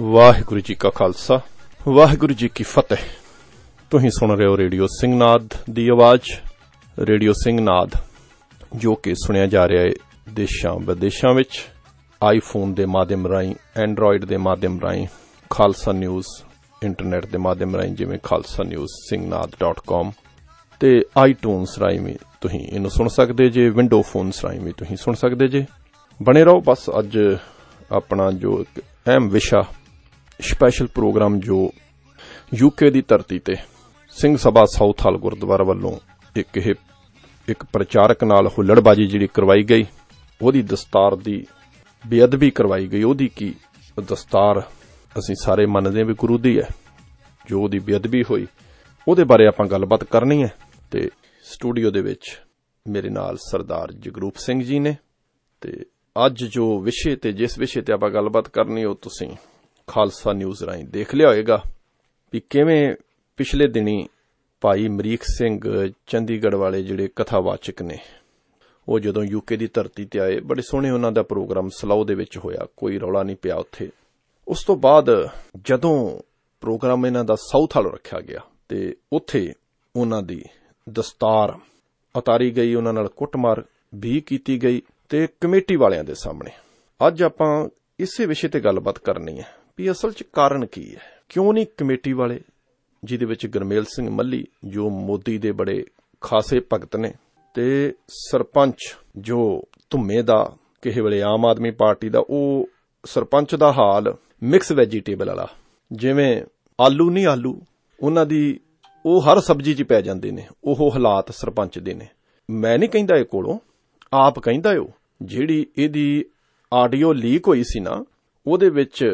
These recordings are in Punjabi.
ਵਾਹਿਗੁਰੂ ਜੀ ਕਾ ਖਾਲਸਾ ਵਾਹਿਗੁਰੂ ਜੀ ਕੀ ਫਤਿਹ ਤੁਸੀਂ ਸੁਣ ਰਹੇ ਹੋ ਰੇਡੀਓ ਸਿੰਘਨਾਦ ਦੀ ਆਵਾਜ਼ ਰੇਡੀਓ ਸਿੰਘਨਾਦ ਜੋ ਕਿ ਸੁਣਿਆ ਜਾ ਰਿਹਾ ਹੈ ਦੇਸ਼ਾਂ ਵਿਦੇਸ਼ਾਂ ਵਿੱਚ ਆਈਫੋਨ ਦੇ ਮਾਧਿਅਮ ਰਾਹੀਂ ਐਂਡਰੋਇਡ ਦੇ ਮਾਧਿਅਮ ਰਾਹੀਂ ਖਾਲਸਾ ਨਿਊਜ਼ ਇੰਟਰਨੈਟ ਦੇ ਮਾਧਿਅਮ ਰਾਹੀਂ ਜਿਵੇਂ ਖਾਲਸਾ ਨਿਊਜ਼ ਸਿੰਘਨਾਦ.com ਤੇ ਆਈਟੂਨਸ ਰਾਹੀਂ ਵੀ ਤੁਸੀਂ ਇਹਨੂੰ ਸੁਣ ਸਕਦੇ ਜੇ ਵਿੰਡੋ ਫੋਨਸ ਰਾਹੀਂ ਵੀ ਤੁਸੀਂ ਸੁਣ ਸਕਦੇ ਜੇ ਬਣੇ ਰਹੋ ਬਸ ਅੱਜ ਆਪਣਾ ਜੋ ਅਹਿਮ ਵਿਸ਼ਾ ਸਪੈਸ਼ਲ ਪ੍ਰੋਗਰਾਮ ਜੋ ਯੂਕੇ ਦੀ ਧਰਤੀ ਤੇ ਸਿੰਘ ਸਭਾ ਸਾਊਥ ਹਾਲ ਗੁਰਦੁਆਰਾ ਵੱਲੋਂ ਇੱਕ ਇਹ ਇੱਕ ਪ੍ਰਚਾਰਕ ਨਾਲ ਹੁੱਲੜਬਾਜੀ ਜਿਹੜੀ ਕਰਵਾਈ ਗਈ ਉਹਦੀ ਦਸਤਾਰ ਦੀ ਬੇਅਦਬੀ ਕਰਵਾਈ ਗਈ ਉਹਦੀ ਕੀ ਦਸਤਾਰ ਅਸੀਂ ਸਾਰੇ ਮੰਨਦੇ ਹਾਂ ਵੀ ਗੁਰੂ ਦੀ ਹੈ ਜੋ ਉਹਦੀ ਬੇਅਦਬੀ ਹੋਈ ਉਹਦੇ ਬਾਰੇ ਆਪਾਂ ਗੱਲਬਾਤ ਕਰਨੀ ਹੈ ਤੇ ਸਟੂਡੀਓ ਦੇ ਵਿੱਚ ਮੇਰੇ ਨਾਲ ਸਰਦਾਰ ਜਗਰੂਪ ਸਿੰਘ ਜੀ ਨੇ ਤੇ ਅੱਜ ਜੋ ਵਿਸ਼ੇ ਤੇ ਜਿਸ ਵਿਸ਼ੇ ਤੇ ਆਪਾਂ ਗੱਲਬਾਤ ਕਰਨੀ ਉਹ ਤੁਸੀਂ ਖਾਲਸਾ ਨਿਊਜ਼ ਰਾਈ ਦੇਖ ਲਿਆ ਹੋਵੇਗਾ ਕਿ ਕਿਵੇਂ ਪਿਛਲੇ ਦਿਨੀ ਭਾਈ ਮਰੀਖ ਸਿੰਘ ਚੰਡੀਗੜ੍ਹ ਵਾਲੇ ਜਿਹੜੇ ਕਥਾਵਾਚਕ ਨੇ ਉਹ ਜਦੋਂ ਯੂਕੇ ਦੀ ਧਰਤੀ ਤੇ ਆਏ ਬੜੇ ਸੋਹਣੇ ਉਹਨਾਂ ਦਾ ਪ੍ਰੋਗਰਾਮ ਸਲਾਉ ਦੇ ਵਿੱਚ ਹੋਇਆ ਕੋਈ ਰੌਲਾ ਨਹੀਂ ਪਿਆ ਉੱਥੇ ਉਸ ਤੋਂ ਬਾਅਦ ਜਦੋਂ ਪ੍ਰੋਗਰਾਮ ਇਹਨਾਂ ਦਾ ਸਾਊਥ ਹਾਲ ਰੱਖਿਆ ਗਿਆ ਤੇ ਉੱਥੇ ਉਹਨਾਂ ਦੀ ਦਸਤਾਰ ਉਤਾਰੀ ਗਈ ਉਹਨਾਂ ਨਾਲ ਕੁੱਟਮਾਰ ਵੀ ਕੀਤੀ ਗਈ ਤੇ ਕਮੇਟੀ ਵਾਲਿਆਂ ਦੇ ਸਾਹਮਣੇ ਅੱਜ ਆਪਾਂ ਇਸੇ ਵਿਸ਼ੇ ਤੇ ਗੱਲਬਾਤ ਕਰਨੀ ਹੈ ਵੀ ਅਸਲ 'ਚ ਕਾਰਨ ਕੀ ਹੈ ਕਿਉਂ ਨਹੀਂ ਕਮੇਟੀ ਵਾਲੇ ਜਿਹਦੇ ਵਿੱਚ ਗਰਮੇਲ ਸਿੰਘ ਮੱਲੀ ਜੋ ਮੋਦੀ ਦੇ ਬੜੇ ਖਾਸੇ ਭਗਤ ਨੇ ਤੇ ਸਰਪੰਚ ਜੋ ਧੁੰਮੇ ਦਾ ਕਿਸੇ ਵੇਲੇ ਆਮ ਆਦਮੀ ਪਾਰਟੀ ਦਾ ਉਹ ਸਰਪੰਚ ਦਾ ਹਾਲ ਮਿਕਸ ਵੈਜੀਟੇਬਲ ਵਾਲਾ ਜਿਵੇਂ ਆਲੂ ਨਹੀਂ ਆਲੂ ਉਹਨਾਂ ਦੀ ਉਹ ਹਰ ਸਬਜ਼ੀ 'ਚ ਪੈ ਜਾਂਦੇ ਨੇ ਉਹ ਹਾਲਾਤ ਸਰਪੰਚ ਦੇ ਨੇ ਮੈਂ ਨਹੀਂ ਕਹਿੰਦਾ ਇਹ ਕੋਲੋਂ ਆਪ ਕਹਿੰਦਾ ਹੋ ਜਿਹੜੀ ਇਹਦੀ ਆਡੀਓ ਲੀਕ ਹੋਈ ਸੀ ਨਾ ਉਹਦੇ ਵਿੱਚ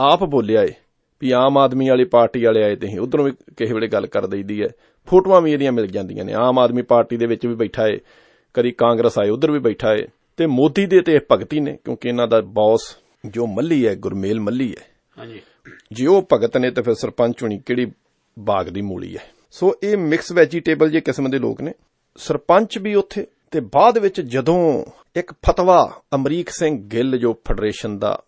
ਆਪ ਬੋਲਿਆ ਏ ਵੀ ਆਮ ਆਦਮੀ ਵਾਲੀ ਪਾਰਟੀ ਵਾਲੇ ਆਏ ਤੇ ਉਧਰੋਂ ਵੀ ਕਿਸੇ ਵੇਲੇ ਗੱਲ ਕਰ ਦਈਦੀ ਐ ਫੋਟੋਆਂ ਵੀ ਇਹਦੀਆਂ ਮਿਲ ਜਾਂਦੀਆਂ ਨੇ ਆਮ ਆਦਮੀ ਪਾਰਟੀ ਦੇ ਵਿੱਚ ਵੀ ਬੈਠਾ ਏ ਕਦੀ ਕਾਂਗਰਸ ਆਏ ਉਧਰ ਵੀ ਬੈਠਾ ਏ ਤੇ ਮੋਦੀ ਦੇ ਤੇ ਭਗਤੀ ਨੇ ਕਿਉਂਕਿ ਇਹਨਾਂ ਦਾ ਬੌਸ ਜੋ ਮੱਲੀ ਐ ਗੁਰਮੇਲ ਮੱਲੀ ਐ ਹਾਂਜੀ ਜੇ ਉਹ ਭਗਤ ਨੇ ਤੇ ਫਿਰ ਸਰਪੰਚ ਹੋਣੀ ਕਿਹੜੀ ਬਾਗ ਦੀ ਮੂਲੀ ਐ ਸੋ ਇਹ ਮਿਕਸ ਵੈਜੀਟੇਬਲ ਜੇ ਕਿਸਮ ਦੇ ਲੋਕ ਨੇ ਸਰਪੰਚ ਵੀ ਉੱਥੇ ਤੇ ਬਾਅਦ ਵਿੱਚ ਜਦੋਂ ਇੱਕ ਫਤਵਾ ਅਮਰੀਕ ਸਿੰਘ ਗਿੱਲ ਜੋ ਫੈਡਰੇਸ਼ਨ ਦਾ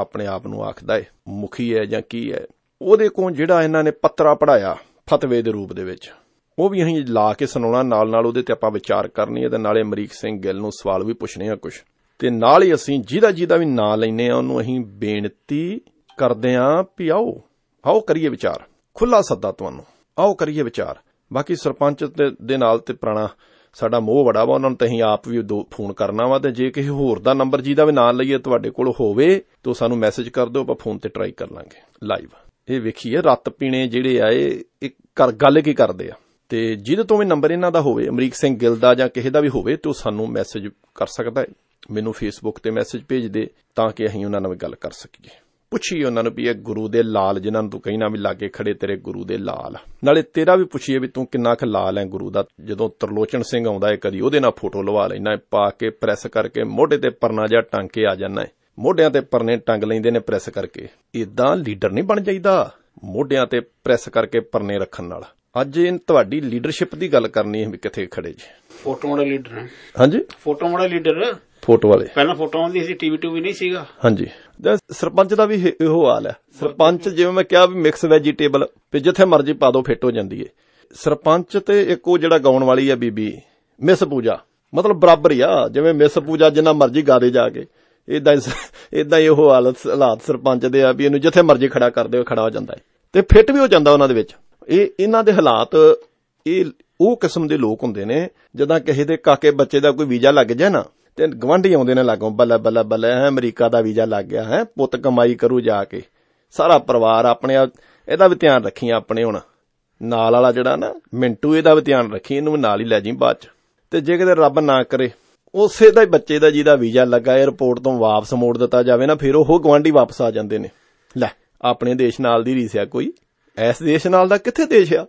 ਆਪਣੇ ਆਪ ਨੂੰ ਆਖਦਾ ਏ ਮੁਖੀ ਹੈ ਜਾਂ ਕੀ ਹੈ ਉਹਦੇ ਕੋਲ ਜਿਹੜਾ ਇਹਨਾਂ ਨੇ ਪੱਤਰਾ ਪੜਾਇਆ ਫਤਵੇ ਦੇ ਰੂਪ ਦੇ ਵਿੱਚ ਉਹ ਵੀ ਅਸੀਂ ਲਾ ਕੇ ਸੁਣਾਉਣਾ ਨਾਲ ਨਾਲ ਉਹਦੇ ਤੇ ਆਪਾਂ ਵਿਚਾਰ ਕਰਨੀ ਹੈ ਤੇ ਨਾਲੇ ਅਮਰੀਕ ਸਿੰਘ ਗਿੱਲ ਨੂੰ ਸਵਾਲ ਵੀ ਪੁੱਛਣੇ ਆ ਕੁਝ ਤੇ ਨਾਲ ਹੀ ਅਸੀਂ ਜਿਹਦਾ ਜਿਹਦਾ ਵੀ ਨਾਂ ਲੈਨੇ ਆ ਉਹਨੂੰ ਅਸੀਂ ਬੇਨਤੀ ਕਰਦੇ ਆ ਵੀ ਆਓ ਆਓ ਕਰੀਏ ਵਿਚਾਰ ਖੁੱਲਾ ਸੱਦਾ ਤੁਹਾਨੂੰ ਆਓ ਕਰੀਏ ਵਿਚਾਰ ਬਾਕੀ ਸਰਪੰਚ ਦੇ ਨਾਲ ਤੇ ਪੁਰਾਣਾ ਸਾਡਾ ਮੋਹ ਬੜਾ ਵਾ ਉਹਨਾਂ ਨੂੰ ਤੁਸੀਂ ਆਪ ਵੀ ਫੋਨ ਕਰਨਾ ਵਾ ਤੇ ਜੇ ਕਿਸੇ ਹੋਰ ਦਾ ਨੰਬਰ ਜੀ ਦਾ ਵੀ ਨਾਲ ਲਈਏ ਤੁਹਾਡੇ ਕੋਲ ਹੋਵੇ ਤੋ ਸਾਨੂੰ ਮੈਸੇਜ ਕਰ ਦਿਓ ਆਪਾਂ ਫੋਨ ਤੇ ਟਰਾਈ ਕਰ ਲਾਂਗੇ ਲਾਈਵ ਇਹ ਵੇਖੀਏ ਰੱਤ ਪੀਣੇ ਜਿਹੜੇ ਆਏ ਇੱਕ ਕਰ ਗੱਲ ਕੀ ਕਰਦੇ ਆ ਤੇ ਜਿਹਦੇ ਤੋਂ ਵੀ ਨੰਬਰ ਇਹਨਾਂ ਦਾ ਹੋਵੇ ਅਮਰੀਕ ਸਿੰਘ ਗਿੱਲ ਦਾ ਜਾਂ ਕਿਸੇ ਦਾ ਵੀ ਹੋਵੇ ਤੋ ਸਾਨੂੰ ਮੈਸੇਜ ਕਰ ਸਕਦਾ ਹੈ ਮੈਨੂੰ ਫੇਸਬੁੱਕ ਤੇ ਮੈਸੇਜ ਭੇਜ ਦੇ ਤਾਂ ਕਿ ਅਸੀਂ ਉਹਨਾਂ ਨਾਲ ਗੱਲ ਕਰ ਸਕੀਏ ਪੁੱਛੀ ਉਹਨਾਂ ਨੂੰ ਵੀ ਇਹ ਗੁਰੂ ਦੇ ਲਾਲ ਜਿਨ੍ਹਾਂ ਨੂੰ ਤੂੰ ਕਹਿਣਾ ਵੀ ਲਾਗੇ ਖੜੇ ਤੇਰੇ ਗੁਰੂ ਦੇ ਲਾਲ ਨਾਲੇ ਤੇਰਾ ਵੀ ਪੁੱਛੀਏ ਵੀ ਤੂੰ ਕਿੰਨਾ ਖ ਲਾਲ ਹੈ ਗੁਰੂ ਦਾ ਜਦੋਂ ਤਰਲੋਚਨ ਸਿੰਘ ਆਉਂਦਾ ਹੈ ਕਦੀ ਉਹਦੇ ਨਾਲ ਫੋਟੋ ਲਵਾ ਲੈਣਾ ਪਾ ਕੇ ਪ੍ਰੈਸ ਕਰਕੇ ਮੋਢੇ ਤੇ ਪਰਨਾ ਜਾਂ ਟੰਗ ਕੇ ਆ ਜਾਣਾ ਹੈ ਮੋਢਿਆਂ ਤੇ ਪਰਨੇ ਟੰਗ ਲੈਂਦੇ ਨੇ ਪ੍ਰੈਸ ਕਰਕੇ ਇਦਾਂ ਲੀਡਰ ਨਹੀਂ ਬਣ ਜਾਈਦਾ ਮੋਢਿਆਂ ਤੇ ਪ੍ਰੈਸ ਕਰਕੇ ਪਰਨੇ ਰੱਖਣ ਨਾਲ ਅੱਜ ਇਹ ਤੁਹਾਡੀ ਲੀਡਰਸ਼ਿਪ ਦੀ ਗੱਲ ਕਰਨੀ ਹੈ ਵੀ ਕਿੱਥੇ ਖੜੇ ਜੀ ਫੋਟੋ ਵਾਲੇ ਲੀਡਰ ਹਾਂਜੀ ਫੋਟੋ ਵਾਲੇ ਲੀਡਰ ਫੋਟੋ ਵਾਲੇ ਪਹਿਲਾਂ ਫੋਟੋ ਆਉਂਦੀ ਸੀ ਟੀਵੀ ਟੂ ਵੀ ਨਹੀਂ ਸੀਗਾ ਹਾਂਜੀ ਸਰਪੰਚ ਦਾ ਵੀ ਇਹੋ ਹਾਲ ਹੈ ਸਰਪੰਚ ਜਿਵੇਂ ਮੈਂ ਕਿਹਾ ਵੀ ਮਿਕਸ ਵੈਜੀਟੇਬਲ ਤੇ ਜਿੱਥੇ ਮਰਜ਼ੀ ਪਾ ਦੋ ਫਿੱਟ ਹੋ ਜਾਂਦੀ ਏ ਸਰਪੰਚ ਤੇ ਇੱਕ ਉਹ ਜਿਹੜਾ ਗਾਉਣ ਵਾਲੀ ਆ ਬੀਬੀ ਮਿਸ ਪੂਜਾ ਮਤਲਬ ਬਰਾਬਰ ਹੀ ਆ ਜਿਵੇਂ ਮਿਸ ਪੂਜਾ ਜਿੰਨਾ ਮਰਜ਼ੀ ਗਾ ਦੇ ਜਾ ਕੇ ਇਦਾਂ ਇਦਾਂ ਹੀ ਉਹ ਹਾਲਤ ਹਾਲਾਤ ਸਰਪੰਚ ਦੇ ਆ ਵੀ ਇਹਨੂੰ ਜਿੱਥੇ ਮਰਜ਼ੀ ਖੜਾ ਕਰ ਦਿਓ ਖੜਾ ਹੋ ਜਾਂਦਾ ਏ ਤੇ ਫਿੱਟ ਵੀ ਹੋ ਜਾਂਦਾ ਉਹਨਾਂ ਦੇ ਵਿੱਚ ਇਹ ਇਹਨਾਂ ਦੇ ਹਾਲਾਤ ਇਹ ਉਹ ਕਿਸਮ ਦੇ ਲੋਕ ਹੁੰਦੇ ਨੇ ਜਦਾਂ ਕਿਸੇ ਦੇ ਕਾਕੇ ਬੱਚੇ ਦਾ ਕੋਈ ਵੀਜ਼ਾ ਲੱਗ ਜਾ ਨਾ ਤੇ ਗਵਾਂਢੀ ਆਉਂਦੇ ਨੇ ਲਾਗੋਂ ਬੱਲੇ ਬੱਲੇ ਬੱਲੇ ਅਮਰੀਕਾ ਦਾ ਵੀਜ਼ਾ ਲੱਗ ਗਿਆ ਹੈ ਪੁੱਤ ਕਮਾਈ ਕਰੂ ਜਾ ਕੇ ਸਾਰਾ ਪਰਿਵਾਰ ਆਪਣੇ ਇਹਦਾ ਵੀ ਧਿਆਨ ਰੱਖੀ ਆਪਣੇ ਹੁਣ ਨਾਲ ਵਾਲਾ ਜਿਹੜਾ ਨਾ ਮਿੰਟੂ ਇਹਦਾ ਵੀ ਧਿਆਨ ਰੱਖੀ ਇਹਨੂੰ ਨਾਲ ਹੀ ਲੈ ਜੀ ਬਾਅਦ ਚ ਤੇ ਜੇ ਕਿਤੇ ਰੱਬ ਨਾ ਕਰੇ ਉਸੇ ਦਾ ਹੀ ਬੱਚੇ ਦਾ ਜਿਹਦਾ ਵੀਜ਼ਾ ਲੱਗਾ 에어ਪੋਰਟ ਤੋਂ ਵਾਪਸ ਮੋੜ ਦਿੱਤਾ ਜਾਵੇ ਨਾ ਫਿਰ ਉਹ ਗਵਾਂਢੀ ਵਾਪਸ ਆ ਜਾਂਦੇ ਨੇ ਲੈ ਆਪਣੇ ਦੇਸ਼ ਨਾਲ ਦੀ ਰੀਸ ਆ ਕੋਈ ਐਸ ਦੇਸ਼ ਨਾਲ ਦਾ ਕਿੱਥੇ ਦੇਸ਼ ਆ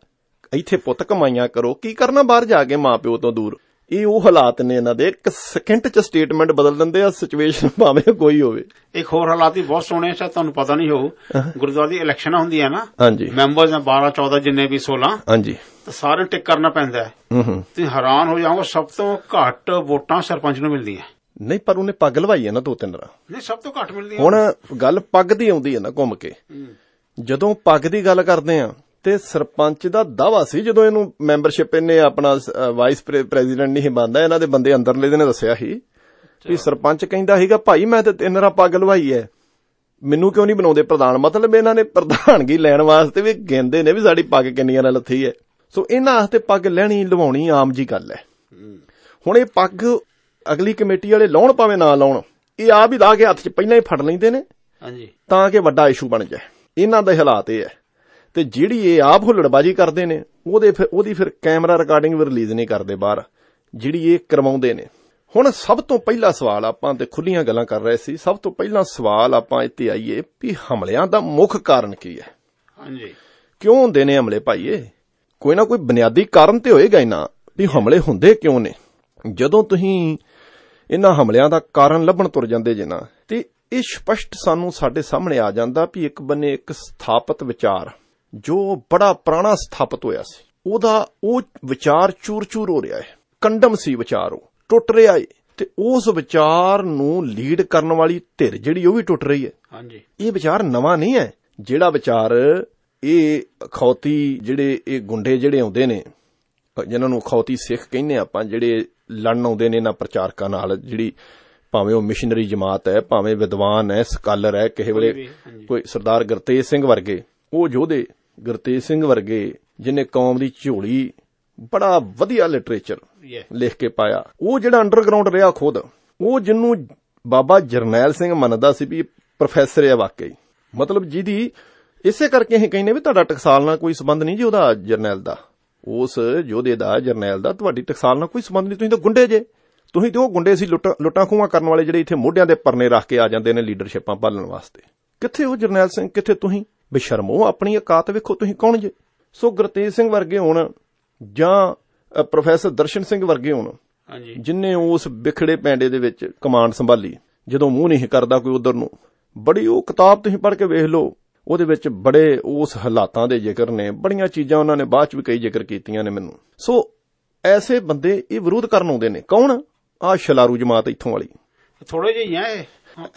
ਇੱਥੇ ਪੁੱਤ ਕਮਾਈਆਂ ਕਰੋ ਕੀ ਕਰਨਾ ਬਾਹਰ ਜਾ ਕੇ ਮਾਪਿਓ ਤੋਂ ਦੂਰ ਇਹ ਉਹ ਹਾਲਾਤ ਨੇ ਇਹਨਾਂ ਦੇ ਇੱਕ ਸਕਿੰਟ ਚ ਸਟੇਟਮੈਂਟ ਬਦਲ ਦਿੰਦੇ ਆ ਸਿਚੁਏਸ਼ਨ ਭਾਵੇਂ ਕੋਈ ਹੋਵੇ ਇੱਕ ਹੋਰ ਹਾਲਾਤ ਹੀ ਬਹੁਤ ਸੋਹਣੇ ਸ਼ਾਇਦ ਤੁਹਾਨੂੰ ਪਤਾ ਨਹੀਂ ਹੋਊ ਗੁਰਦੁਆਰੇ ਦੀ ਇਲੈਕਸ਼ਨਾਂ ਹੁੰਦੀਆਂ ਨਾ ਹਾਂਜੀ ਮੈਂਬਰਸ ਆ 12 14 ਜਿੰਨੇ ਵੀ 16 ਹਾਂਜੀ ਤਾਂ ਸਾਰੇ ਟਿਕ ਕਰਨਾ ਪੈਂਦਾ ਹੈ ਹੂੰ ਤੇ ਹੈਰਾਨ ਹੋ ਜਾਓਗੇ ਸਭ ਤੋਂ ਘੱਟ ਵੋਟਾਂ ਸਰਪੰਚ ਨੂੰ ਮਿਲਦੀਆਂ ਨਹੀਂ ਪਰ ਉਹਨੇ ਪੱਗ ਲਵਾਈ ਹੈ ਨਾ ਦੋ ਤਿੰਨ ਰਾਂ ਨਹੀਂ ਸਭ ਤੋਂ ਘੱਟ ਮਿਲਦੀਆਂ ਹੁਣ ਗੱਲ ਪੱਗ ਦੀ ਆਉਂਦੀ ਹੈ ਨਾ ਘੁੰਮ ਕੇ ਜਦੋਂ ਪੱਗ ਦੀ ਗੱਲ ਕਰਦੇ ਆ ਤੇ ਸਰਪੰਚ ਦਾ ਦਾਵਾ ਸੀ ਜਦੋਂ ਇਹਨੂੰ ਮੈਂਬਰਸ਼ਿਪ ਇਹਨੇ ਆਪਣਾ ਵਾਈਸ ਪ੍ਰੈਜ਼ੀਡੈਂਟ ਨਹੀਂ ਬੰਦਾ ਇਹਨਾਂ ਦੇ ਬੰਦੇ ਅੰਦਰਲੇ ਦੇ ਨੇ ਦੱਸਿਆ ਸੀ ਵੀ ਸਰਪੰਚ ਕਹਿੰਦਾ ਹੈਗਾ ਭਾਈ ਮੈਂ ਤੇ ਤਿੰਨ ਰਾ ਪੱਗ ਲਵਾਈ ਐ ਮੈਨੂੰ ਕਿਉਂ ਨਹੀਂ ਬਣਾਉਂਦੇ ਪ੍ਰਧਾਨ ਮਤਲਬ ਇਹਨਾਂ ਨੇ ਪ੍ਰਧਾਨਗੀ ਲੈਣ ਵਾਸਤੇ ਵੀ ਗਿੰਦੇ ਨੇ ਵੀ ਸਾਡੀ ਪੱਗ ਕਿੰਨੀਆਂ ਨਾਲ ਲੱਥੀ ਐ ਸੋ ਇਹਨਾਂ ਵਾਸਤੇ ਪੱਗ ਲੈਣੀ ਲਵਾਉਣੀ ਆਮ ਜੀ ਗੱਲ ਐ ਹੁਣ ਇਹ ਪੱਗ ਅਗਲੀ ਕਮੇਟੀ ਵਾਲੇ ਲਾਉਣ ਪਾਵੇਂ ਨਾ ਲਾਉਣ ਇਹ ਆ ਵੀ ਲਾ ਕੇ ਹੱਥ 'ਚ ਪਹਿਲਾਂ ਹੀ ਫੜ ਲੈਂਦੇ ਨੇ ਹਾਂਜੀ ਤਾਂ ਕਿ ਵੱਡਾ ਇਸ਼ੂ ਬਣ ਜਾਏ ਇਹਨਾਂ ਦਾ ਹਾਲਾਤ ਇਹ ਹੈ ਤੇ ਜਿਹੜੀ ਇਹ ਆਪ ਹੁਲੜਬਾਜੀ ਕਰਦੇ ਨੇ ਉਹਦੇ ਫਿਰ ਉਹਦੀ ਫਿਰ ਕੈਮਰਾ ਰਿਕਾਰਡਿੰਗ ਵੀ ਰਿਲੀਜ਼ ਨਹੀਂ ਕਰਦੇ ਬਾਹਰ ਜਿਹੜੀ ਇਹ ਕਰਵਾਉਂਦੇ ਨੇ ਹੁਣ ਸਭ ਤੋਂ ਪਹਿਲਾ ਸਵਾਲ ਆਪਾਂ ਤੇ ਖੁੱਲੀਆਂ ਗੱਲਾਂ ਕਰ ਰਹੇ ਸੀ ਸਭ ਤੋਂ ਪਹਿਲਾ ਸਵਾਲ ਆਪਾਂ ਇੱਥੇ ਆਈਏ ਵੀ ਹਮਲਿਆਂ ਦਾ ਮੁੱਖ ਕਾਰਨ ਕੀ ਹੈ ਹਾਂਜੀ ਕਿਉਂ ਹੁੰਦੇ ਨੇ ਹਮਲੇ ਭਾਈਏ ਕੋਈ ਨਾ ਕੋਈ ਬੁਨਿਆਦੀ ਕਾਰਨ ਤੇ ਹੋਏਗਾ ਇਹਨਾਂ ਨਾ ਵੀ ਹਮਲੇ ਹੁੰਦੇ ਕਿਉਂ ਨੇ ਜਦੋਂ ਤੁਸੀਂ ਇਹਨਾਂ ਹਮਲਿਆਂ ਦਾ ਕਾਰਨ ਲੱਭਣ ਤੁਰ ਜਾਂਦੇ ਜੇ ਨਾ ਤੇ ਇਹ ਸਪਸ਼ਟ ਸਾਨੂੰ ਸਾਡੇ ਸਾਹਮਣੇ ਆ ਜਾਂਦਾ ਵੀ ਇੱਕ ਬੰਨੇ ਇੱਕ ਸਥਾਪਿਤ ਵਿਚਾਰ ਜੋ ਬੜਾ ਪੁਰਾਣਾ ਸਥਾਪਿਤ ਹੋਇਆ ਸੀ ਉਹਦਾ ਉਹ ਵਿਚਾਰ ਚੂਰ-ਚੂਰ ਹੋ ਰਿਹਾ ਹੈ ਕੰਡਮ ਸੀ ਵਿਚਾਰ ਉਹ ਟੁੱਟ ਰਿਹਾ ਹੈ ਤੇ ਉਸ ਵਿਚਾਰ ਨੂੰ ਲੀਡ ਕਰਨ ਵਾਲੀ ਧਿਰ ਜਿਹੜੀ ਉਹ ਵੀ ਟੁੱਟ ਰਹੀ ਹੈ ਹਾਂਜੀ ਇਹ ਵਿਚਾਰ ਨਵਾਂ ਨਹੀਂ ਹੈ ਜਿਹੜਾ ਵਿਚਾਰ ਇਹ ਖੌਤੀ ਜਿਹੜੇ ਇਹ ਗੁੰਡੇ ਜਿਹੜੇ ਆਉਂਦੇ ਨੇ ਜਿਨ੍ਹਾਂ ਨੂੰ ਖੌਤੀ ਸਿੱਖ ਕਹਿੰਦੇ ਆਪਾਂ ਜਿਹੜੇ ਲੜਨ ਆਉਂਦੇ ਨੇ ਇਹਨਾਂ ਪ੍ਰਚਾਰਕਾਂ ਨਾਲ ਜਿਹੜੀ ਭਾਵੇਂ ਉਹ ਮਿਸ਼ਨਰੀ ਜਮਾਤ ਹੈ ਭਾਵੇਂ ਵਿਦਵਾਨ ਹੈ ਸਕਾਲਰ ਹੈ ਕਿਸੇ ਵੇਲੇ ਕੋਈ ਸਰਦਾਰ ਗੁਰਤੇਜ ਸਿੰਘ ਵਰਗੇ ਉਹ ਯੋਧੇ ਗੁਰਤੇਜ ਸਿੰਘ ਵਰਗੇ ਜਿਨੇ ਕੌਮ ਦੀ ਝੋਲੀ ਬੜਾ ਵਧੀਆ ਲਿਟਰੇਚਰ ਲਿਖ ਕੇ ਪਾਇਆ ਉਹ ਜਿਹੜਾ ਅੰਡਰਗਰਾਉਂਡ ਰਿਹਾ ਖੁਦ ਉਹ ਜਿੰਨੂੰ ਬਾਬਾ ਜਰਨੈਲ ਸਿੰਘ ਮੰਨਦਾ ਸੀ ਵੀ ਪ੍ਰੋਫੈਸਰ ਹੈ ਵਾਕਈ ਮਤਲਬ ਜਿਹਦੀ ਇਸੇ ਕਰਕੇ ਅਸੀਂ ਕਹਿੰਦੇ ਵੀ ਤੁਹਾਡਾ ਟਕਸਾਲ ਨਾਲ ਕੋਈ ਸਬੰਧ ਨਹੀਂ ਜੀ ਉਹਦਾ ਜਰਨੈਲ ਦਾ ਉਸ ਯੋਧੇ ਦਾ ਜਰਨੈਲ ਦਾ ਤੁਹਾਡੀ ਟਕਸਾਲ ਨਾਲ ਕੋਈ ਸਬੰਧ ਨਹੀਂ ਤੁਸੀਂ ਤਾਂ ਗੁੰਡੇ ਜੇ ਤੁਸੀਂ ਤੇ ਉਹ ਗੁੰਡੇ ਸੀ ਲੁੱਟਾਂ ਖੂਹਾਂ ਕਰਨ ਵਾਲੇ ਜਿਹੜੇ ਇੱਥੇ ਮੋਢਿਆਂ ਦੇ ਪਰਨੇ ਰੱਖ ਕੇ ਆ ਜਾਂਦੇ ਨੇ ਲੀਡਰਸ਼ਿਪਾਂ ਭਾਲਣ ਵਾਸਤੇ ਕਿੱਥੇ ਉਹ ਜਰਨੈਲ ਸਿੰਘ ਕਿੱਥੇ ਤੁਸੀਂ ਬਸ਼ਰਮੋ ਆਪਣੀ ਔਕਾਤ ਵੇਖੋ ਤੁਸੀਂ ਕੌਣ ਜੇ ਸੋ ਗੁਰਤੇਜ ਸਿੰਘ ਵਰਗੇ ਹੋਣ ਜਾਂ ਪ੍ਰੋਫੈਸਰ ਦਰਸ਼ਨ ਸਿੰਘ ਵਰਗੇ ਹੋਣ ਹਾਂਜੀ ਜਿਨਨੇ ਉਸ ਵਿਖੜੇ ਪੈਂਡੇ ਦੇ ਵਿੱਚ ਕਮਾਂਡ ਸੰਭਾਲੀ ਜਦੋਂ ਮੂੰਹ ਨਹੀਂ ਕਰਦਾ ਕੋਈ ਉਧਰ ਨੂੰ ਬੜੀ ਉਹ ਕਿਤਾਬ ਤੁਸੀਂ ਪੜ੍ਹ ਕੇ ਵੇਖ ਲਓ ਉਹਦੇ ਵਿੱਚ ਬੜੇ ਉਸ ਹਾਲਾਤਾਂ ਦੇ ਜ਼ਿਕਰ ਨੇ ਬੜੀਆਂ ਚੀਜ਼ਾਂ ਉਹਨਾਂ ਨੇ ਬਾਅਦ ਚ ਵੀ ਕਈ ਜ਼ਿਕਰ ਕੀਤੀਆਂ ਨੇ ਮੈਨੂੰ ਸੋ ਐਸੇ ਬੰਦੇ ਇਹ ਵਿਰੋਧ ਕਰਨ ਆਉਂਦੇ ਨੇ ਕੌਣ ਆ ਸ਼ਲਾਰੂ ਜਮਾਤ ਇੱਥੋਂ ਵਾਲੀ ਥੋੜੇ ਜਿਹੇ ਹੀ ਆ ਇਹ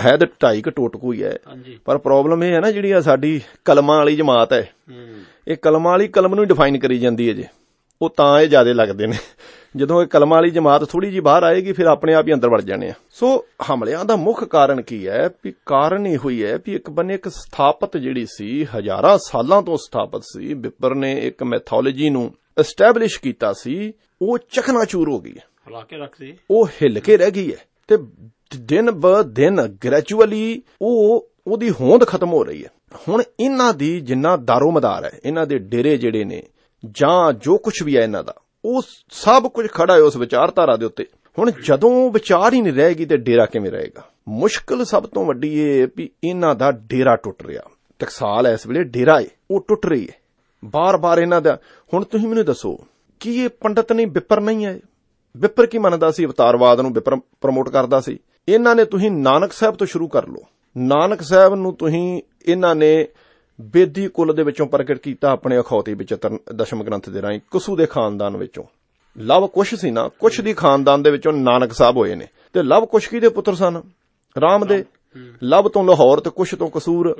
ਹੈ ਤਾਂ ਢਾਈ ਕ ਟੋਟਕੂ ਹੀ ਹੈ ਪਰ ਪ੍ਰੋਬਲਮ ਇਹ ਹੈ ਨਾ ਜਿਹੜੀ ਆ ਸਾਡੀ ਕਲਮਾਂ ਵਾਲੀ ਜਮਾਤ ਹੈ ਇਹ ਕਲਮਾਂ ਵਾਲੀ ਕਲਮ ਨੂੰ ਡਿਫਾਈਨ ਕਰੀ ਜਾਂਦੀ ਹੈ ਜੇ ਉਹ ਤਾਂ ਇਹ ਜ਼ਿਆਦਾ ਲੱਗਦੇ ਨੇ ਜਦੋਂ ਇਹ ਕਲਮਾਂ ਵਾਲੀ ਜਮਾਤ ਥੋੜੀ ਜੀ ਬਾਹਰ ਆਏਗੀ ਫਿਰ ਆਪਣੇ ਆਪ ਹੀ ਅੰਦਰ ਵੜ ਜਾਣੇ ਆ ਸੋ ਹਮਲਿਆਂ ਦਾ ਮੁੱਖ ਕਾਰਨ ਕੀ ਹੈ ਵੀ ਕਾਰਨ ਇਹ ਹੋਈ ਹੈ ਵੀ ਇੱਕ ਬੰਨੇ ਇੱਕ ਸਥਾਪਿਤ ਜਿਹੜੀ ਸੀ ਹਜ਼ਾਰਾਂ ਸਾਲਾਂ ਤੋਂ ਸਥਾਪਿਤ ਸੀ ਬਿਪਰ ਨੇ ਇੱਕ ਮੈਥੋਲੋਜੀ ਨੂੰ ਐਸਟੈਬਲਿਸ਼ ਕੀਤਾ ਸੀ ਉਹ ਚਖਨਾਚੂਰ ਹੋ ਗਈ ਹੈ ਹਲਾਕੇ ਕੇ ਰੱਖਦੀ ਉਹ ਹਿੱਲ ਕੇ ਰਹਿ ਗਈ ਹੈ ਤੇ ਦਿਨ ਬ ਦਿਨ ਗ੍ਰੈਜੂਅਲੀ ਉਹ ਉਹਦੀ ਹੋਂਦ ਖਤਮ ਹੋ ਰਹੀ ਹੈ ਹੁਣ ਇਹਨਾਂ ਦੀ ਜਿੰਨਾ ਦਾਰੋਮਦਾਰ ਹੈ ਇਹਨਾਂ ਦੇ ਡੇਰੇ ਜਿਹੜੇ ਨੇ ਜਾਂ ਜੋ ਕੁਝ ਵੀ ਹੈ ਇਹਨਾਂ ਦਾ ਉਹ ਸਭ ਕੁਝ ਖੜਾ ਹੈ ਉਸ ਵਿਚਾਰਧਾਰਾ ਦੇ ਉੱਤੇ ਹੁਣ ਜਦੋਂ ਵਿਚਾਰ ਹੀ ਨਹੀਂ ਰਹੇਗੀ ਤੇ ਡੇਰਾ ਕਿਵੇਂ ਰਹੇਗਾ ਮੁਸ਼ਕਲ ਸਭ ਤੋਂ ਵੱਡੀ ਇਹ ਹੈ ਵੀ ਇਹਨਾਂ ਦਾ ਡੇਰਾ ਟੁੱਟ ਰਿਹਾ ਟਕਸਾਲ ਇਸ ਵੇਲੇ ਡੇਰਾ ਹੈ ਉਹ ਟੁੱਟ ਰਹੀ ਹੈ ਬਾਰ-ਬਾਰ ਇਹਨਾਂ ਦਾ ਹੁਣ ਤੁਸੀਂ ਮੈਨੂੰ ਦੱਸੋ ਕੀ ਇਹ ਪੰਡਤ ਨਹੀਂ ਵਿਪਰ ਨਹੀਂ ਹੈ ਵਿਪਰ ਕੀ ਮੰਨਦਾ ਸੀ ਅਵਤਾਰਵਾਦ ਨੂੰ ਵਿਪਰ ਪ੍ਰਮੋਟ ਕਰਦਾ ਸੀ ਇਹਨਾਂ ਨੇ ਤੁਸੀਂ ਨਾਨਕ ਸਾਹਿਬ ਤੋਂ ਸ਼ੁਰੂ ਕਰ ਲਓ ਨਾਨਕ ਸਾਹਿਬ ਨੂੰ ਤੁਸੀਂ ਇਹਨਾਂ ਨੇ ਬੇਦੀ ਕੁੱਲ ਦੇ ਵਿੱਚੋਂ ਪ੍ਰਗਟ ਕੀਤਾ ਆਪਣੇ ਅਖੌਤੀ 75 ਦਸ਼ਮ ਗ੍ਰੰਥ ਦੇ ਰਾਹੀਂ ਕਸੂ ਦੇ ਖਾਨਦਾਨ ਵਿੱਚੋਂ ਲਵ ਕੁਸ਼ ਸੀ ਨਾ ਕੁਸ਼ ਦੀ ਖਾਨਦਾਨ ਦੇ ਵਿੱਚੋਂ ਨਾਨਕ ਸਾਹਿਬ ਹੋਏ ਨੇ ਤੇ ਲਵ ਕੁਸ਼ ਕੀ ਦੇ ਪੁੱਤਰ ਸਨ ਰਾਮ ਦੇ ਲਵ ਤੋਂ ਲਾਹੌਰ ਤੇ ਕੁਸ਼ ਤੋਂ ਕਸੂਰ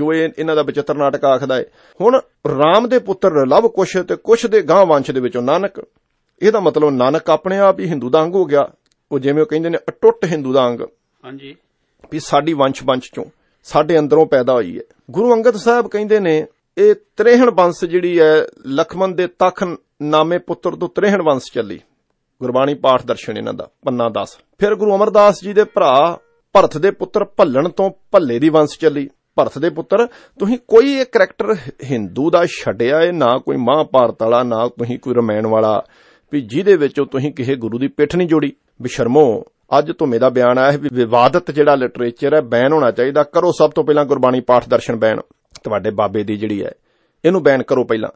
ਜੋ ਇਹ ਇਹਨਾਂ ਦਾ ਬਚਤਰ ਨਾਟਕ ਆਖਦਾ ਏ ਹੁਣ ਰਾਮ ਦੇ ਪੁੱਤਰ ਲਵ ਕੁਸ਼ ਤੇ ਕੁਸ਼ ਦੇ ਗਾਂ ਵੰਸ਼ ਦੇ ਵਿੱਚੋਂ ਨਾਨਕ ਇਹਦਾ ਮਤਲਬ ਨਾਨਕ ਆਪਣੇ ਆਪ ਹੀ ਹਿੰਦੂ ਦਾ ਅੰਗ ਹੋ ਗਿਆ ਉਹ ਜਿਵੇਂ ਉਹ ਕਹਿੰਦੇ ਨੇ ਅਟੁੱਟ ਹਿੰਦੂ ਦਾ ਅੰਗ ਹਾਂਜੀ ਵੀ ਸਾਡੀ ਵੰਸ਼ ਵੰਸ਼ ਚੋਂ ਸਾਡੇ ਅੰਦਰੋਂ ਪੈਦਾ ਹੋਈ ਹੈ ਗੁਰੂ ਅੰਗਦ ਸਾਹਿਬ ਕਹਿੰਦੇ ਨੇ ਇਹ 63 ਵੰਸ਼ ਜਿਹੜੀ ਹੈ ਲਖਮਨ ਦੇ ਤਖ ਨਾਮੇ ਪੁੱਤਰ ਤੋਂ 63 ਵੰਸ਼ ਚੱਲੀ ਗੁਰਬਾਣੀ ਪਾਠ ਦਰਸ਼ਨ ਇਹਨਾਂ ਦਾ ਪੰਨਾ 10 ਫਿਰ ਗੁਰੂ ਅਮਰਦਾਸ ਜੀ ਦੇ ਭਰਾ ਭਰਤ ਦੇ ਪੁੱਤਰ ਭੱਲਣ ਤੋਂ ਭੱਲੇ ਦੀ ਵੰਸ਼ ਚੱਲੀ ਭਰਤ ਦੇ ਪੁੱਤਰ ਤੁਸੀਂ ਕੋਈ ਇਹ ਕੈਰੈਕਟਰ ਹਿੰਦੂ ਦਾ ਛੱਡਿਆ ਏ ਨਾ ਕੋਈ ਮਹਾਭਾਰਤ ਵਾਲਾ ਨਾ ਕੋਈ ਕੋਈ ਰਮਾਇਣ ਵਾਲਾ ਵੀ ਜਿਹਦੇ ਵਿੱਚੋਂ ਤੁਸੀਂ ਕਿਸੇ ਗੁਰੂ ਦੀ ਪਿੱਠ ਨਹੀਂ ਜੋੜੀ ਵੀ ਸ਼ਰਮੋ ਅੱਜ ਧੁਮੇ ਦਾ ਬਿਆਨ ਆਇਆ ਹੈ ਵੀ ਵਿਵਾਦਤ ਜਿਹੜਾ ਲਿਟਰੇਚਰ ਹੈ ਬੈਨ ਹੋਣਾ ਚਾਹੀਦਾ ਕਰੋ ਸਭ ਤੋਂ ਪਹਿਲਾਂ ਗੁਰਬਾਣੀ ਪਾਠ ਦਰਸ਼ਨ ਬੈਨ ਤੁਹਾਡੇ ਬਾਬੇ ਦੀ ਜਿਹੜੀ ਹੈ ਇਹਨੂੰ ਬੈਨ ਕਰੋ ਪਹਿਲਾਂ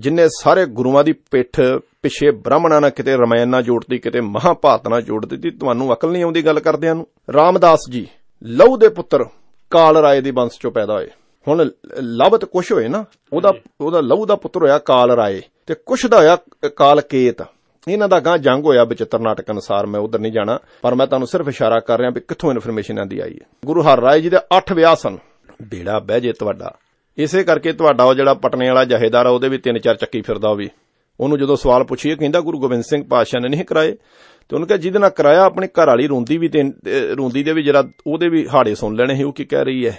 ਜਿੰਨੇ ਸਾਰੇ ਗੁਰੂਆਂ ਦੀ ਪਿੱਠ ਪਿਛੇ ਬ੍ਰਾਹਮਣਾਂ ਨਾਲ ਕਿਤੇ ਰਮਾਇਣ ਨਾਲ ਜੋੜਦੀ ਕਿਤੇ ਮਹਾਭਾਰਤ ਨਾਲ ਜੋੜ ਦਿੱਤੀ ਤੁਹਾਨੂੰ ਅਕਲ ਨਹੀਂ ਆਉਂਦੀ ਗੱਲ ਕਰਦਿਆਂ ਨੂੰ ਰਾਮਦਾਸ ਜੀ ਲਹੂ ਦੇ ਪੁੱਤਰ ਕਾਲ ਰਾਏ ਦੇ ਵੰਸ਼ ਚੋਂ ਪੈਦਾ ਹੋਏ ਹੁਣ ਲਵਤ ਕੁਛ ਹੋਏ ਨਾ ਉਹਦਾ ਉਹਦਾ ਲਹੂ ਦਾ ਪੁੱਤਰ ਹੋਇਆ ਕਾਲ ਰਾਏ ਤੇ ਕੁਛ ਦਾ ਹੋਇਆ ਕਾਲਕੇਤ ਇਹਨਾਂ ਦਾ ਗਾਂ ਜੰਗ ਹੋਇਆ ਬਚਿੱਤਰ ਤਰਨਾਟਕ ਅਨਸਾਰ ਮੈਂ ਉਧਰ ਨਹੀਂ ਜਾਣਾ ਪਰ ਮੈਂ ਤੁਹਾਨੂੰ ਸਿਰਫ ਇਸ਼ਾਰਾ ਕਰ ਰਿਹਾ ਵੀ ਕਿੱਥੋਂ ਇਨਫੋਰਮੇਸ਼ਨ ਆਂਦੀ ਆਈ ਹੈ ਗੁਰੂ ਹਰ ਰਾਏ ਜੀ ਦੇ 8 ਵਿਆਹ ਸਨ ਬੇੜਾ ਬਹਿ ਜੇ ਤੁਹਾਡਾ ਇਸੇ ਕਰਕੇ ਤੁਹਾਡਾ ਉਹ ਜਿਹੜਾ ਪਟਨੇ ਵਾਲਾ ਜਹੇਦਾਰ ਆ ਉਹਦੇ ਵੀ ਤਿੰਨ ਚਾਰ ਚੱਕੀ ਫਿਰਦਾ ਉਹ ਵੀ ਉਹਨੂੰ ਜਦੋਂ ਸਵਾਲ ਪੁੱਛੀਏ ਕਹਿੰਦਾ ਗੁਰੂ ਗੋਬਿੰਦ ਸਿੰਘ ਪਾਤਸ਼ਾਹ ਨੇ ਨਹੀਂ ਕਰਾਏ ਤੇ ਉਹਨੂੰ ਕਿਹਾ ਜਿਹਦੇ ਨਾਲ ਕਰਾਇਆ ਆਪਣੇ ਘਰ ਵਾਲੀ ਰੋਂਦੀ ਵੀ ਤੇ ਰੋਂਦੀ ਦੇ ਵੀ ਜਿਹੜਾ ਉਹਦੇ ਵੀ ਹਾੜੇ ਸੁਣ ਲੈਣੇ ਸੀ ਉਹ ਕੀ ਕਹਿ ਰਹੀ ਹੈ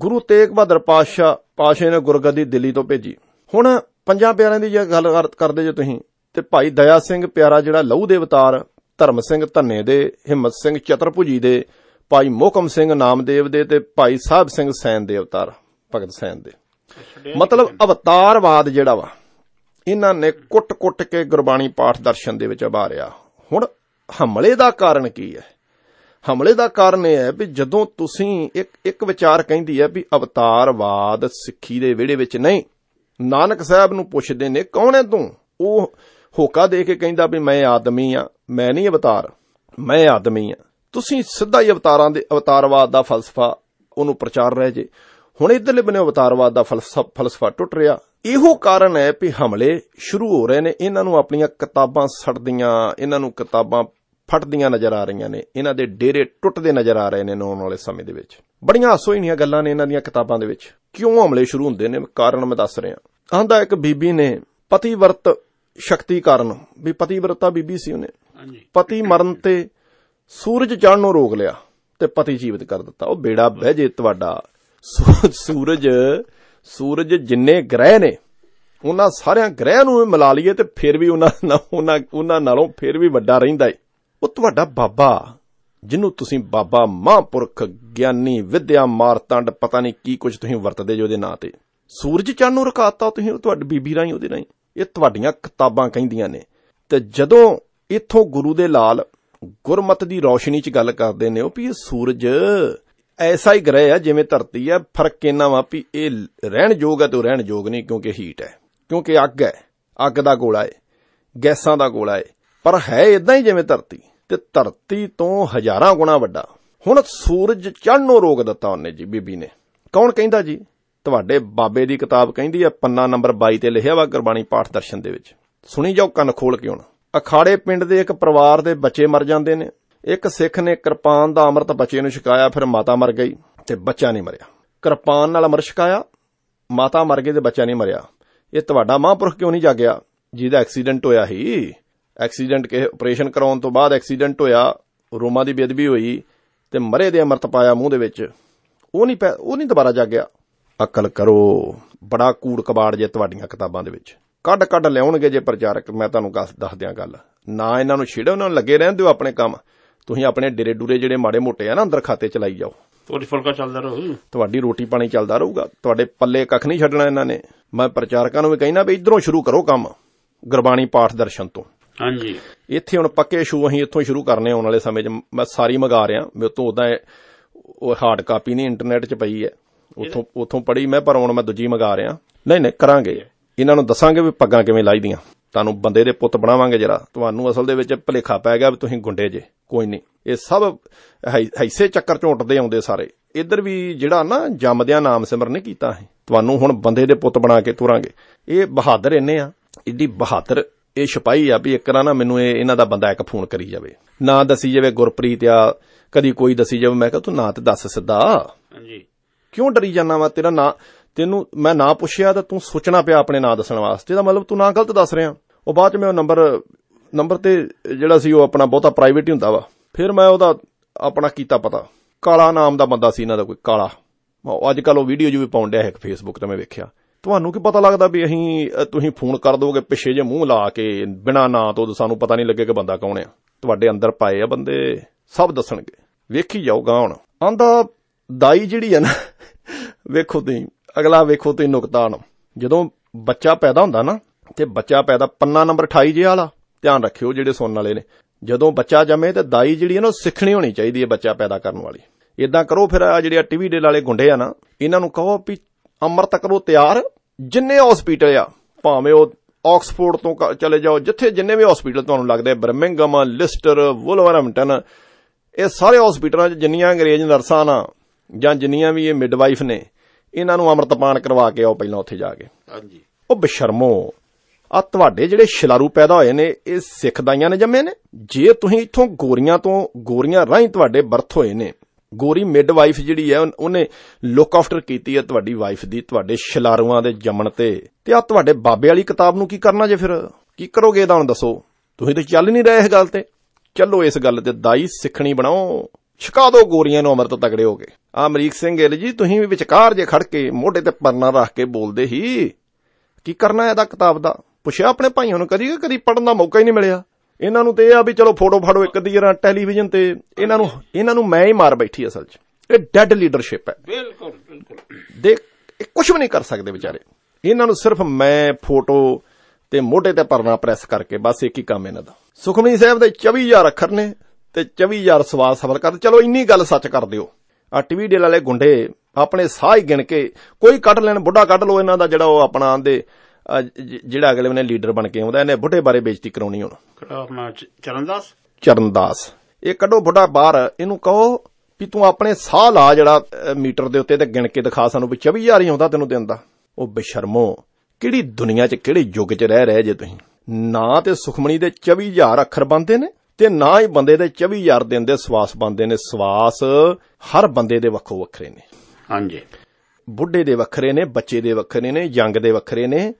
ਗੁਰੂ ਤੇਗ ਬਹਾਦਰ ਪਾਤਸ਼ਾਹ ਪਾਸ਼ੇ ਨੇ ਗੁਰਗੱਦੀ ਦਿੱਲੀ ਤੋਂ ਭੇਜੀ ਹੁਣ ਪੰਜਾਂ ਪਿਆਰਿਆਂ ਦੀ ਜੇ ਗੱਲ ਕਰਦੇ ਜੇ ਤੁਸੀਂ ਤੇ ਭਾਈ ਦਇਆ ਸਿੰਘ ਪਿਆਰਾ ਜਿਹੜਾ ਲਹੂ ਦੇ ਅਵਤਾਰ ਧਰਮ ਸਿੰਘ ਧੰਨੇ ਦੇ ਹਿੰਮਤ ਸਿੰਘ ਚਤਰਪੁਜੀ ਦੇ ਭਾਈ ਮੋਕਮ ਸਿੰਘ ਨਾਮਦੇਵ ਦੇ ਤੇ ਭਾਈ ਸਾਹਿਬ ਸਿੰਘ ਸੈਨ ਦੇ ਅਵਤਾਰ ਭਗਤ ਸੈਨ ਦੇ ਮਤਲਬ ਅਵਤਾਰਵਾਦ ਜਿਹੜਾ ਵਾ ਇਹਨਾਂ ਨੇ ਕੁੱਟ-ਕੁੱਟ ਕੇ ਗੁਰਬਾਣੀ ਪਾਠ ਦਰਸ਼ਨ ਦੇ ਵਿੱਚ ਉਭਾਰਿਆ ਹੁਣ ਹਮਲੇ ਦਾ ਕਾਰਨ ਕੀ ਹੈ ਹਮਲੇ ਦਾ ਕਾਰਨ ਇਹ ਹੈ ਵੀ ਜਦੋਂ ਤੁਸੀਂ ਇੱਕ ਇੱਕ ਵਿਚਾਰ ਕਹਿੰਦੀ ਹੈ ਵੀ ਅਵਤਾਰਵਾਦ ਸਿੱਖੀ ਦੇ ਵਿੜੇ ਵਿੱਚ ਨਹੀਂ ਨਾਨਕ ਸਾਹਿਬ ਨੂੰ ਪੁੱਛਦੇ ਨੇ ਕੌਣ ਹੈ ਤੂੰ ਉਹ ਹੋਕਾ ਦੇ ਕੇ ਕਹਿੰਦਾ ਵੀ ਮੈਂ ਆਦਮੀ ਆ ਮੈਂ ਨਹੀਂ ਅਵਤਾਰ ਮੈਂ ਆਦਮੀ ਆ ਤੁਸੀਂ ਸਿੱਧਾ ਹੀ ਅਵਤਾਰਾਂ ਦੇ ਅਵਤਾਰਵਾਦ ਦਾ ਫਲਸਫਾ ਉਹਨੂੰ ਪ੍ਰਚਾਰ ਰਹੇ ਜੇ ਹੁਣ ਇਧਰਲੇ ਬਨੇ ਅਵਤਾਰਵਾਦ ਦਾ ਫਲਸਫਾ ਟੁੱਟ ਰਿਹਾ ਇਹੋ ਕਾਰਨ ਹੈ ਕਿ ਹਮਲੇ ਸ਼ੁਰੂ ਹੋ ਰਹੇ ਨੇ ਇਹਨਾਂ ਨੂੰ ਆਪਣੀਆਂ ਕਿਤਾਬਾਂ ਸੜਦੀਆਂ ਇਹਨਾਂ ਨੂੰ ਕਿਤਾਬਾਂ ਫਟਦੀਆਂ ਨਜ਼ਰ ਆ ਰਹੀਆਂ ਨੇ ਇਹਨਾਂ ਦੇ ਡੇਰੇ ਟੁੱਟਦੇ ਨਜ਼ਰ ਆ ਰਹੇ ਨੇ ਨੌਨ ਵਾਲੇ ਸਮੇਂ ਦੇ ਵਿੱਚ ਬੜੀਆਂ ਸੋਹਣੀਆਂ ਗੱਲਾਂ ਨੇ ਇਹਨਾਂ ਦੀਆਂ ਕਿਤਾਬਾਂ ਦੇ ਵਿੱਚ ਕਿਉਂ ਹਮਲੇ ਸ਼ੁਰੂ ਹੁੰਦੇ ਨੇ ਕਾਰਨ ਮੈਂ ਦੱਸ ਰਿਹਾ ਆਂਦਾ ਇੱਕ ਬੀਬੀ ਨੇ ਪਤੀਵਰਤ ਸ਼ਕਤੀ ਕਾਰਨ ਵੀ ਪਤੀਵਰਤਾ ਬੀਬੀ ਸੀ ਉਹਨੇ ਹਾਂਜੀ ਪਤੀ ਮਰਨ ਤੇ ਸੂਰਜ ਚੜ੍ਹਨ ਨੂੰ ਰੋਕ ਲਿਆ ਤੇ ਪਤੀ ਜੀਵਤ ਕਰ ਦਿੱਤਾ ਉਹ ਬੇੜਾ ਬਹਿ ਜੇ ਤੁਹਾਡਾ ਸੂਰਜ ਸੂਰਜ ਜਿੰਨੇ ਗ੍ਰਹਿ ਨੇ ਉਹਨਾਂ ਸਾਰਿਆਂ ਗ੍ਰਹਿ ਨੂੰ ਮਿਲਾ ਲਈਏ ਤੇ ਫਿਰ ਵੀ ਉਹਨਾਂ ਉਹਨਾਂ ਉਹਨਾਂ ਨਾਲੋਂ ਫਿਰ ਵੀ ਵੱਡਾ ਰਹਿੰਦਾ ਏ ਉਹ ਤੁਹਾਡਾ ਬਾਬਾ ਜਿਹਨੂੰ ਤੁਸੀਂ ਬਾਬਾ ਮਹਾਂਪੁਰਖ ਗਿਆਨੀ ਵਿਦਿਆ ਮਾਰਤੰਡ ਪਤਾ ਨਹੀਂ ਕੀ ਕੁਝ ਤੁਸੀਂ ਵਰਤਦੇ ਜੋ ਉਹਦੇ ਨਾਂ ਤੇ ਸੂਰਜ ਚੰਨ ਨੂੰ ਰਕਾਤਾ ਤੁਸੀਂ ਤੁਹਾਡੀ ਬੀਬੀ ਰਾਹੀਂ ਉਹਦੇ ਰਾਹੀਂ ਇਹ ਤੁਹਾਡੀਆਂ ਕਿਤਾਬਾਂ ਕਹਿੰਦੀਆਂ ਨੇ ਤੇ ਜਦੋਂ ਇੱਥੋਂ ਗੁਰੂ ਦੇ ਲਾਲ ਗੁਰਮਤ ਦੀ ਰੌਸ਼ਨੀ 'ਚ ਗੱਲ ਕਰਦੇ ਨੇ ਉਹ ਵੀ ਇਹ ਸੂਰਜ ਐਸਾ ਹੀ ਗ੍ਰਹਿ ਆ ਜਿਵੇਂ ਧਰਤੀ ਆ ਫਰਕ ਇਹਨਾਂ ਵਾ ਵੀ ਇਹ ਰਹਿਣ ਯੋਗ ਹੈ ਤੇ ਰਹਿਣ ਯੋਗ ਨਹੀਂ ਕਿਉਂਕਿ ਹੀਟ ਹੈ ਕਿਉਂਕਿ ਅੱਗ ਹੈ ਅੱਗ ਦਾ ਗੋਲਾ ਹੈ ਗੈਸਾਂ ਦਾ ਗੋਲਾ ਹੈ ਪਰ ਹੈ ਇਦਾਂ ਹੀ ਜਿਵੇਂ ਧਰਤੀ ਤੇ ਧਰਤੀ ਤੋਂ ਹਜ਼ਾਰਾਂ ਗੁਣਾ ਵੱਡਾ ਹੁਣ ਸੂਰਜ ਚੜ੍ਹਨੋਂ ਰੋਕ ਦਿੱਤਾ ਉਹਨੇ ਜੀ ਬੀਬੀ ਨੇ ਕੌਣ ਕਹਿੰਦਾ ਜੀ ਤੁਹਾਡੇ ਬਾਬੇ ਦੀ ਕਿਤਾਬ ਕਹਿੰਦੀ ਹੈ ਪੰਨਾ ਨੰਬਰ 22 ਤੇ ਲਿਖਿਆ ਵਾ ਗੁਰਬਾਣੀ ਪਾਠ ਦਰਸ਼ਨ ਦੇ ਵਿੱਚ ਸੁਣੀ ਜਾਓ ਕੰਨ ਖੋਲ ਕੇ ਹੁਣ ਅਖਾੜੇ ਪਿੰਡ ਦੇ ਇੱਕ ਪਰਿਵਾਰ ਦੇ ਬੱਚੇ ਮਰ ਜਾਂਦੇ ਨੇ ਇੱਕ ਸਿੱਖ ਨੇ ਕਿਰਪਾਨ ਦਾ ਅੰਮ੍ਰਿਤ ਬੱਚੇ ਨੂੰ ਛਕਾਇਆ ਫਿਰ ਮਾਤਾ ਮਰ ਗਈ ਤੇ ਬੱਚਾ ਨਹੀਂ ਮਰਿਆ ਕਿਰਪਾਨ ਨਾਲ ਅੰਮ੍ਰਿਤ ਛਕਾਇਆ ਮਾਤਾ ਮਰ ਗਈ ਤੇ ਬੱਚਾ ਨਹੀਂ ਮਰਿਆ ਇਹ ਤੁਹਾਡਾ ਮਹਾਂਪੁਰਖ ਕਿਉਂ ਨਹੀਂ ਜਾਗਿਆ ਜਿਹਦਾ ਐਕਸੀਡੈਂਟ ਹੋਇਆ ਸੀ ਐਕਸੀਡੈਂਟ ਕੇ ਆਪਰੇਸ਼ਨ ਕਰਾਉਣ ਤੋਂ ਬਾਅਦ ਐਕਸੀਡੈਂਟ ਹੋਇਆ ਰੋਮਾ ਦੀ ਬੇਦਬੀ ਹੋਈ ਤੇ ਮਰੇ ਦੇ ਅਮਰਤ ਪਾਇਆ ਮੂੰਹ ਦੇ ਵਿੱਚ ਉਹ ਨਹੀਂ ਉਹ ਨਹੀਂ ਦੁਬਾਰਾ ਜਾਗਿਆ ਅਕਲ ਕਰੋ ਬੜਾ ਕੂੜ ਕਬਾੜ ਜੇ ਤੁਹਾਡੀਆਂ ਕਿਤਾਬਾਂ ਦੇ ਵਿੱਚ ਕੱਢ ਕੱਢ ਲਿਆਉਣਗੇ ਜੇ ਪ੍ਰਚਾਰਕ ਮੈਂ ਤੁਹਾਨੂੰ ਗੱਲ ਦੱਸ ਦਿਆਂ ਗੱਲ ਨਾ ਇਹਨਾਂ ਨੂੰ ਛੇੜੋ ਨਾ ਨੂੰ ਲੱਗੇ ਰਹਿਣ ਦਿਓ ਆਪਣੇ ਕੰਮ ਤੁਸੀਂ ਆਪਣੇ ਡੇਰੇ ਡੂਰੇ ਜਿਹੜੇ ਮਾੜੇ ਮੋਟੇ ਆ ਨਾ ਅੰਦਰ ਖਾਤੇ ਚਲਾਈ ਜਾਓ ਤੁਹਾਡੀ ਫੁਲਕਾ ਚੱਲਦਾ ਰਹੂ ਤੁਹਾਡੀ ਰੋਟੀ ਪਾਣੀ ਚੱਲਦਾ ਰਹੂਗਾ ਤੁਹਾਡੇ ਪੱਲੇ ਕੱਖ ਨਹੀਂ ਛੱਡਣਾ ਇਹਨਾਂ ਨੇ ਮੈਂ ਪ੍ਰਚਾਰਕਾਂ ਨੂੰ ਵੀ ਕਹਿਣਾ ਵੀ ਇਧਰੋਂ ਸ਼ੁਰੂ ਕਰੋ ਕੰਮ ਗੁਰਬਾਣੀ ਪਾਠ ਦਰਸ਼ਨ ਤੋਂ ਹਾਂਜੀ ਇੱਥੇ ਹੁਣ ਪੱਕੇ ਸ਼ੂ ਅਸੀਂ ਇੱਥੋਂ ਸ਼ੁਰੂ ਕਰਨੇ ਆਉਣ ਵਾਲੇ ਸਮੇਂ 'ਚ ਮੈਂ ਸਾਰੀ ਮੰਗਾ ਰਿਆਂ ਮੇਰੇ ਤੋਂ ਉਦਾਂ ਉਹ ਹਾਰਡ ਕਾਪੀ ਨਹੀਂ ਇੰਟਰਨੈਟ 'ਚ ਪਈ ਹੈ ਉਥੋਂ ਉਥੋਂ ਪੜੀ ਮੈਂ ਪਰ ਹੁਣ ਮੈਂ ਦੂਜੀ ਮੰਗਾ ਰਿਆਂ ਨਹੀਂ ਨਹੀਂ ਕਰਾਂਗੇ ਇਹਨਾਂ ਨੂੰ ਦੱਸਾਂਗੇ ਵੀ ਪੱਗਾਂ ਕਿਵੇਂ ਲਾਈਦੀਆਂ ਤੁਹਾਨੂੰ ਬੰਦੇ ਦੇ ਪੁੱਤ ਬਣਾਵਾਂਗੇ ਜਰਾ ਤੁਹਾਨੂੰ ਅਸਲ ਦੇ ਵਿੱਚ ਭਲੇਖਾ ਪੈ ਗਿਆ ਵੀ ਤੁਸੀਂ ਗੁੰਡੇ ਜੇ ਕੋਈ ਨਹੀਂ ਇਹ ਸਭ ਹਿੱਸੇ ਚੱਕਰ ਚੋਂ ਉੱਟਦੇ ਆਉਂਦੇ ਸਾਰੇ ਇੱਧਰ ਵੀ ਜਿਹੜਾ ਨਾ ਜੰਮਦਿਆਂ ਨਾਮ ਸਿਮਰ ਨਹੀਂ ਕੀਤਾ ਹੈ ਤੁਹਾਨੂੰ ਹੁਣ ਬੰਦੇ ਦੇ ਪੁੱਤ ਬਣਾ ਕੇ ਤੁਰਾਂਗੇ ਇਹ ਬਹਾਦਰ ਇੰਨੇ ਆ ਇੱਡੀ ਬਹਾਦਰ ਇਹ ਸਿਪਾਈ ਆ ਵੀ ਇੱਕ ਨਾ ਮੈਨੂੰ ਇਹ ਇਹਨਾਂ ਦਾ ਬੰਦਾ ਇੱਕ ਫੋਨ ਕਰੀ ਜਾਵੇ ਨਾ ਦੱਸੀ ਜਾਵੇ ਗੁਰਪ੍ਰੀਤ ਆ ਕਦੀ ਕੋਈ ਦੱਸੀ ਜਾਵੇ ਮੈਂ ਕਿਹਾ ਤੂੰ ਨਾ ਤੇ ਦੱਸ ਸਿੱਧਾ ਹਾਂਜੀ ਕਿਉਂ ਡਰੀ ਜਾਂਦਾ ਵਾ ਤੇਰਾ ਨਾਂ ਤੈਨੂੰ ਮੈਂ ਨਾਂ ਪੁੱਛਿਆ ਤਾਂ ਤੂੰ ਸੋਚਣਾ ਪਿਆ ਆਪਣੇ ਨਾਂ ਦੱਸਣ ਵਾਸਤੇ ਦਾ ਮਤਲਬ ਤੂੰ ਨਾ ਗਲਤ ਦੱਸ ਰਿਹਾ ਉਹ ਬਾਅਦ ਚ ਮੈਂ ਉਹ ਨੰਬਰ ਨੰਬਰ ਤੇ ਜਿਹੜਾ ਸੀ ਉਹ ਆਪਣਾ ਬਹੁਤਾ ਪ੍ਰਾਈਵੇਟ ਹੀ ਹੁੰਦਾ ਵਾ ਫਿਰ ਮੈਂ ਉਹਦਾ ਆਪਣਾ ਕੀਤਾ ਪਤਾ ਕਾਲਾ ਨਾਮ ਦਾ ਬੰਦਾ ਸੀ ਇਹਨਾਂ ਦਾ ਕੋਈ ਕਾਲਾ ਅੱਜ ਕੱਲ ਉਹ ਵੀਡੀਓ ਜੀ ਵੀ ਪਾਉਂਦੇ ਆ ਇੱਕ ਫੇਸਬੁੱਕ ਤੇ ਮੈਂ ਵੇਖਿਆ ਤੁਹਾਨੂੰ ਕੀ ਪਤਾ ਲੱਗਦਾ ਵੀ ਅਸੀਂ ਤੁਸੀਂ ਫੋਨ ਕਰ ਦੋਗੇ ਪਿੱਛੇ ਜੇ ਮੂੰਹ ਲਾ ਕੇ ਬਿਨਾ ਨਾਂ ਤੋਂ ਸਾਨੂੰ ਪਤਾ ਨਹੀਂ ਲੱਗੇ ਕਿ ਬੰਦਾ ਕੌਣ ਆ ਤੁਹਾਡੇ ਅੰਦਰ ਪਾਏ ਆ ਬੰਦੇ ਸਭ ਦੱਸਣਗੇ ਵੇਖੀ ਜਾਊਗਾ ਹੁਣ ਆਂਦਾ ਦਾਈ ਜਿਹੜੀ ਆ ਨਾ ਵੇਖੋ ਤੁਸੀਂ ਅਗਲਾ ਵੇਖੋ ਤੁਸੀਂ ਨੁਕਤਾ ਜਦੋਂ ਬੱਚਾ ਪੈਦਾ ਹੁੰਦਾ ਨਾ ਤੇ ਬੱਚਾ ਪੈਦਾ ਪੰਨਾ ਨੰਬਰ 28 ਜੇ ਵਾਲਾ ਧਿਆਨ ਰੱਖਿਓ ਜਿਹੜੇ ਸੁਣਨ ਵਾਲੇ ਨੇ ਜਦੋਂ ਬੱਚਾ ਜੰਮੇ ਤੇ ਦਾਈ ਜਿਹੜੀ ਹੈ ਨਾ ਸਿੱਖਣੀ ਹੋਣੀ ਚਾਹੀਦੀ ਹੈ ਬੱਚਾ ਪੈਦਾ ਕਰਨ ਵਾਲੀ ਇਦਾਂ ਕਰੋ ਫਿਰ ਆ ਜਿਹੜੇ ਟੀਵੀ ਡੇਲ ਵਾਲੇ ਗੁੰਡੇ ਆ ਨਾ ਇਹਨਾਂ ਨੂੰ ਕਹੋ ਵੀ ਅੰਮ੍ਰਿਤ ਕਰੋ ਨੂੰ ਤਿਆਰ ਜਿੰਨੇ ਹਸਪੀਟਲ ਆ ਭਾਵੇਂ ਉਹ ਆਕਸਫੋਰਡ ਤੋਂ ਚਲੇ ਜਾਓ ਜਿੱਥੇ ਜਿੰਨੇ ਵੀ ਹਸਪੀਟਲ ਤੁਹਾਨੂੰ ਲੱਗਦੇ ਬਰਮਿੰਗਮ ਲਿਸਟਰ ਵੁਲਵਰਮਟਨ ਇਹ ਸਾਰੇ ਹਸਪੀਟਲਾਂ 'ਚ ਜਿੰਨੀਆਂ ਅੰਗਰੇਜ਼ ਨਰਸਾਂ ਨਾ ਜਾਂ ਜਿੰਨੀਆਂ ਵੀ ਇਹ ਮਿਡਵਾਈਫ ਨੇ ਇਹਨਾਂ ਨੂੰ ਅੰਮ੍ਰਿਤਪਾਨ ਕਰਵਾ ਕੇ ਆਓ ਪਹਿਲਾਂ ਉੱਥੇ ਜਾ ਕੇ ਹਾਂਜੀ ਉਹ ਬਸ਼ਰਮੋ ਆ ਤੁਹਾਡੇ ਜਿਹੜੇ ਸ਼ਿਲਾਰੂ ਪੈਦਾ ਹੋਏ ਨੇ ਇਹ ਸਿੱਖ ਦਾਈਆਂ ਨੇ ਜੰਮੇ ਨੇ ਜੇ ਤੁਸੀਂ ਇੱਥੋਂ ਗੋਰੀਆਂ ਤੋਂ ਗੋਰੀਆਂ ਰਾਹੀਂ ਤੁਹਾਡੇ ਬਰਥ ਹੋਏ ਨੇ ਗੋਰੀ ਮਿਡ ਵਾਈਫ ਜਿਹੜੀ ਹੈ ਉਹਨੇ ਲੁੱਕ ਆਫਟਰ ਕੀਤੀ ਹੈ ਤੁਹਾਡੀ ਵਾਈਫ ਦੀ ਤੁਹਾਡੇ ਸ਼ਲਾਰੂਆਂ ਦੇ ਜੰਮਣ ਤੇ ਤੇ ਆ ਤੁਹਾਡੇ ਬਾਬੇ ਵਾਲੀ ਕਿਤਾਬ ਨੂੰ ਕੀ ਕਰਨਾ ਜੇ ਫਿਰ ਕੀ ਕਰੋਗੇ ਇਹਦਾ ਹੁਣ ਦੱਸੋ ਤੁਸੀਂ ਤਾਂ ਚੱਲ ਨਹੀਂ ਰਹੇ ਇਸ ਗੱਲ ਤੇ ਚੱਲੋ ਇਸ ਗੱਲ ਤੇ ਦਾਈ ਸਿੱਖਣੀ ਬਣਾਓ ਛਕਾ ਦੋ ਗੋਰੀਆਂ ਨੂੰ ਅਮਰਤ ਤੋਂ ਤਗੜੇ ਹੋਗੇ ਆ ਅਮਰੀਕ ਸਿੰਘ ਗਿੱਲ ਜੀ ਤੁਸੀਂ ਵੀ ਵਿਚਕਾਰ ਜੇ ਖੜ ਕੇ ਮੋਢੇ ਤੇ ਪਰਨਾ ਰੱਖ ਕੇ ਬੋਲਦੇ ਹੀ ਕੀ ਕਰਨਾ ਇਹਦਾ ਕਿਤਾਬ ਦਾ ਪੁੱਛਿਆ ਆਪਣੇ ਭਾਈਆਂ ਨੂੰ ਕਦੀ ਕਦੀ ਪੜਨ ਦਾ ਮੌਕਾ ਹੀ ਨਹੀਂ ਮਿਲਿਆ ਇਹਨਾਂ ਨੂੰ ਤੇ ਇਹ ਆ ਵੀ ਚਲੋ ਫੋਟੋ ਫਾੜੋ ਇੱਕ ਦੀ ਜਰਾ ਟੈਲੀਵਿਜ਼ਨ ਤੇ ਇਹਨਾਂ ਨੂੰ ਇਹਨਾਂ ਨੂੰ ਮੈਂ ਹੀ ਮਾਰ ਬੈਠੀ ਅਸਲ 'ਚ ਇਹ ਡੈਡ ਲੀਡਰਸ਼ਿਪ ਹੈ ਬਿਲਕੁਲ ਬਿਲਕੁਲ ਦੇਖ ਇਹ ਕੁਝ ਵੀ ਨਹੀਂ ਕਰ ਸਕਦੇ ਵਿਚਾਰੇ ਇਹਨਾਂ ਨੂੰ ਸਿਰਫ ਮੈਂ ਫੋਟੋ ਤੇ ਮੋਢੇ ਤੇ ਪਰਨਾ ਪ੍ਰੈਸ ਕਰਕੇ ਬਸ ਇੱਕ ਹੀ ਕੰਮ ਇਹਨਾਂ ਦਾ ਸੁਖਮਨੀ ਸਾਹਿਬ ਦੇ 24000 ਅੱਖਰ ਨੇ ਤੇ 24000 ਸਵਾਲ ਸਵਾਲ ਕਰ ਚਲੋ ਇੰਨੀ ਗੱਲ ਸੱਚ ਕਰ ਦਿਓ ਆ ਟੀਵੀ ਡੇਲ ਵਾਲੇ ਗੁੰਡੇ ਆਪਣੇ ਸਾਹ ਹੀ ਗਿਣ ਕੇ ਕੋਈ ਕੱਢ ਲੈਣ ਬੁੱਢਾ ਕੱਢ ਲੋ ਇਹਨਾਂ ਦਾ ਜਿਹੜਾ ਉਹ ਆਪਣਾ ਆਂਦੇ ਜਿਹੜਾ ਅਗਲੇ ਮਹੀਨੇ ਲੀਡਰ ਬਣ ਕੇ ਆਉਂਦਾ ਇਹਨੇ ਬੁੱਢੇ ਬਾਰੇ ਬੇਇੱਜ਼ਤੀ ਕਰਾਉਣੀ ਹੁਣ ਚਰਨਦਾਸ ਚਰਨਦਾਸ ਇਹ ਕੱਢੋ ਬੁੱਢਾ ਬਾਹਰ ਇਹਨੂੰ ਕਹੋ ਵੀ ਤੂੰ ਆਪਣੇ ਸਾਹ ਲਾ ਜਿਹੜਾ ਮੀਟਰ ਦੇ ਉੱਤੇ ਤੇ ਗਿਣ ਕੇ ਦਿਖਾ ਸਾਨੂੰ ਵੀ 24000 ਹੀ ਆਉਂਦਾ ਤੈਨੂੰ ਦਿਨ ਦਾ ਉਹ ਬਸ਼ਰਮੋ ਕਿਹੜੀ ਦੁਨੀਆ 'ਚ ਕਿਹੜੇ ਯੁੱਗ 'ਚ ਰਹਿ ਰਹੇ ਜੇ ਤੁਸੀਂ ਨਾ ਤੇ ਸੁਖਮਣੀ ਦੇ 24000 ਅੱਖਰ ਬੰਦੇ ਨੇ ਤੇ ਨਾ ਹੀ ਬੰਦੇ ਦੇ 24000 ਦਿਨ ਦੇ ਸਵਾਸ ਬੰਦੇ ਨੇ ਸਵਾਸ ਹਰ ਬੰਦੇ ਦੇ ਵੱਖੋ ਵੱਖਰੇ ਨੇ ਹਾਂਜੀ ਬੁੱਢੇ ਦੇ ਵੱਖਰੇ ਨੇ ਬੱਚੇ ਦੇ ਵੱਖਰੇ ਨੇ ਯੰਗ ਦੇ ਵੱਖਰੇ ਨੇ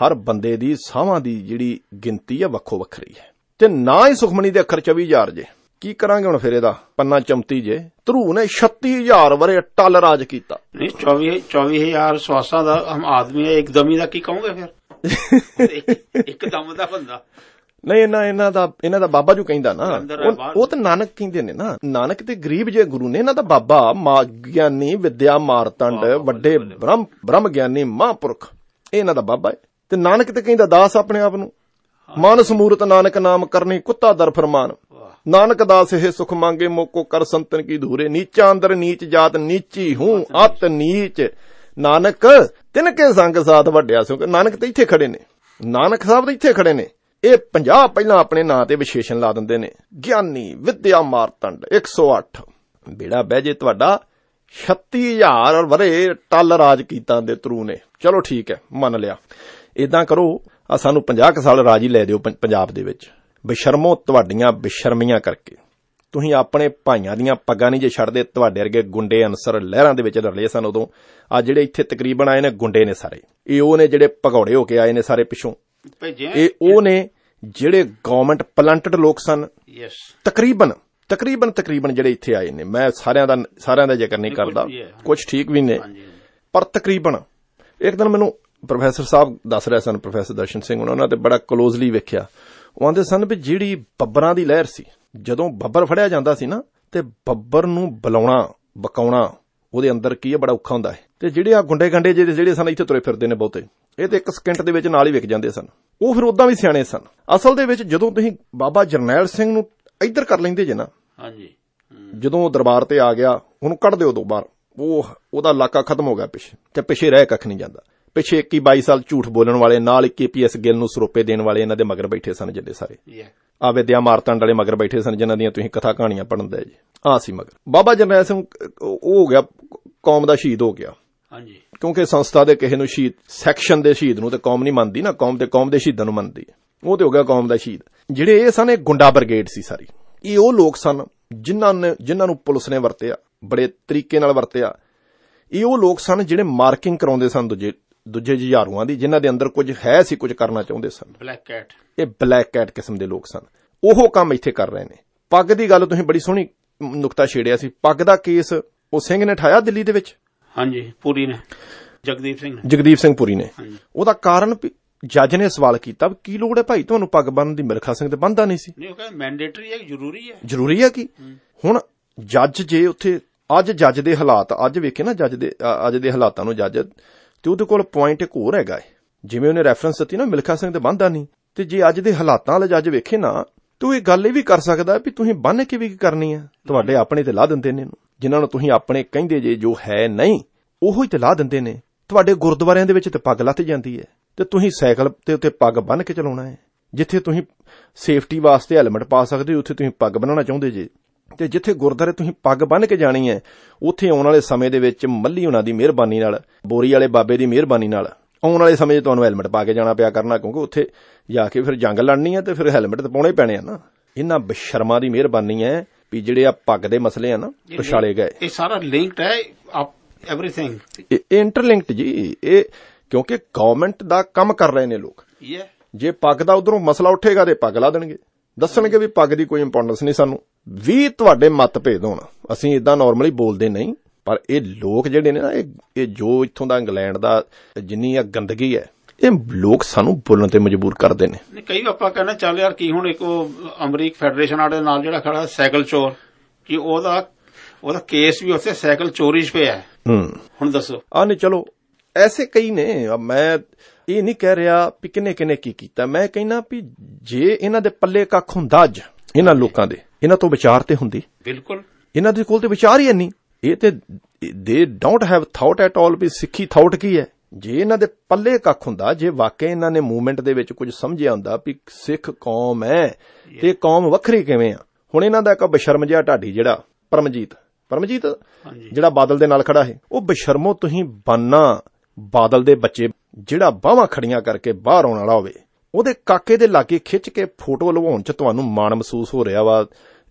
ਹਰ ਬੰਦੇ ਦੀ ਸਾਹਾਂ ਦੀ ਜਿਹੜੀ ਗਿਣਤੀ ਹੈ ਵੱਖੋ ਵੱਖਰੀ ਹੈ ਤੇ ਨਾ ਹੀ ਸੁਖਮਨੀ ਦੇ ਅੱਖਰ 24000 ਜੇ ਕੀ ਕਰਾਂਗੇ ਹੁਣ ਫਿਰ ਇਹਦਾ ਪੰਨਾ ਚਮਤੀ ਜੇ ਧਰੂ ਨੇ 36000 ਵਰੇ ਟਲ ਰਾਜ ਕੀਤਾ ਨਹੀਂ 24 24000 ਸਵਾਸਾਂ ਦਾ ਹਮ ਆਦਮੀ ਹੈ ਇੱਕਦਮ ਦਾ ਕੀ ਕਹੋਗੇ ਫਿਰ ਇੱਕ ਦਮ ਦਾ ਬੰਦਾ ਨਹੀਂ ਇਹਨਾਂ ਇਹਨਾਂ ਦਾ ਇਹਨਾਂ ਦਾ ਬਾਬਾ ਜੂ ਕਹਿੰਦਾ ਨਾ ਉਹ ਤਾਂ ਨਾਨਕ ਕਹਿੰਦੇ ਨੇ ਨਾ ਨਾਨਕ ਤੇ ਗਰੀਬ ਜੇ ਗੁਰੂ ਨੇ ਇਹਨਾਂ ਦਾ ਬਾਬਾ ਮਾ ਗਿਆਨੀ ਵਿਦਿਆ ਮਾਰਤੰਡ ਵੱਡੇ ਬ੍ਰਹਮ ਬ੍ਰਹਮ ਗਿਆਨੀ ਮਹਾਂਪੁਰਖ ਇਹਨਾਂ ਦਾ ਬਾਬਾ ਹੈ ਤੇ ਨਾਨਕ ਤੇ ਕਹਿੰਦਾ ਦਾਸ ਆਪਣੇ ਆਪ ਨੂੰ ਮਨ ਸਮੂਰਤ ਨਾਨਕ ਨਾਮ ਕਰਨੀ ਕੁੱਤਾ ਦਰ ਫਰਮਾਨ ਨਾਨਕ ਦਾਸ ਇਹ ਸੁਖ ਮੰਗੇ ਮੋਕੋ ਕਰ ਸੰਤਨ ਕੀ ਧੂਰੇ ਨੀਚਾ ਅੰਦਰ ਨੀਚ ਜਾਤ ਨੀਚੀ ਹੂੰ ਅਤ ਨੀਚ ਨਾਨਕ ਤਿਨ ਕੇ ਸੰਗ ਸਾਥ ਵੱਡਿਆ ਸੋ ਨਾਨਕ ਤੇ ਇੱਥੇ ਖੜੇ ਨੇ ਨਾਨਕ ਸਾਹਿਬ ਤੇ ਇੱਥੇ ਖੜੇ ਨੇ ਇਹ 50 ਪਹਿਲਾਂ ਆਪਣੇ ਨਾਂ ਤੇ ਵਿਸ਼ੇਸ਼ਣ ਲਾ ਦਿੰਦੇ ਨੇ ਗਿਆਨੀ ਵਿਦਿਆ ਮਾਰਤੰਡ 108 ਬੇੜਾ ਬਹਿ ਜੇ ਤੁਹਾਡਾ 36000 ਵਰੇ ਟੱਲ ਰਾਜ ਕੀਤਾ ਦੇ ਤਰੂ ਨੇ ਚਲੋ ਠੀਕ ਹੈ ਮੰਨ ਲਿਆ ਇਦਾਂ ਕਰੋ ਆ ਸਾਨੂੰ 50 ਸਾਲ ਰਾਜੀ ਲੈ ਦਿਓ ਪੰਜਾਬ ਦੇ ਵਿੱਚ ਬਿਸ਼ਰਮੋ ਤੁਹਾਡੀਆਂ ਬਿਸ਼ਰਮੀਆਂ ਕਰਕੇ ਤੁਸੀਂ ਆਪਣੇ ਭਾਈਆਂ ਦੀਆਂ ਪੱਗਾਂ ਨਹੀਂ ਜੇ ਛੱਡਦੇ ਤੁਹਾਡੇ ਵਰਗੇ ਗੁੰਡੇ ਅਨਸਰ ਲਹਿਰਾਂ ਦੇ ਵਿੱਚ ਰਲੇ ਸਨ ਉਦੋਂ ਆ ਜਿਹੜੇ ਇੱਥੇ ਤਕਰੀਬਨ ਆਏ ਨੇ ਗੁੰਡੇ ਨੇ ਸਾਰੇ ਇਹ ਉਹ ਨੇ ਜਿਹੜੇ ਭਗੌੜੇ ਹੋ ਕੇ ਆਏ ਨੇ ਸਾਰੇ ਪਿੱਛੋਂ ਇਹ ਉਹ ਨੇ ਜਿਹੜੇ ਗਵਰਨਮੈਂਟ ਪਲੰਟਡ ਲੋਕ ਸਨ ਯੈਸ ਤਕਰੀਬਨ ਤਕਰੀਬਨ ਤਕਰੀਬਨ ਜਿਹੜੇ ਇੱਥੇ ਆਏ ਨੇ ਮੈਂ ਸਾਰਿਆਂ ਦਾ ਸਾਰਿਆਂ ਦਾ ਜ਼ਿਕਰ ਨਹੀਂ ਕਰਦਾ ਕੁਝ ਠੀਕ ਵੀ ਨੇ ਪਰ ਤਕਰੀਬਨ ਇੱਕ ਦਿਨ ਮੈਨੂੰ ਪ੍ਰੋਫੈਸਰ ਸਾਹਿਬ ਦੱਸ ਰਹੇ ਸਨ ਪ੍ਰੋਫੈਸਰ ਦਰਸ਼ਨ ਸਿੰਘ ਉਹਨਾਂ ਨੇ ਬੜਾ ਕਲੋਜ਼ਲੀ ਵੇਖਿਆ ਉਹ ਆਂਦੇ ਸਨ ਵੀ ਜਿਹੜੀ ਬੱਬਰਾਂ ਦੀ ਲਹਿਰ ਸੀ ਜਦੋਂ ਬੱਬਰ ਫੜਿਆ ਜਾਂਦਾ ਸੀ ਨਾ ਤੇ ਬੱਬਰ ਨੂੰ ਬੁਲਾਉਣਾ ਬਕਾਉਣਾ ਉਹਦੇ ਅੰਦਰ ਕੀ ਹੈ ਬੜਾ ਔਖਾ ਹੁੰਦਾ ਹੈ ਤੇ ਜਿਹੜੇ ਆ ਗੁੰਡੇ ਗੰਡੇ ਜਿਹੜੇ ਜਿਹੜੇ ਸਨ ਇੱਥੇ ਤੁਰੇ ਫਿਰਦੇ ਨੇ ਬਹੁਤੇ ਇਹ ਤੇ ਇੱਕ ਸਕਿੰਟ ਦੇ ਵਿੱਚ ਨਾਲ ਹੀ ਵਿਕ ਜਾਂਦੇ ਸਨ ਉਹ ਫਿਰ ਉਦਾਂ ਵੀ ਸਿਆਣੇ ਸਨ ਅਸਲ ਦੇ ਵਿੱਚ ਜਦੋਂ ਤੁਸੀਂ ਬਾਬਾ ਜਰਨੈਲ ਸਿੰਘ ਨੂੰ ਇੱਧਰ ਕਰ ਲੈਂਦੇ ਜੇ ਨਾ ਹਾਂਜੀ ਜਦੋਂ ਉਹ ਦਰਬਾਰ ਤੇ ਆ ਗਿਆ ਉਹਨੂੰ ਕੱਢ ਦਿਓ ਦੋ ਬਾਰ ਉਹ ਉਹਦਾ ਇਲਾਕਾ ਖਤਮ ਹੋ ਗਿਆ ਪਿੱਛੇ ਤੇ ਪਿੱਛੇ ਰਹਿ ਕੱਖ ਨਹੀਂ ਜਾਂਦਾ ਪਿਛੇ 21 22 ਸਾਲ ਝੂਠ ਬੋਲਣ ਵਾਲੇ ਨਾਲ 21 ਪੀਐਸ ਗਿੱਲ ਨੂੰ ਸਰੋਪੇ ਦੇਣ ਵਾਲੇ ਇਹਨਾਂ ਦੇ ਮਗਰ ਬੈਠੇ ਸਨ ਜਿੰਦੇ ਸਾਰੇ ਆ ਵਿਦਿਆ ਮਾਰਤੰਡ ਵਾਲੇ ਮਗਰ ਬੈਠੇ ਸਨ ਜਿਨ੍ਹਾਂ ਦੀਆਂ ਤੁਸੀਂ ਕਥਾ ਕਹਾਣੀਆਂ ਪੜਨਦੇ ਜੀ ਆ ਸੀ ਮਗਰ ਬਾਬਾ ਜਰਨੈਲ ਸਿੰਘ ਉਹ ਹੋ ਗਿਆ ਕੌਮ ਦਾ ਸ਼ਹੀਦ ਹੋ ਗਿਆ ਹਾਂਜੀ ਕਿਉਂਕਿ ਸੰਸਥਾ ਦੇ ਕਿਸੇ ਨੂੰ ਸ਼ਹੀਦ ਸੈਕਸ਼ਨ ਦੇ ਸ਼ਹੀਦ ਨੂੰ ਤੇ ਕੌਮ ਨਹੀਂ ਮੰਨਦੀ ਨਾ ਕੌਮ ਤੇ ਕੌਮ ਦੇ ਸ਼ਹੀਦਾਂ ਨੂੰ ਮੰਨਦੀ ਉਹ ਤੇ ਹੋ ਗਿਆ ਕੌਮ ਦਾ ਸ਼ਹੀਦ ਜਿਹੜੇ ਇਹ ਸਨ ਇਹ ਗੁੰਡਾ ਬ੍ਰਿਗੇਡ ਸੀ ਸਾਰੀ ਇਹ ਉਹ ਲੋਕ ਸਨ ਜਿਨ੍ਹਾਂ ਨੇ ਜਿਨ੍ਹਾਂ ਨੂੰ ਪੁਲਿਸ ਨੇ ਵਰਤਿਆ ਬੜੇ ਤਰੀਕੇ ਨਾਲ ਵਰਤਿਆ ਇਹ ਉਹ ਲੋਕ ਸਨ ਜਿਹੜੇ ਮਾਰਕਿੰਗ ਕਰਾਉਂਦੇ ਸਨ ਦੂਜੇ ਦੂਜੇ ਜਿਹਾਰੂਆਂ ਦੀ ਜਿਨ੍ਹਾਂ ਦੇ ਅੰਦਰ ਕੁਝ ਹੈ ਸੀ ਕੁਝ ਕਰਨਾ ਚਾਹੁੰਦੇ ਸਨ ਬਲੈਕ ਕੈਟ ਇਹ ਬਲੈਕ ਕੈਟ ਕਿਸਮ ਦੇ ਲੋਕ ਸਨ ਉਹ ਕੰਮ ਇੱਥੇ ਕਰ ਰਹੇ ਨੇ ਪੱਗ ਦੀ ਗੱਲ ਤੁਸੀਂ ਬੜੀ ਸੋਹਣੀ ਨੁਕਤਾ ਛੇੜਿਆ ਸੀ ਪੱਗ ਦਾ ਕੇਸ ਉਹ ਸਿੰਘ ਨੇ ਠਾਇਆ ਦਿੱਲੀ ਦੇ ਵਿੱਚ ਹਾਂਜੀ ਪੂਰੀ ਨੇ ਜਗਦੀਪ ਸਿੰਘ ਨੇ ਜਗਦੀਪ ਸਿੰਘ ਪੂਰੀ ਨੇ ਉਹਦਾ ਕਾਰਨ ਜੱਜ ਨੇ ਸਵਾਲ ਕੀਤਾ ਕੀ ਲੋੜ ਹੈ ਭਾਈ ਤੁਹਾਨੂੰ ਪੱਗ ਬੰਨ ਦੀ ਮਿਲਖਾ ਸਿੰਘ ਤੇ ਬੰਦਾ ਨਹੀਂ ਸੀ ਨਹੀਂ ਉਹ ਕਹਿੰਦਾ ਮੈਂਡੇਟਰੀ ਹੈ ਜ਼ਰੂਰੀ ਹੈ ਜ਼ਰੂਰੀ ਹੈ ਕੀ ਹੁਣ ਜੱਜ ਜੇ ਉੱਥੇ ਅੱਜ ਜੱਜ ਦੇ ਹਾਲਾਤ ਅੱਜ ਵੇਖੇ ਨਾ ਜੱਜ ਦੇ ਅੱਜ ਦੇ ਹਾਲਾਤਾਂ ਨੂੰ ਜੱਜ ਤੇ ਉਹਦੇ ਕੋਲ ਪੁਆਇੰਟ ਇੱਕ ਹੋਰ ਹੈਗਾ ਜਿਵੇਂ ਉਹਨੇ ਰੈਫਰੈਂਸ ਦਿੱਤੀ ਨਾ ਮਿਲਖਾ ਸਿੰਘ ਤੇ ਨਹੀਂ ਤੇ ਜੇ ਅੱਜ ਦੇ ਹਾਲਾਤਾਂ ਲਈ ਅੱਜ ਵੇਖੇ ਨਾ ਤੂੰ ਇਹ ਗੱਲ ਇਹ ਵੀ ਕਰ ਸਕਦਾ ਵੀ ਤੁਸੀਂ ਬੰਨ ਕੇ ਵੀ ਕੀ ਕਰਨੀ ਆ ਤੁਹਾਡੇ ਆਪਣੇ ਤੇ ਲਾ ਦਿੰਦੇ ਨੇ ਇਹਨੂੰ ਜਿਨ੍ਹਾਂ ਨੂੰ ਤੁਸੀਂ ਆਪਣੇ ਕਹਿੰਦੇ ਜੇ ਜੋ ਹੈ ਨਹੀਂ ਉਹੋ ਹੀ ਤੇ ਲਾ ਦਿੰਦੇ ਨੇ ਤੁਹਾਡੇ ਗੁਰਦੁਆਰਿਆਂ ਦੇ ਵਿੱਚ ਤੇ ਪੱਗ ਲੱਤ ਜਾਂਦੀ ਹੈ ਤੇ ਤੁਸੀਂ ਸਾਈਕਲ ਤੇ ਉੱਤੇ ਪੱਗ ਬੰਨ ਕੇ ਚਲਾਉਣਾ ਹੈ ਜਿੱਥੇ ਤੁਸੀਂ ਸੇਫਟੀ ਵਾਸਤੇ ਹੈਲਮਟ ਪਾ ਸਕਦੇ ਹੋ ਉੱਥੇ ਤੁਸੀਂ ਪੱਗ ਬਣਾਉਣਾ ਚਾਹੁੰਦੇ ਜੇ ਤੇ ਜਿੱਥੇ ਗੁਰਦਾਰੇ ਤੁਸੀਂ ਪੱਗ ਬੰਨ ਕੇ ਜਾਣੀ ਹੈ ਉੱਥੇ ਆਉਣ ਵਾਲੇ ਸਮੇਂ ਦੇ ਵਿੱਚ ਮੱਲੀ ਉਹਨਾਂ ਦੀ ਮਿਹਰਬਾਨੀ ਨਾਲ ਬੋਰੀ ਵਾਲੇ ਬਾਬੇ ਦੀ ਮਿਹਰਬਾਨੀ ਨਾਲ ਆਉਣ ਵਾਲੇ ਸਮੇਂ 'ਚ ਤੁਹਾਨੂੰ ਹੈਲਮਟ ਪਾ ਕੇ ਜਾਣਾ ਪਿਆ ਕਰਨਾ ਕਿਉਂਕਿ ਉੱਥੇ ਜਾ ਕੇ ਫਿਰ ਜੰਗ ਲੜਨੀ ਹੈ ਤੇ ਫਿਰ ਹੈਲਮਟ ਤਾਂ ਪਾਉਣੇ ਪੈਣੇ ਆ ਨਾ ਇਹਨਾਂ ਬਸ਼ਰਮਾ ਦੀ ਮਿਹਰਬਾਨੀ ਹੈ ਵੀ ਜਿਹੜੇ ਆ ਪੱਗ ਦੇ ਮਸਲੇ ਆ ਨਾ ਪਛਾਲੇ ਗਏ ਇਹ ਸਾਰਾ ਲਿੰਕਡ ਹੈ ਆਪ ਐਵਰੀਥਿੰਗ ਇਹ ਇੰਟਰਲਿੰਕਡ ਜੀ ਇਹ ਕਿਉਂਕਿ ਗਵਰਨਮੈਂਟ ਦਾ ਕੰਮ ਕਰ ਰਹੇ ਨੇ ਲੋਕ ਜੇ ਪੱਗ ਦਾ ਉਧਰੋਂ ਮਸਲਾ ਉੱਠੇਗਾ ਤੇ ਪੱਗ ਲਾ ਦੇਣਗੇ ਦੱਸਣਗੇ ਵੀ ਪੱਗ ਦੀ ਕੋਈ ਇੰਪੋਰਟੈਂਸ ਨਹੀਂ ਸਾਨੂੰ ਵੀ ਤੁਹਾਡੇ ਮਤ ਭੇਦ ਹੋਣ ਅਸੀਂ ਇਦਾਂ ਨਾਰਮਲੀ ਬੋਲਦੇ ਨਹੀਂ ਪਰ ਇਹ ਲੋਕ ਜਿਹੜੇ ਨੇ ਨਾ ਇਹ ਇਹ ਜੋ ਇੱਥੋਂ ਦਾ ਇੰਗਲੈਂਡ ਦਾ ਜਿੰਨੀ ਆ ਗੰਦਗੀ ਹੈ ਇਹ ਲੋਕ ਸਾਨੂੰ ਬੋਲਣ ਤੇ ਮਜਬੂਰ ਕਰਦੇ ਨੇ ਕਈ ਆਪਾਂ ਕਹਿੰਦੇ ਚੱਲ ਯਾਰ ਕੀ ਹੁਣ ਇੱਕ ਉਹ ਅਮਰੀਕ ਫੈਡਰੇਸ਼ਨ ਵਾਲੇ ਨਾਲ ਜਿਹੜਾ ਖੜਾ ਸਾਈਕਲ ਚੋਰ ਕਿ ਉਹਦਾ ਉਹਦਾ ਕੇਸ ਵੀ ਉਸੇ ਸਾਈਕਲ ਚੋਰੀ 'ਚ ਪਿਆ ਹੈ ਹੁਣ ਦੱਸੋ ਆ ਨਹੀਂ ਚਲੋ ਐਸੇ ਕਈ ਨੇ ਮੈਂ ਇਹ ਨਹੀਂ ਕਹਿ ਰਿਹਾ ਕਿ ਕਿਨੇ ਕਿਨੇ ਕੀ ਕੀਤਾ ਮੈਂ ਕਹਿੰਦਾ ਵੀ ਜੇ ਇਹਨਾਂ ਦੇ ਪੱਲੇ ਕੱਖ ਹੁੰਦਾ ਅੱਜ ਇਹਨਾਂ ਲੋਕਾਂ ਦੇ ਇਹਨਾਂ ਤੋਂ ਵਿਚਾਰ ਤੇ ਹੁੰਦੀ ਬਿਲਕੁਲ ਇਹਨਾਂ ਦੇ ਕੋਲ ਤੇ ਵਿਚਾਰ ਹੀ ਨਹੀਂ ਇਹ ਤੇ they don't have thought at all ਵੀ ਸਿੱਖੀ ਥਾਟ ਕੀ ਹੈ ਜੇ ਇਹਨਾਂ ਦੇ ਪੱਲੇ ਕੱਖ ਹੁੰਦਾ ਜੇ ਵਾਕਿਆ ਇਹਨਾਂ ਨੇ ਮੂਵਮੈਂਟ ਦੇ ਵਿੱਚ ਕੁਝ ਸਮਝਿਆ ਹੁੰਦਾ ਵੀ ਸਿੱਖ ਕੌਮ ਹੈ ਤੇ ਕੌਮ ਵੱਖਰੀ ਕਿਵੇਂ ਆ ਹੁਣ ਇਹਨਾਂ ਦਾ ਇੱਕ ਬਸ਼ਰਮ ਜਿਹਾ ਢਾਡੀ ਜਿਹੜਾ ਪਰਮਜੀਤ ਪਰਮਜੀਤ ਜਿਹੜਾ ਬਾਦਲ ਦੇ ਨਾਲ ਖੜਾ ਹੈ ਉਹ ਬਸ਼ਰਮੋ ਤੁਸੀਂ ਬੰਨਾ ਬਾਦਲ ਦੇ ਬੱਚੇ ਜਿਹੜਾ ਬਾਹਾਂ ਖੜੀਆਂ ਕਰਕੇ ਬਾਹਰ ਆਉਣ ਵਾਲਾ ਹੋਵੇ ਉਹਦੇ ਕਾਕੇ ਦੇ ਲਾਗੇ ਖਿੱਚ ਕੇ ਫੋਟੋ ਲਵਾਉਣ 'ਚ ਤੁਹਾਨੂੰ ਮਾਣ ਮਹਿਸੂਸ ਹੋ ਰਿਹਾ ਵਾ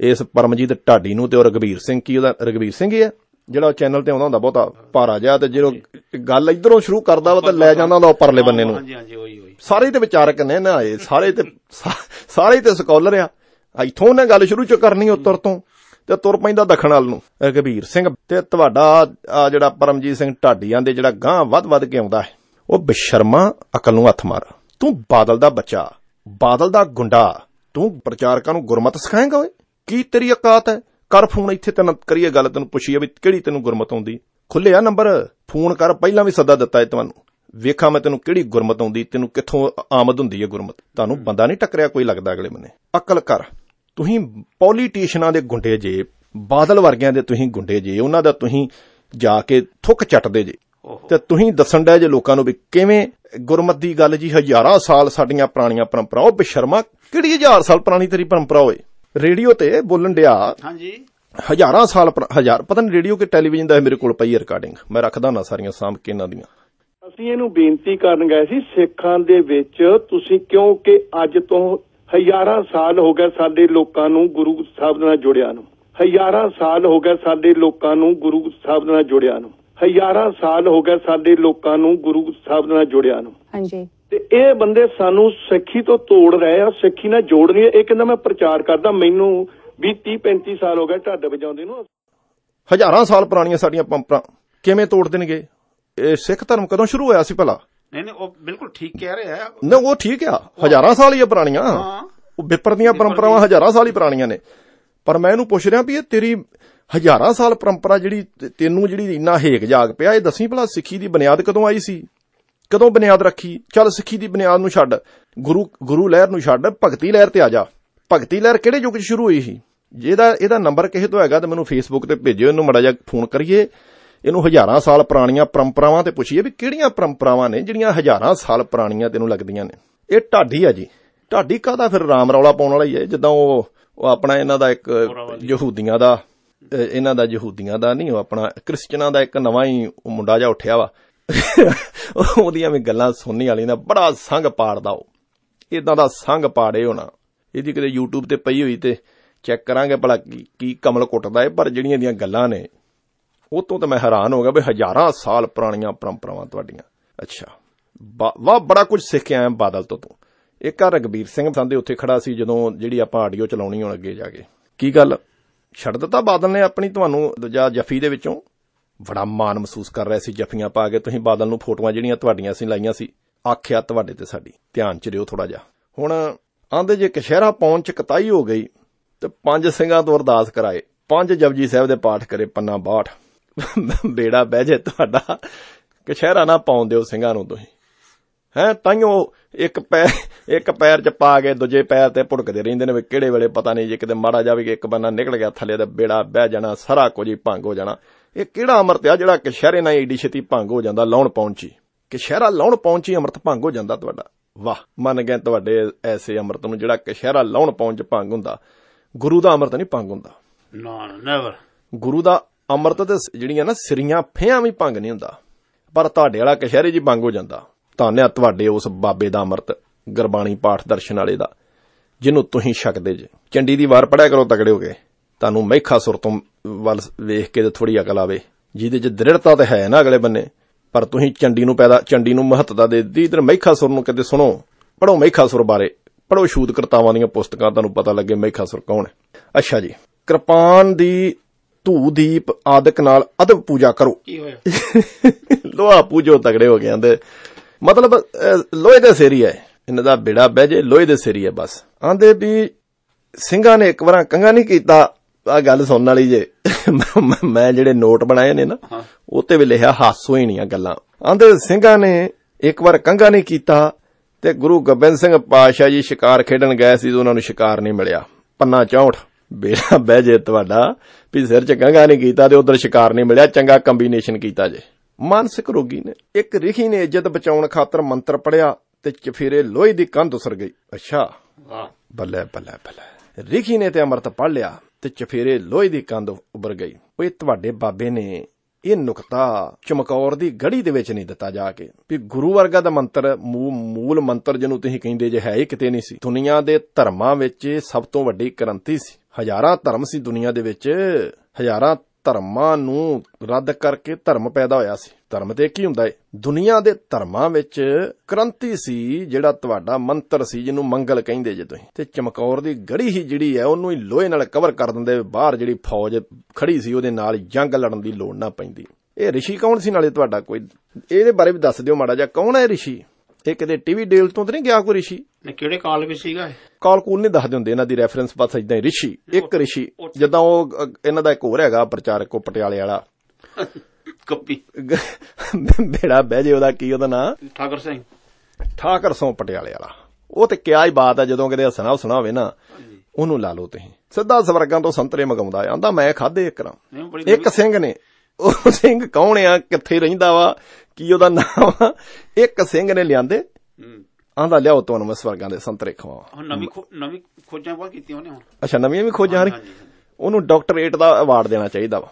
ਇਸ ਪਰਮਜੀਤ ਢਾਡੀ ਨੂੰ ਤੇ ਉਹ ਰਗਵੀਰ ਸਿੰਘ ਕੀ ਉਹਦਾ ਰਗਵੀਰ ਸਿੰਘ ਹੀ ਹੈ ਜਿਹੜਾ ਉਹ ਚੈਨਲ ਤੇ ਆਉਂਦਾ ਹੁੰਦਾ ਬਹੁਤਾ ਭਾਰਾ ਜਿਹਾ ਤੇ ਜਿਹੜਾ ਗੱਲ ਇਧਰੋਂ ਸ਼ੁਰੂ ਕਰਦਾ ਵਾ ਤਾਂ ਲੈ ਜਾਂਦਾ ਹੁੰਦਾ ਉੱਪਰਲੇ ਬੰਨੇ ਨੂੰ ਹਾਂਜੀ ਹਾਂਜੀ ਉਹੀ ਉਹੀ ਸਾਰੇ ਤੇ ਵਿਚਾਰਕ ਨੇ ਨਾ ਇਹ ਸਾਰੇ ਤੇ ਸਾਰੇ ਤੇ ਸਕਾਲਰ ਆ ਇਥੋਂ ਨੇ ਗੱਲ ਸ਼ੁਰੂ ਚ ਕਰਨੀ ਉੱਤਰ ਤੋਂ ਤੇ ਤੁਰ ਪੈਂਦਾ ਦੱਖਣ ਵੱਲ ਨੂੰ ਕਬੀਰ ਸਿੰਘ ਤੇ ਤੁਹਾਡਾ ਜਿਹੜਾ ਪਰਮਜੀਤ ਸਿੰਘ ਢਾਡੀਆਂ ਦੇ ਜਿਹੜਾ ਗਾਂ ਵੱਧ-ਵੱਧ ਕੇ ਆਉਂਦਾ ਹੈ ਉਹ ਬਿਸ਼ਰਮਾ ਅਕਲ ਨੂੰ ਹੱਥ ਮਾਰ ਤੂੰ ਬਾਦਲ ਦਾ ਬੱਚਾ ਬਾਦਲ ਦਾ ਗੁੰਡਾ ਤੂੰ ਪ੍ਰਚਾਰਕਾਂ ਨੂੰ ਗੁਰਮਤ ਸਿਖਾਏਂਗਾ ਓਏ ਕੀ ਤੇਰੀ ਔਕਾਤ ਹੈ ਕਰ ਫੋਨ ਇੱਥੇ ਤੈਨੂੰ ਕਰੀਏ ਗੱਲ ਤੈਨੂੰ ਪੁੱਛੀਏ ਵੀ ਕਿਹੜੀ ਤੈਨੂੰ ਗੁਰਮਤ ਆਉਂਦੀ ਖੁੱਲਿਆ ਨੰਬਰ ਫੋਨ ਕਰ ਪਹਿਲਾਂ ਵੀ ਸੱਦਾ ਦਿੱਤਾ ਹੈ ਤੁਹਾਨੂੰ ਵੇਖਾਂ ਮੈਂ ਤੈਨੂੰ ਕਿਹੜੀ ਗੁਰਮਤ ਆਉਂਦੀ ਤੈਨੂੰ ਕਿੱਥੋਂ ਆਮਦ ਹੁੰਦੀ ਹੈ ਗੁਰਮਤ ਤੁਹਾਨੂੰ ਬੰਦਾ ਨਹੀਂ ਟੱਕਰਿਆ ਕੋਈ ਲੱਗਦਾ ਅਗਲੇ ਮਨੇ ਅਕਲ ਕਰ ਤੁਸੀਂ ਪੋਲੀਟੀਸ਼ੀਨਾਂ ਦੇ ਗੁੰਡੇ ਜੇ ਬਾਦਲ ਵਰਗਿਆਂ ਦੇ ਤੁਸੀਂ ਗੁੰਡੇ ਜੇ ਉਹਨਾਂ ਦਾ ਤੁਸੀਂ ਜਾ ਕੇ ਥੁੱਕ ਚੱਟਦੇ ਜੇ ਤੇ ਤੁਸੀਂ ਦੱਸਣ ਦਾ ਜੇ ਲੋਕਾਂ ਨੂੰ ਵੀ ਕਿਵੇਂ ਗੁਰਮਤ ਦੀ ਗੱਲ ਜੀ ਹਜ਼ਾਰਾਂ ਸਾਲ ਸਾਡੀਆਂ ਪੁਰਾਣੀਆਂ ਪਰੰਪਰਾ ਉਹ ਬਿਸ਼ਰਮਾ ਕਿਹੜੀ ਹਜ਼ਾਰ ਸਾਲ ਪੁਰਾਣੀ ਤੇਰੀ ਪਰੰਪਰਾ ਓਏ ਰੇਡੀਓ ਤੇ ਬੋਲਣ ਡਿਆ ਹਾਂਜੀ ਹਜ਼ਾਰਾਂ ਸਾਲ ਹਜ਼ਾਰ ਪਤਾ ਨਹੀਂ ਰੇਡੀਓ ਕਿ ਟੈਲੀਵਿਜ਼ਨ ਦਾ ਮੇਰੇ ਕੋਲ ਪਈ ਰਿਕਾਰਡਿੰਗ ਮੈਂ ਰੱਖਦਾ ਨਾ ਸਾਰੀਆਂ ਸਾਂਭ ਕੇ ਇਹਨਾਂ ਦੀਆਂ ਅਸੀਂ ਇਹਨੂੰ ਬੇਨਤੀ ਕਰਨ ਗਏ ਸੀ ਸਿੱਖਾਂ ਦੇ ਵਿੱਚ ਤੁਸੀਂ ਕਿਉਂਕਿ ਅੱਜ ਤੋਂ ਹਜ਼ਾਰਾਂ ਸਾਲ ਹੋ ਗਏ ਸਾਡੇ ਲੋਕਾਂ ਨੂੰ ਗੁਰੂ ਸਾਹਿਬ ਨਾਲ ਜੁੜਿਆ ਨੂੰ ਹਜ਼ਾਰਾਂ ਸਾਲ ਹੋ ਗਏ ਸਾਡੇ ਲੋਕਾਂ ਨੂੰ ਗੁਰੂ ਸਾਹਿਬ ਨਾਲ ਜੁੜਿਆ ਨੂੰ ਹਜ਼ਾਰਾਂ ਸਾਲ ਹੋ ਗਏ ਸਾਡੇ ਲੋਕਾਂ ਨੂੰ ਗੁਰੂ ਸਾਹਿਬ ਨਾਲ ਜੁੜਿਆ ਨੂੰ ਹਾਂਜੀ ਤੇ ਇਹ ਬੰਦੇ ਸਾਨੂੰ ਸਿੱਖੀ ਤੋਂ ਤੋੜ ਰਹੇ ਆ ਸਿੱਖੀ ਨਾਲ ਜੋੜ ਨਹੀਂ ਇਹ ਕਹਿੰਦਾ ਮੈਂ ਪ੍ਰਚਾਰ ਕਰਦਾ ਮੈਨੂੰ 20 30 35 ਸਾਲ ਹੋ ਗਏ ਢੱਡ ਵਜਾਉਂਦੇ ਨੂੰ ਹਜ਼ਾਰਾਂ ਸਾਲ ਪੁਰਾਣੀਆਂ ਸਾਡੀਆਂ ਪੰਪਰਾਂ ਕਿਵੇਂ ਤੋੜ ਦੇਣਗੇ ਇਹ ਸਿੱਖ ਧਰਮ ਕਦੋਂ ਸ਼ੁਰੂ ਹੋਇਆ ਸੀ ਭਲਾ ਨਹੀਂ ਉਹ ਬਿਲਕੁਲ ਠੀਕ ਕਹਿ ਰਿਹਾ ਹੈ ਨਾ ਉਹ ਠੀਕ ਆ ਹਜ਼ਾਰਾਂ ਸਾਲ ਹੀ ਆ ਪੁਰਾਣੀਆਂ ਉਹ ਵਿਪਰ ਦੀਆਂ ਪਰੰਪਰਾਵਾਂ ਹਜ਼ਾਰਾਂ ਸਾਲ ਹੀ ਪੁਰਾਣੀਆਂ ਨੇ ਪਰ ਮੈਂ ਇਹਨੂੰ ਪੁੱਛ ਰਿਹਾ ਵੀ ਇਹ ਤੇਰੀ ਹਜ਼ਾਰਾਂ ਸਾਲ ਪਰੰਪਰਾ ਜਿਹੜੀ ਤੈਨੂੰ ਜਿਹੜੀ ਇੰਨਾ ਹੇਕ ਜਾਗ ਪਿਆ ਇਹ ਦਸਵੀਂ ਭਲਾ ਸਿੱਖੀ ਦੀ ਬੁਨਿਆਦ ਕਦੋਂ ਆਈ ਸੀ ਕਦੋਂ ਬੁਨਿਆਦ ਰੱਖੀ ਚੱਲ ਸਿੱਖੀ ਦੀ ਬੁਨਿਆਦ ਨੂੰ ਛੱਡ ਗੁਰੂ ਗੁਰੂ ਲਹਿਰ ਨੂੰ ਛੱਡ ਭਗਤੀ ਲਹਿਰ ਤੇ ਆ ਜਾ ਭਗਤੀ ਲਹਿਰ ਕਿਹੜੇ ਯੁੱਗ 'ਚ ਸ਼ੁਰੂ ਹੋਈ ਸੀ ਜਿਹਦਾ ਇਹਦਾ ਨੰਬਰ ਕਿਸੇ ਤੋਂ ਹੈਗਾ ਤਾਂ ਮੈਨੂੰ ਫੇਸਬੁੱਕ ਤੇ ਭੇਜਿਓ ਇਹਨੂੰ ਮੜਾ ਜਾ ਫੋਨ ਕਰੀਏ ਇਹਨੂੰ ਹਜ਼ਾਰਾਂ ਸਾਲ ਪੁਰਾਣੀਆਂ ਪਰੰਪਰਾਵਾਂ ਤੇ ਪੁੱਛੀਏ ਵੀ ਕਿਹੜੀਆਂ ਪਰੰਪਰਾਵਾਂ ਨੇ ਜਿਹੜੀਆਂ ਹਜ਼ਾਰਾਂ ਸਾਲ ਪੁਰਾਣੀਆਂ ਤੈਨੂੰ ਲੱਗਦੀਆਂ ਨੇ ਇਹ ਢਾਡੀ ਆ ਜੀ ਢਾਡੀ ਕਾਦਾ ਫਿਰ ਰਾਮ ਰੌਲਾ ਪਾਉਣ ਵਾਲਾ ਹੀ ਹੈ ਜਿੱਦਾਂ ਉਹ ਉਹ ਆਪਣਾ ਇਹਨਾਂ ਦਾ ਇੱਕ ਯਹੂਦੀਆਂ ਦਾ ਇਹਨਾਂ ਦਾ ਯਹੂਦੀਆਂ ਦਾ ਨਹੀਂ ਉਹ ਆਪਣਾ ਕ੍ਰਿਸਚੀਅਨਾਂ ਦਾ ਇੱਕ ਨਵਾਂ ਹੀ ਮੁੰਡਾ ਜਾ ਉੱਠਿਆ ਵਾ ਉਹਦੀਆਂ ਵੀ ਗੱਲਾਂ ਸੁਣਨੀ ਵਾਲੀ ਦਾ ਬੜਾ ਸੰਗ ਪਾੜਦਾ ਉਹ ਇਦਾਂ ਦਾ ਸੰਗ ਪਾੜੇ ਹੋਣਾ ਇਹਦੀ ਕਿਤੇ YouTube ਤੇ ਪਈ ਹੋਈ ਤੇ ਚੈੱਕ ਕਰਾਂਗੇ ਭਲਾ ਕੀ ਕਮਲ ਕੁੱਟਦਾ ਏ ਪਰ ਜਿਹੜੀਆਂ ਦੀਆਂ ਗੱਲਾਂ ਨੇ ਉਹ ਤੋਂ ਤਾਂ ਮੈਂ ਹੈਰਾਨ ਹੋ ਗਿਆ ਵੀ ਹਜ਼ਾਰਾਂ ਸਾਲ ਪੁਰਾਣੀਆਂ ਪਰੰਪਰਾਵਾਂ ਤੁਹਾਡੀਆਂ ਅੱਛਾ ਵਾਹ ਬੜਾ ਕੁਝ ਸਿੱਖ ਕੇ ਆਇਆ ਬਾਦਲ ਤੋਂ ਤੂੰ ਇੱਕ ਆ ਰਗਵੀਰ ਸਿੰਘ ਸੰਦੇ ਉੱਥੇ ਖੜਾ ਸੀ ਜਦੋਂ ਜਿਹੜੀ ਆਪਾਂ ਆਡੀਓ ਚਲਾਉਣੀ ਹੁਣ ਅੱਗੇ ਜਾ ਕੇ ਕੀ ਗੱਲ ਛੱਡ ਦਿੱਤਾ ਬਾਦਲ ਨੇ ਆਪਣੀ ਤੁਹਾਨੂੰ ਦੂਜਾ ਜਫੀ ਦੇ ਵਿੱਚੋਂ ਬੜਾ ਮਾਣ ਮਹਿਸੂਸ ਕਰ ਰਿਹਾ ਸੀ ਜਫੀਆਂ ਪਾ ਕੇ ਤੁਸੀਂ ਬਾਦਲ ਨੂੰ ਫੋਟੋਆਂ ਜਿਹੜੀਆਂ ਤੁਹਾਡੀਆਂ ਸੀ ਲਾਈਆਂ ਸੀ ਆਖਿਆ ਤੁਹਾਡੇ ਤੇ ਸਾਡੀ ਧਿਆਨ ਚ ਰਿਓ ਥੋੜਾ ਜਿਹਾ ਹੁਣ ਆਂਦੇ ਜੇ ਕਸ਼ਹਿਰਾ ਪਹੁੰਚ ਕਤਾਈ ਹੋ ਗਈ ਤੇ ਪੰਜ ਸਿੰਘਾਂ ਤੋਂ ਅਰਦਾਸ ਕਰਾਏ ਪੰਜ ਜਪਜੀ ਸਾਹਿਬ ਦੇ ਪਾਠ ਕਰੇ ਪੰਨਾ 62 ਬੇੜਾ ਬਹਿ ਜੇ ਤੁਹਾਡਾ ਕਛਹਿਰਾ ਨਾ ਪਾਉਣ ਦਿਓ ਸਿੰਘਾਂ ਨੂੰ ਤੁਸੀਂ ਹੈ ਤਾਈਓ ਇੱਕ ਪੈਰ ਇੱਕ ਪੈਰ ਚ ਪਾ ਕੇ ਦੂਜੇ ਪੈਰ ਤੇ ਭੁੜਕਦੇ ਰਹਿੰਦੇ ਨੇ ਵੀ ਕਿਹੜੇ ਵੇਲੇ ਪਤਾ ਨਹੀਂ ਜੇ ਕਿਤੇ ਮਾੜਾ ਜਾਵੇ ਕਿ ਇੱਕ ਬੰਨਾ ਨਿਕਲ ਗਿਆ ਥੱਲੇ ਦਾ ਬੇੜਾ ਬਹਿ ਜਾਣਾ ਸਾਰਾ ਕੁਝ ਹੀ ਭੰਗ ਹੋ ਜਾਣਾ ਇਹ ਕਿਹੜਾ ਅਮਰਤ ਆ ਜਿਹੜਾ ਕਛਹਿਰੇ ਨਾਲ ਏਡੀ ਛੇਤੀ ਭੰਗ ਹੋ ਜਾਂਦਾ ਲਾਉਣ ਪਹੁੰਚੀ ਕਛਹਿਰਾ ਲਾਉਣ ਪਹੁੰਚੀ ਅਮਰਤ ਭੰਗ ਹੋ ਜਾਂਦਾ ਤੁਹਾਡਾ ਵਾਹ ਮੰਨ ਗਏ ਤੁਹਾਡੇ ਐਸੇ ਅਮਰਤ ਨੂੰ ਜਿਹੜਾ ਕਛਹਿਰਾ ਲਾਉਣ ਪਹੁੰਚ ਭੰਗ ਹੁੰਦਾ ਗੁਰੂ ਦਾ ਅਮਰਤ ਨਹੀਂ ਭੰਗ ਹੁੰਦਾ ਨਾ ਨੈਵਰ ਗੁਰੂ ਦਾ ਅੰਮ੍ਰਿਤ ਤੇ ਜਿਹੜੀਆਂ ਨਾ ਸਿਰੀਆਂ ਫਿਆਂ ਵੀ ਭੰਗ ਨਹੀਂ ਹੁੰਦਾ ਪਰ ਤੁਹਾਡੇ ਵਾਲਾ ਕਸ਼ਹਿਰੇ ਜੀ ਭੰਗ ਹੋ ਜਾਂਦਾ ਧੰਨਿਆ ਤੁਹਾਡੇ ਉਸ ਬਾਬੇ ਦਾ ਅੰਮ੍ਰਿਤ ਗੁਰਬਾਣੀ ਪਾਠ ਦਰਸ਼ਨ ਵਾਲੇ ਦਾ ਜਿਹਨੂੰ ਤੁਸੀਂ ਛਕਦੇ ਜੇ ਚੰਡੀ ਦੀ ਵਾਰ ਪੜਿਆ ਕਰੋ ਤਗੜੇ ਹੋ ਗਏ ਤੁਹਾਨੂੰ ਮੈਖਾ ਸੁਰ ਤੋਂ ਵੱਲ ਵੇਖ ਕੇ ਤੇ ਥੋੜੀ ਅਕਲ ਆਵੇ ਜਿਹਦੇ 'ਚ ਦ੍ਰਿੜਤਾ ਤੇ ਹੈ ਨਾ ਅਗਲੇ ਬੰਨੇ ਪਰ ਤੁਸੀਂ ਚੰਡੀ ਨੂੰ ਪੈਦਾ ਚੰਡੀ ਨੂੰ ਮਹੱਤਤਾ ਦੇ ਦਿੱਤੀ ਇਧਰ ਮੈਖਾ ਸੁਰ ਨੂੰ ਕਦੇ ਸੁਣੋ ਪੜੋ ਮੈਖਾ ਸੁਰ ਬਾਰੇ ਪੜੋ ਸ਼ੂਦ ਕਰਤਾਵਾਂ ਦੀਆਂ ਪੁਸਤਕਾਂ ਤੁਹਾਨੂੰ ਪਤਾ ਲੱਗੇ ਮੈਖਾ ਸੁਰ ਕੌਣ ਹੈ ਅੱਛਾ ਜੀ ਕਿਰਪਾਨ ਦੀ ਧੂ ਦੀਪ ਆਦਿਕ ਨਾਲ ਅਦਬ ਪੂਜਾ ਕਰੋ ਕੀ ਹੋਇਆ ਲੋਹਾ ਪੂਜੋ ਤਗੜੇ ਹੋ ਗਏ ਆਂਦੇ ਮਤਲਬ ਲੋਹੇ ਦੇ ਸੇਰੀ ਹੈ ਇਹਨਾਂ ਦਾ ਬੇੜਾ ਬਹਿ ਜੇ ਲੋਹੇ ਦੇ ਸੇਰੀ ਹੈ ਬਸ ਆਂਦੇ ਵੀ ਸਿੰਘਾਂ ਨੇ ਇੱਕ ਵਾਰ ਕੰਗਾ ਨਹੀਂ ਕੀਤਾ ਆ ਗੱਲ ਸੁਣਨ ਵਾਲੀ ਜੇ ਮੈਂ ਜਿਹੜੇ ਨੋਟ ਬਣਾਏ ਨੇ ਨਾ ਉੱਤੇ ਵੀ ਲਿਖਿਆ ਹਾਸੋ ਹੀ ਨਹੀਂ ਆ ਗੱਲਾਂ ਆਂਦੇ ਸਿੰਘਾਂ ਨੇ ਇੱਕ ਵਾਰ ਕੰਗਾ ਨਹੀਂ ਕੀਤਾ ਤੇ ਗੁਰੂ ਗੋਬਿੰਦ ਸਿੰਘ ਪਾਸ਼ਾ ਜੀ ਸ਼ਿਕਾਰ ਖੇਡਣ ਗਏ ਸੀ ਉਹਨਾਂ ਨੂੰ ਸ਼ਿਕਾਰ ਨਹੀਂ ਮਿਲਿਆ ਪੰਨਾ 64 ਬੇੜਾ ਬਹਿ ਜੇ ਤੁਹਾਡਾ ਵੀ ਸਿਰ ਚ ਗੰਗਾ ਨਹੀਂ ਕੀਤਾ ਤੇ ਉਧਰ ਸ਼ਿਕਾਰ ਨਹੀਂ ਮਿਲਿਆ ਚੰਗਾ ਕੰਬੀਨੇਸ਼ਨ ਕੀਤਾ ਜੇ ਮਾਨਸਿਕ ਰੋਗੀ ਨੇ ਇੱਕ ਰਿਖੀ ਨੇ ਇੱਜ਼ਤ ਬਚਾਉਣ ਖਾਤਰ ਮੰਤਰ ਪੜਿਆ ਤੇ ਚਫੇਰੇ ਲੋਹੇ ਦੀ ਕੰਧ ਉਸਰ ਗਈ ਅੱਛਾ ਬੱਲੇ ਬੱਲੇ ਬੱਲੇ ਰਿਖੀ ਨੇ ਤੇ ਅਮਰਤ ਪੜ ਲਿਆ ਤੇ ਚਫੇਰੇ ਲੋਹੇ ਦੀ ਕੰਧ ਉਬਰ ਗਈ ਉਹ ਤੁਹਾਡੇ ਬਾਬੇ ਨੇ ਇਹ ਨੁਕਤਾ ਚਮਕੌਰ ਦੀ ਗੜੀ ਦੇ ਵਿੱਚ ਨਹੀਂ ਦਿੱਤਾ ਜਾ ਕੇ ਵੀ ਗੁਰੂ ਵਰਗਾ ਦਾ ਮੰਤਰ ਮੂਲ ਮੰਤਰ ਜਿਹਨੂੰ ਤੁਸੀਂ ਕਹਿੰਦੇ ਜੇ ਹੈ ਕਿਤੇ ਨਹੀਂ ਸੀ ਦੁਨੀਆ ਦੇ ਧਰਮਾਂ ਵਿੱਚ ਸਭ ਤੋਂ ਵੱਡੀ ਕ੍ਰਾਂਤੀ ਸੀ ਹਜ਼ਾਰਾਂ ਧਰਮ ਸੀ ਦੁਨੀਆ ਦੇ ਵਿੱਚ ਹਜ਼ਾਰਾਂ ਧਰਮਾਂ ਨੂੰ ਰੱਦ ਕਰਕੇ ਧਰਮ ਪੈਦਾ ਹੋਇਆ ਸੀ ਧਰਮ ਤੇ ਕੀ ਹੁੰਦਾ ਏ ਦੁਨੀਆ ਦੇ ਧਰਮਾਂ ਵਿੱਚ ਕ੍ਰਾਂਤੀ ਸੀ ਜਿਹੜਾ ਤੁਹਾਡਾ ਮੰਤਰ ਸੀ ਜਿਹਨੂੰ ਮੰਗਲ ਕਹਿੰਦੇ ਜੇ ਤੁਸੀਂ ਤੇ ਚਮਕੌਰ ਦੀ ਗੜੀ ਹੀ ਜਿਹੜੀ ਹੈ ਉਹਨੂੰ ਹੀ ਲੋਹੇ ਨਾਲ ਕਵਰ ਕਰ ਦਿੰਦੇ ਬਾਹਰ ਜਿਹੜੀ ਫੌਜ ਖੜੀ ਸੀ ਉਹਦੇ ਨਾਲ ਜੰਗ ਲੜਨ ਦੀ ਲੋੜ ਨਾ ਪੈਂਦੀ ਇਹ ਰਿਸ਼ੀ ਕੌਣ ਸੀ ਨਾਲੇ ਤੁਹਾਡਾ ਕੋਈ ਇਹਦੇ ਬਾਰੇ ਵੀ ਦੱਸ ਦਿਓ ਮਾੜਾ ਜਿਹਾ ਕੌਣ ਹੈ ਰਿਸ਼ੀ ਇਹ ਕਦੇ ਟੀਵੀ ਡੇਲ ਤੋਂ ਤਾਂ ਨਹੀਂ ਗਿਆ ਕੋਈ ਰਿਸ਼ੀ ਨੇ ਕਿਹੜੇ ਕਾਲ ਵਿੱਚ ਸੀਗਾ ਇਹ ਕਾਲਕੂਨ ਨੇ ਦੱਸ ਹੁੰਦੇ ਇਹਨਾਂ ਦੀ ਰੈਫਰੈਂਸ ਬਸ ਇਦਾਂ ਹੀ ਰਿਸ਼ੀ ਇੱਕ ਰਿਸ਼ੀ ਜਦੋਂ ਉਹ ਇਹਨਾਂ ਦਾ ਇੱਕ ਹੋਰ ਹੈਗਾ ਪ੍ਰਚਾਰਕ ਉਹ ਪਟਿਆਲੇ ਵਾਲਾ ਕੱਪੀ ਬੇੜਾ ਬਹਿ ਜੇ ਉਹਦਾ ਕੀ ਉਹਦਾ ਨਾਂ ਠਾਕਰ ਸਿੰਘ ਠਾਕਰ ਸੋਂ ਪਟਿਆਲੇ ਵਾਲਾ ਉਹ ਤੇ ਕਿਆ ਹੀ ਬਾਤ ਆ ਜਦੋਂ ਕਿਤੇ ਹਸਣਾ ਹਸਣਾ ਹੋਵੇ ਨਾ ਉਹਨੂੰ ਲਾ ਲਓ ਤੁਸੀਂ ਸਿੱਧਾ ਸਵਰਗਾਂ ਤੋਂ ਸੰਤਰੇ ਮਗਾਉਂਦਾ ਆਂਦਾ ਮੈਂ ਖਾਦੇ ਇੱਕ ਰਾਂ ਇੱਕ ਸਿੰਘ ਨੇ ਉਹ ਸਿੰਘ ਕੌਣ ਆ ਕਿੱਥੇ ਰਹਿੰਦਾ ਵਾ ਕੀ ਉਹਦਾ ਨਾਮ ਇੱਕ ਸਿੰਘ ਨੇ ਲਿਆਂਦੇ ਆਂਦਾ ਲਿਆਓ ਤੁਹਾਨੂੰ ਮੈਂ ਸਵਰਗਾਂ ਦੇ ਸੰਤਰੇ ਖਵਾਵਾਂ ਹੁਣ ਨਵੀਂ ਨਵੀਂ ਖੋਜਾਂ ਬਹੁਤ ਕੀਤੀਆਂ ਉਹਨੇ ਹੁਣ ਅੱਛਾ ਨਵੀਆਂ ਵੀ ਖੋਜਾਂ ਨੇ ਉਹਨੂੰ ਡਾਕਟਰੇਟ ਦਾ ਅਵਾਰਡ ਦੇਣਾ ਚਾਹੀਦਾ ਵਾ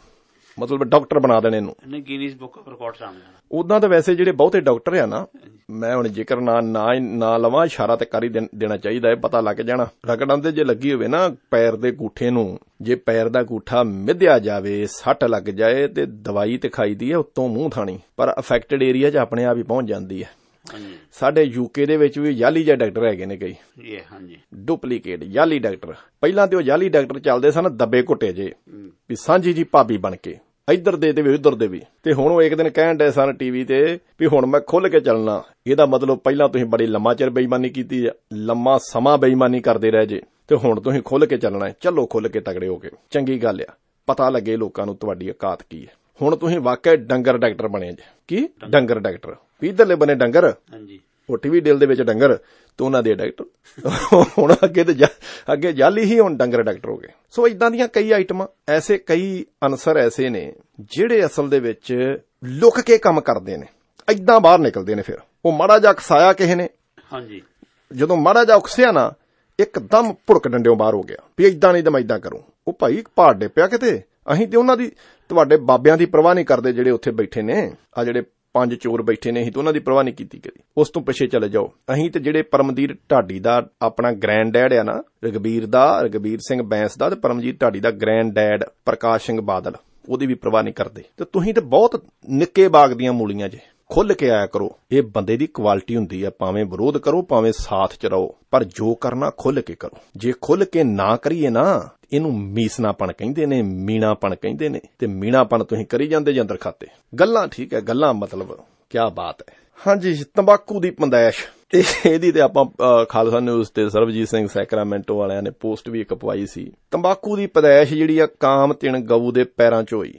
ਮਤਲਬ ਡਾਕਟਰ ਬਣਾ ਦੇਣ ਇਹਨੂੰ ਨਹੀਂ ਗਿਨੀਜ਼ ਬੁੱਕ ਆਫ ਰਿਕਾਰਡ ਸਾਹਮਣੇ ਉਦਾਂ ਤਾਂ ਵੈਸੇ ਜਿਹੜੇ ਬਹੁਤੇ ਡਾਕਟਰ ਆ ਨਾ ਮੈਂ ਹੁਣ ਜ਼ਿਕਰ ਨਾ ਨਾ ਲਵਾਂ ਇਸ਼ਾਰਾ ਤੇ ਕਰ ਹੀ ਦੇਣਾ ਚਾਹੀਦਾ ਹੈ ਪਤਾ ਲੱਗ ਜਾਣਾ ਰਗੜਾਂ ਦੇ ਜੇ ਲੱਗੀ ਹੋਵੇ ਨਾ ਪੈਰ ਦੇ ਗੂਠੇ ਨੂੰ ਜੇ ਪੈਰ ਦਾ ਗੂਠਾ ਮਿੱਧਿਆ ਜਾਵੇ ਸੱਟ ਲੱਗ ਜਾਏ ਤੇ ਦਵਾਈ ਤੇ ਖਾਈਦੀ ਹੈ ਉਤੋਂ ਮੂੰਹ ਥਾਣੀ ਪਰ ਅਫੈਕਟਡ ਏਰੀਆ 'ਚ ਆਪਣੇ ਆਪ ਹੀ ਪਹੁੰਚ ਜਾਂਦੀ ਹੈ ਸਾਡੇ ਯੂਕੇ ਦੇ ਵਿੱਚ ਵੀ ਜਾਲੀ ਜਿਹੇ ਡਾਕਟਰ ਹੈਗੇ ਨੇ ਕਈ ਇਹ ਹਾਂਜੀ ਡੁਪਲੀਕੇਟ ਜਾਲੀ ਡਾਕਟਰ ਪਹਿਲਾਂ ਤੇ ਉਹ ਜਾਲੀ ਡਾਕਟਰ ਚੱਲਦੇ ਸਨ ਦੱਬੇ ਘੁੱਟੇ ਜੇ ਵੀ ਸਾਂਝੀ ਜੀ ਭਾਬੀ ਬਣ ਕੇ ਇੱਧਰ ਦੇ ਤੇ ਵੀ ਉੱਧਰ ਦੇ ਵੀ ਤੇ ਹੁਣ ਉਹ ਇੱਕ ਦਿਨ ਕਹਿਣ ਡੇ ਸਨ ਟੀਵੀ ਤੇ ਵੀ ਹੁਣ ਮੈਂ ਖੁੱਲ ਕੇ ਚੱਲਣਾ ਇਹਦਾ ਮਤਲਬ ਪਹਿਲਾਂ ਤੁਸੀਂ ਬੜੀ ਲੰਮਾ ਚਿਰ ਬੇਈਮਾਨੀ ਕੀਤੀ ਲੰਮਾ ਸਮਾਂ ਬੇਈਮਾਨੀ ਕਰਦੇ ਰਹੇ ਜੇ ਤੇ ਹੁਣ ਤੁਸੀਂ ਖੁੱਲ ਕੇ ਚੱਲਣਾ ਹੈ ਚੱਲੋ ਖੁੱਲ ਕੇ ਤਗੜੇ ਹੋ ਕੇ ਚੰਗੀ ਗੱਲ ਆ ਪਤਾ ਲੱਗੇ ਲੋਕਾਂ ਨੂੰ ਤੁਹਾਡੀ ਔਕਾਤ ਕੀ ਹੈ ਹੁਣ ਤੁਸੀਂ ਵਾਕਿਆ ਡੰਗਰ ਡਾਕਟਰ ਬਣੇ ਜੇ ਕੀ ਡੰਗਰ ਡਾਕਟਰ ਵੀ ਇਧਰਲੇ ਬਨੇ ਡੰਗਰ ਹਾਂਜੀ ਹੋਟੀ ਵੀ ਡੇਲ ਦੇ ਵਿੱਚ ਡੰਗਰ ਤੋਂ ਉਹਨਾਂ ਦੇ ਡਾਕਟਰ ਹੁਣ ਅੱਗੇ ਤੇ ਅੱਗੇ ਜਾਲੀ ਹੀ ਹੁਣ ਡੰਗਰ ਡਾਕਟਰ ਹੋ ਗਏ ਸੋ ਇਦਾਂ ਦੀਆਂ ਕਈ ਆਈਟਮਾਂ ਐਸੇ ਕਈ ਅਨਸਰ ਐਸੇ ਨੇ ਜਿਹੜੇ ਅਸਲ ਦੇ ਵਿੱਚ ਲੁਕ ਕੇ ਕੰਮ ਕਰਦੇ ਨੇ ਇਦਾਂ ਬਾਹਰ ਨਿਕਲਦੇ ਨੇ ਫਿਰ ਉਹ ਮਾੜਾ ਜਿਹਾ ਖਸਾਇਆ ਕਿਸੇ ਨੇ ਹਾਂਜੀ ਜਦੋਂ ਮਾੜਾ ਜਿਹਾ ਉਕਸਿਆ ਨਾ ਇੱਕਦਮ ਭੁੜਕ ਡੰਡਿਓ ਬਾਹਰ ਹੋ ਗਿਆ ਵੀ ਇਦਾਂ ਨਹੀਂ ਦਮ ਇਦਾਂ ਕਰੂੰ ਉਹ ਭਾਈ ਇੱਕ ਪਹਾੜ ਡੇ ਪਿਆ ਕਿਤੇ ਅਸੀਂ ਤੇ ਉਹਨਾਂ ਦੀ ਤੁਹਾਡੇ ਬਾਬਿਆਂ ਦੀ ਪਰਵਾਹ ਨਹੀਂ ਕਰਦੇ ਜਿਹੜੇ ਉੱਥੇ ਬੈਠੇ ਨੇ ਆ ਜਿਹੜੇ ਪੰਜ ਚੋਰ ਬੈਠੇ ਨੇ ਅਸੀਂ ਤਾਂ ਉਹਨਾਂ ਦੀ ਪਰਵਾਹ ਨਹੀਂ ਕੀਤੀ ਕਦੀ ਉਸ ਤੋਂ ਪਿੱਛੇ ਚਲੇ ਜਾਓ ਅਸੀਂ ਤੇ ਜਿਹੜੇ ਪਰਮਦੀਰ ਢਾਡੀ ਦਾ ਆਪਣਾ ਗ੍ਰੈਂਡ ਡੈਡ ਆ ਨਾ ਰਗਵੀਰ ਦਾ ਰਗਵੀਰ ਸਿੰਘ ਬੈਂਸ ਦਾ ਤੇ ਪਰਮਜੀਤ ਢਾਡੀ ਦਾ ਗ੍ਰੈਂਡ ਡੈਡ ਪ੍ਰਕਾਸ਼ ਸਿੰਘ ਬਾਦਲ ਉਹਦੀ ਵੀ ਪਰਵਾਹ ਨਹੀਂ ਕਰਦੇ ਤੇ ਤੁਸੀਂ ਤੇ ਬਹੁਤ ਨਿੱਕੇ ਬਾਗ ਦੀਆਂ ਮੂਲੀਆਂ ਜੇ ਖੁੱਲ ਕੇ ਆਇਆ ਕਰੋ ਇਹ ਬੰਦੇ ਦੀ ਕੁਆਲਿਟੀ ਹੁੰਦੀ ਆ ਭਾਵੇਂ ਵਿਰੋਧ ਕਰੋ ਭਾਵੇਂ ਸਾਥ ਚ ਰਹੋ ਪਰ ਜੋ ਕਰਨਾ ਖੁੱਲ ਕੇ ਕਰੋ ਜੇ ਖੁੱਲ ਕੇ ਨਾ ਕਰੀਏ ਨਾ ਇਹਨੂੰ ਮੀਸਨਾਪਣ ਕਹਿੰਦੇ ਨੇ ਮੀਣਾਪਣ ਕਹਿੰਦੇ ਨੇ ਤੇ ਮੀਣਾਪਣ ਤੁਸੀਂ ਕਰੀ ਜਾਂਦੇ ਜੰਦਰ ਖਾਤੇ ਗੱਲਾਂ ਠੀਕ ਹੈ ਗੱਲਾਂ ਮਤਲਬ ਕੀ ਬਾਤ ਹੈ ਹਾਂਜੀ ਤੰਬਾਕੂ ਦੀ ਪੰਦਾਇਸ਼ ਤੇ ਇਹਦੀ ਤੇ ਆਪਾਂ ਖਾਲਸਾ ਨਿਊਜ਼ ਤੇ ਸਰਬਜੀਤ ਸਿੰਘ ਸੈਕਰਾਮੈਂਟੋ ਵਾਲਿਆਂ ਨੇ ਪੋਸਟ ਵੀ ਇੱਕ ਪਵਾਈ ਸੀ ਤੰਬਾਕੂ ਦੀ ਪਦਾਇਸ਼ ਜਿਹੜੀ ਆ ਕਾਮ ਤਿਣ ਗਊ ਦੇ ਪੈਰਾਂ 'ਚ ਹੋਈ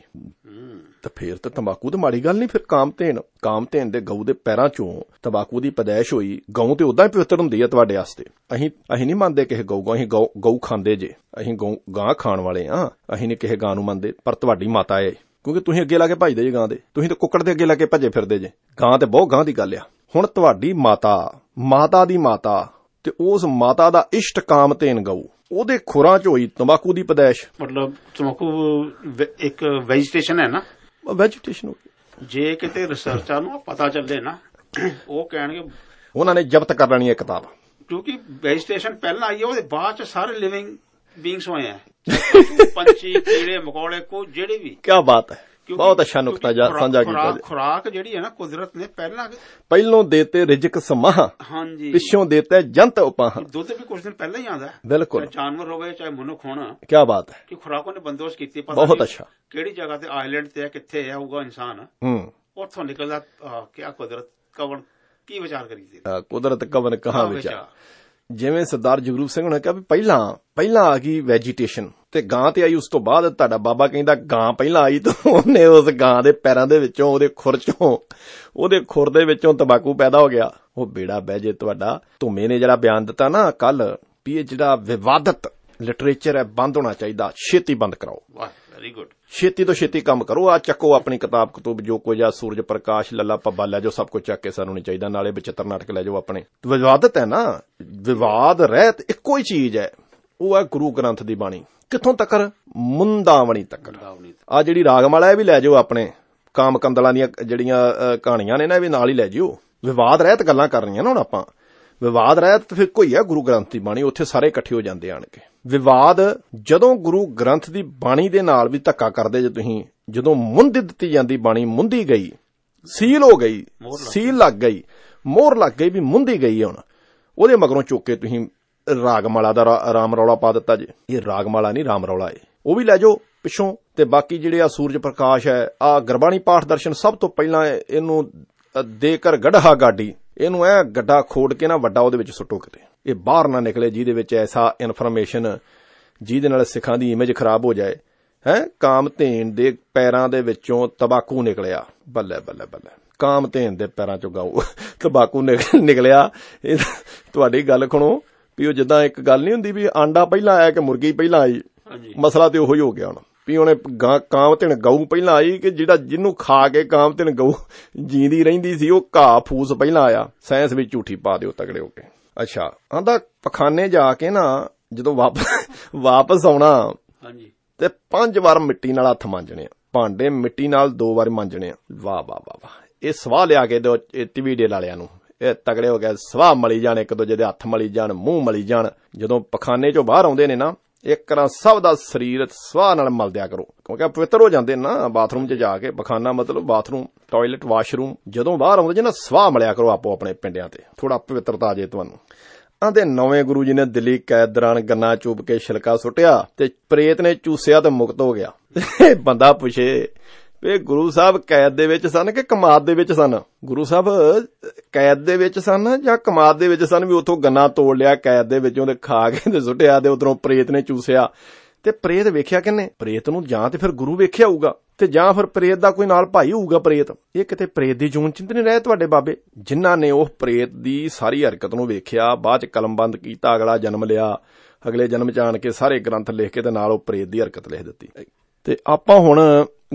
ਤਾਂ ਫੇਰ ਤਾਂ ਤੰਬਾਕੂ ਤਾਂ ਮਾੜੀ ਗੱਲ ਨਹੀਂ ਫਿਰ ਕਾਮਤੇਨ ਕਾਮਤੇਨ ਦੇ ਗਊ ਦੇ ਪੈਰਾਂ ਚੋਂ ਤੰਬਾਕੂ ਦੀ ਪਦੈਸ਼ ਹੋਈ ਗਊ ਤੇ ਉਦਾਂ ਹੀ ਪਵਿੱਤਰ ਹੁੰਦੀ ਹੈ ਤੁਹਾਡੇ ਵਾਸਤੇ ਅਸੀਂ ਅਸੀਂ ਨਹੀਂ ਮੰਨਦੇ ਕਿਸੇ ਗਊ ਅਹੀਂ ਗਊ ਖਾਂਦੇ ਜੇ ਅਸੀਂ ਗਾਂ ਖਾਣ ਵਾਲੇ ਆ ਅਸੀਂ ਨਹੀਂ ਕਿਸੇ ਗਾਂ ਨੂੰ ਮੰਨਦੇ ਪਰ ਤੁਹਾਡੀ ਮਾਤਾ ਏ ਕਿਉਂਕਿ ਤੁਸੀਂ ਅੱਗੇ ਲਾ ਕੇ ਭਜਦੇ ਜੇ ਗਾਂ ਦੇ ਤੁਸੀਂ ਤਾਂ ਕੁੱਕੜ ਦੇ ਅੱਗੇ ਲਾ ਕੇ ਭਜੇ ਫਿਰਦੇ ਜੇ ਗਾਂ ਤੇ ਬਹੁਤ ਗਾਂ ਦੀ ਗੱਲ ਆ ਹੁਣ ਤੁਹਾਡੀ ਮਾਤਾ ਮਾਤਾ ਦੀ ਮਾਤਾ ਤੇ ਉਸ ਮਾਤਾ ਦਾ ਇਸ਼ਟ ਕਾਮਤੇਨ ਗਊ ਉਹਦੇ ਖੁਰਾਂ ਚ ਹੋਈ ਤੰਬਾਕੂ ਦੀ ਪਦੈਸ਼ ਮਤਲਬ ਤੰਬਾਕੂ ਇੱਕ ਵੈਜੀਟੇਸ਼ਨ ਹੈ ਨਾ ਵੈਜੀਟੇਸ਼ਨ ਹੋ ਗਈ ਜੇ ਕਿਤੇ ਰਿਸਰਚਾਂ ਨੂੰ ਪਤਾ ਚੱਲੇ ਨਾ ਉਹ ਕਹਿਣਗੇ ਉਹਨਾਂ ਨੇ ਜ਼ਬਤ ਕਰ ਲੈਣੀ ਹੈ ਕਿਤਾਬ ਕਿਉਂਕਿ ਵੈਜੀਟੇਸ਼ਨ ਪਹਿਲਾਂ ਆਈ ਹੈ ਉਹਦੇ ਬਾਅਦ ਚ ਸਾਰੇ ਲਿਵਿੰਗ ਬੀਇੰਗਸ ਹੋਏ ਆ ਪੰਛੀ ਕੀੜੇ ਮਕੌੜੇ ਕੋ ਜਿਹੜੇ ਵੀ ਕੀ ਬਾਤ ਹੈ ਬਹੁਤ ਅੱਛਾ ਨੁਕਤਾ ਸਾਂਝਾ ਕੀਤਾ ਜੀ ਖੁਰਾਕ ਜਿਹੜੀ ਹੈ ਨਾ ਕੁਦਰਤ ਨੇ ਪਹਿਲਾਂ ਪਹਿਲੋਂ ਦੇਤੇ ਰਿਜਕ ਸਮਾਹ ਹਾਂਜੀ ਪਿੱਛੋਂ ਦੇਤੇ ਜੰਤ ਉਪਾਹ ਦੁੱਧ ਵੀ ਕੁਝ ਦਿਨ ਪਹਿਲਾਂ ਹੀ ਹੈ ਬਿਲਕੁਲ ਜਾਨਵਰ ਹੋਵੇ ਚਾਹੇ ਮਨੁੱਖ ਹੋਣਾ ਕੀ ਬਾਤ ਹੈ ਕਿ ਖੁਰਾਕੋਂ ਨੇ ਬੰਦੋਸ਼ ਕੀਤੀ ਪਤਾ ਬਹੁਤ ਅੱਛਾ ਕਿਹੜੀ ਜਗ੍ਹਾ ਤੇ ਆਇਲੈਂਡ ਤੇ ਹੈ ਕਿੱਥੇ ਹੈ ਹੋਊਗਾ ਇਨਸਾਨ ਹੂੰ ਉੱਥੋਂ ਨਿਕਲਦਾ ਕਿਆ ਕੁਦਰਤ ਕਵਨ ਕੀ ਵਿਚਾਰ ਕਰੀ ਸੀ ਕੁਦਰਤ ਕਵਨ ਕਹਾ ਵਿਚਾਰ ਜਿਵੇਂ ਸਰਦਾਰ ਜਗਰੂਪ ਸਿੰਘ ਨੇ ਕਿਹਾ ਵੀ ਪਹਿਲਾਂ ਪਹਿਲਾਂ ਆ ਗਈ ਵੈਜੀਟੇਸ਼ਨ ਤੇ ਗਾਂ ਤੇ ਆਈ ਉਸ ਤੋਂ ਬਾਅਦ ਤੁਹਾਡਾ ਬਾਬਾ ਕਹਿੰਦਾ ਗਾਂ ਪਹਿਲਾਂ ਆਈ ਤਾਂ ਉਹਨੇ ਉਸ ਗਾਂ ਦੇ ਪੈਰਾਂ ਦੇ ਵਿੱਚੋਂ ਉਹਦੇ ਖੁਰ ਚੋਂ ਉਹਦੇ ਖੁਰ ਦੇ ਵਿੱਚੋਂ ਤਬਾਕੂ ਪੈਦਾ ਹੋ ਗਿਆ ਉਹ ਬੇੜਾ ਬਹਿ ਜੇ ਤੁਹਾਡਾ ਧੁਮੇ ਨੇ ਜਿਹੜਾ ਬਿਆਨ ਦਿੱਤਾ ਨਾ ਕੱਲ ਵੀ ਇਹ ਜਿਹੜਾ ਵਿਵਾਦਤ ਲਿਟਰੇਚਰ ਹੈ ਬੰਦ ਹੋਣਾ ਚਾਹੀਦਾ ਛੇਤੀ ਬੰਦ ਕਰਾਓ ਵਾਹ ਵੈਰੀ ਗੁੱਡ ਛੇਤੀ ਤੋਂ ਛੇਤੀ ਕੰਮ ਕਰੋ ਆ ਚੱਕੋ ਆਪਣੀ ਕਿਤਾਬ ਕਤੂਬ ਜੋ ਕੋ ਜਾ ਸੂਰਜ ਪ੍ਰਕਾਸ਼ ਲੱਲਾ ਪੱਬਾ ਲੈ ਜਾਓ ਸਭ ਕੁਝ ਚੱਕ ਕੇ ਸਾਨੂੰ ਨਹੀਂ ਚਾਹੀਦਾ ਨਾਲੇ ਬਚਤਰ ਨਾਟਕ ਲੈ ਜਾਓ ਆਪਣੇ ਵਿਵਾਦਤ ਹੈ ਨਾ ਵਿਵਾਦ ਰਹਿਤ ਇੱਕੋ ਹੀ ਚੀਜ਼ ਹੈ ਉਹ ਹੈ ਗੁਰੂ ਗ੍ਰੰਥ ਦੀ ਬਾਣੀ ਕਿੱਥੋਂ ਤੱਕਰ ਮੁੰਦਾਵਣੀ ਤੱਕਰ ਆ ਜਿਹੜੀ ਰਾਗਮਾਲਾ ਇਹ ਵੀ ਲੈ ਜਾਓ ਆਪਣੇ ਕਾਮ ਕੰਦਲਾਂ ਦੀਆਂ ਜਿਹੜੀਆਂ ਕਹਾਣੀਆਂ ਨੇ ਨਾ ਇਹ ਵੀ ਨਾਲ ਹੀ ਲੈ ਜਿਓ ਵਿਵਾਦ ਰਹਿਤ ਗੱਲਾਂ ਕਰਨੀਆਂ ਨਾ ਹੁਣ ਆਪਾਂ ਵਿਵਾਦ ਰਹਿਤ ਫਿਰ ਕੋਈ ਹੈ ਗੁਰੂ ਗ੍ਰੰਥ ਦੀ ਬਾਣੀ ਉੱਥੇ ਸਾਰੇ ਇਕੱਠੇ ਹੋ ਜਾਂਦੇ ਆਣ ਕੇ ਵਿਵਾਦ ਜਦੋਂ ਗੁਰੂ ਗ੍ਰੰਥ ਦੀ ਬਾਣੀ ਦੇ ਨਾਲ ਵੀ ਧੱਕਾ ਕਰਦੇ ਜੇ ਤੁਸੀਂ ਜਦੋਂ ਮੁੰਦੀ ਦਿੱਤੀ ਜਾਂਦੀ ਬਾਣੀ ਮੁੰਦੀ ਗਈ ਸੀਲ ਹੋ ਗਈ ਸੀਲ ਲੱਗ ਗਈ ਮੋਹਰ ਲੱਗ ਗਈ ਵੀ ਮੁੰਦੀ ਗਈ ਹੁਣ ਉਹਦੇ ਮਗਰੋਂ ਚੁੱਕ ਕੇ ਤੁਸੀਂ ਰਾਗਮਾਲਾ ਦਾ ਰਾਮ ਰੌਲਾ ਪਾ ਦਿੱਤਾ ਜੇ ਇਹ ਰਾਗਮਾਲਾ ਨਹੀਂ ਰਾਮ ਰੌਲਾ ਏ ਉਹ ਵੀ ਲੈ ਜਾਓ ਪਿੱਛੋਂ ਤੇ ਬਾਕੀ ਜਿਹੜੇ ਆ ਸੂਰਜ ਪ੍ਰਕਾਸ਼ ਹੈ ਆ ਗਰਬਾਣੀ ਪਾਠ ਦਰਸ਼ਨ ਸਭ ਤੋਂ ਪਹਿਲਾਂ ਇਹਨੂੰ ਦੇ ਕਰ ਗੜਹਾ ਗਾਡੀ ਇਹਨੂੰ ਐ ਗੱਡਾ ਖੋੜ ਕੇ ਨਾ ਵੱਡਾ ਉਹਦੇ ਵਿੱਚ ਸੁੱਟੋ ਕਿਤੇ ਇਹ ਬਾਹਰ ਨਾ ਨਿਕਲੇ ਜਿਹਦੇ ਵਿੱਚ ਐਸਾ ਇਨਫੋਰਮੇਸ਼ਨ ਜਿਹਦੇ ਨਾਲ ਸਿੱਖਾਂ ਦੀ ਇਮੇਜ ਖਰਾਬ ਹੋ ਜਾਏ ਹੈ ਕਾਮ ਧੇਨ ਦੇ ਪੈਰਾਂ ਦੇ ਵਿੱਚੋਂ ਤਬਾਕੂ ਨਿਕਲਿਆ ਬੱਲੇ ਬੱਲੇ ਬੱਲੇ ਕਾਮ ਧੇਨ ਦੇ ਪੈਰਾਂ ਚੋਂ ਗਾਉ ਤਬਾਕੂ ਨਿਕਲਿਆ ਇਹ ਤੁਹਾਡੀ ਗੱਲ ਖਣੋ ਵੀ ਉਹ ਜਿੱਦਾਂ ਇੱਕ ਗੱਲ ਨਹੀਂ ਹੁੰਦੀ ਵੀ ਆਂਡਾ ਪਹਿਲਾਂ ਆਇਆ ਕਿ ਮੁਰਗੀ ਪਹਿਲਾਂ ਆਈ ਮਸਲਾ ਤੇ ਉਹੀ ਹੋ ਗਿਆ ਹੁਣ ਵੀ ਉਹਨੇ ਕਾਮ ਧੇਨ ਗਾਉ ਪਹਿਲਾਂ ਆਈ ਕਿ ਜਿਹੜਾ ਜਿਹਨੂੰ ਖਾ ਕੇ ਕਾਮ ਧੇਨ ਗਾਉ ਜੀਂਦੀ ਰਹਿੰਦੀ ਸੀ ਉਹ ਘਾਹ ਫੂਸ ਪਹਿਲਾਂ ਆਇਆ ਸਾਇੰਸ ਵਿੱਚ ਝੂਠੀ ਪਾ ਦਿਓ ਤਗੜੇ ਹੋ ਕੇ ਅੱਛਾ ਆਂਦਾ ਪਖਾਨੇ ਜਾ ਕੇ ਨਾ ਜਦੋਂ ਵਾਪਸ ਵਾਪਸ ਆਉਣਾ ਹਾਂਜੀ ਤੇ ਪੰਜ ਵਾਰ ਮਿੱਟੀ ਨਾਲ ਹੱਥ ਮਾਂਜਣੇ ਆ ਭਾਂਡੇ ਮਿੱਟੀ ਨਾਲ ਦੋ ਵਾਰ ਮਾਂਜਣੇ ਆ ਵਾਹ ਵਾਹ ਵਾਹ ਵਾਹ ਇਹ ਸਵਾਹ ਲਿਆ ਕੇ ਦੋ ਟੀਵੀ ਡੇ ਵਾਲਿਆਂ ਨੂੰ ਇਹ ਤਗੜੇ ਹੋ ਗਏ ਸਵਾਹ ਮਲੀ ਜਾਣ ਇੱਕ ਦੂਜੇ ਦੇ ਹੱਥ ਮਲੀ ਜਾਣ ਮੂੰਹ ਮਲੀ ਜਾਣ ਜਦੋਂ ਪਖਾਨੇ ਚੋਂ ਬਾਹਰ ਆਉਂਦੇ ਨੇ ਨਾ ਇੱਕ ਕਰਾਂ ਸਭ ਦਾ ਸਰੀਰ ਸਵਾਹ ਨਾਲ ਮਲਦਿਆ ਕਰੋ ਕਿਉਂਕਿ ਪਵਿੱਤਰ ਹੋ ਜਾਂਦੇ ਨਾ ਬਾਥਰੂਮ 'ਚ ਜਾ ਕੇ ਬਖਾਨਾ ਮਤਲਬ ਬਾਥਰੂਮ ਟਾਇਲਟ ਵਾਸ਼ਰੂਮ ਜਦੋਂ ਬਾਹਰ ਆਉਂਦੇ ਜੇ ਨਾ ਸਵਾਹ ਮਲਿਆ ਕਰੋ ਆਪੋ ਆਪਣੇ ਪਿੰਡਿਆਂ ਤੇ ਥੋੜਾ ਪਵਿੱਤਰਤਾ ਆ ਜੇ ਤੁਹਾਨੂੰ ਆਂਦੇ ਨਵੇਂ ਗੁਰੂ ਜੀ ਨੇ ਦਿੱਲੀ ਕੈਦ ਦੌਰਾਨ ਗੰਨਾ ਚੂਪ ਕੇ ਛਿਲਕਾ ਸੁੱਟਿਆ ਤੇ ਪ੍ਰੇਤ ਨੇ ਚੂਸਿਆ ਤੇ ਮੁਕਤ ਹੋ ਗਿਆ ਬੰਦਾ ਪੁੱਛੇ ਵੇ ਗੁਰੂ ਸਾਹਿਬ ਕੈਦ ਦੇ ਵਿੱਚ ਸਨ ਕਿ ਕਮਾਦ ਦੇ ਵਿੱਚ ਸਨ ਗੁਰੂ ਸਾਹਿਬ ਕੈਦ ਦੇ ਵਿੱਚ ਸਨ ਜਾਂ ਕਮਾਦ ਦੇ ਵਿੱਚ ਸਨ ਵੀ ਉਥੋਂ ਗੰਨਾ ਤੋੜ ਲਿਆ ਕੈਦ ਦੇ ਵਿੱਚੋਂ ਤੇ ਖਾ ਕੇ ਤੇ ਸੁੱਟਿਆ ਤੇ ਉਧਰੋਂ ਪ੍ਰੇਤ ਨੇ ਚੂਸਿਆ ਤੇ ਪ੍ਰੇਤ ਵੇਖਿਆ ਕਿੰਨੇ ਪ੍ਰੇਤ ਨੂੰ ਜਾਂ ਤੇ ਫਿਰ ਗੁਰੂ ਵੇਖਿਆ ਹੋਊਗਾ ਤੇ ਜਾਂ ਫਿਰ ਪ੍ਰੇਤ ਦਾ ਕੋਈ ਨਾਲ ਭਾਈ ਹੋਊਗਾ ਪ੍ਰੇਤ ਇਹ ਕਿਤੇ ਪ੍ਰੇਤ ਦੀ ਜੂਨ ਚਿੰਤ ਨਹੀਂ ਰਹੇ ਤੁਹਾਡੇ ਬਾਬੇ ਜਿਨ੍ਹਾਂ ਨੇ ਉਹ ਪ੍ਰੇਤ ਦੀ ਸਾਰੀ ਹਰਕਤ ਨੂੰ ਵੇਖਿਆ ਬਾਅਦ ਚ ਕਲਮਬੰਦ ਕੀਤਾ ਅਗਲਾ ਜਨਮ ਲਿਆ ਅਗਲੇ ਜਨਮ ਚ ਆਣ ਕੇ ਸਾਰੇ ਗ੍ਰੰਥ ਲਿਖ ਕੇ ਤੇ ਨਾਲ ਉਹ ਪ੍ਰੇਤ ਦੀ ਹਰਕਤ ਲਿਖ ਦਿੱਤੀ ਤੇ ਆਪਾਂ ਹੁਣ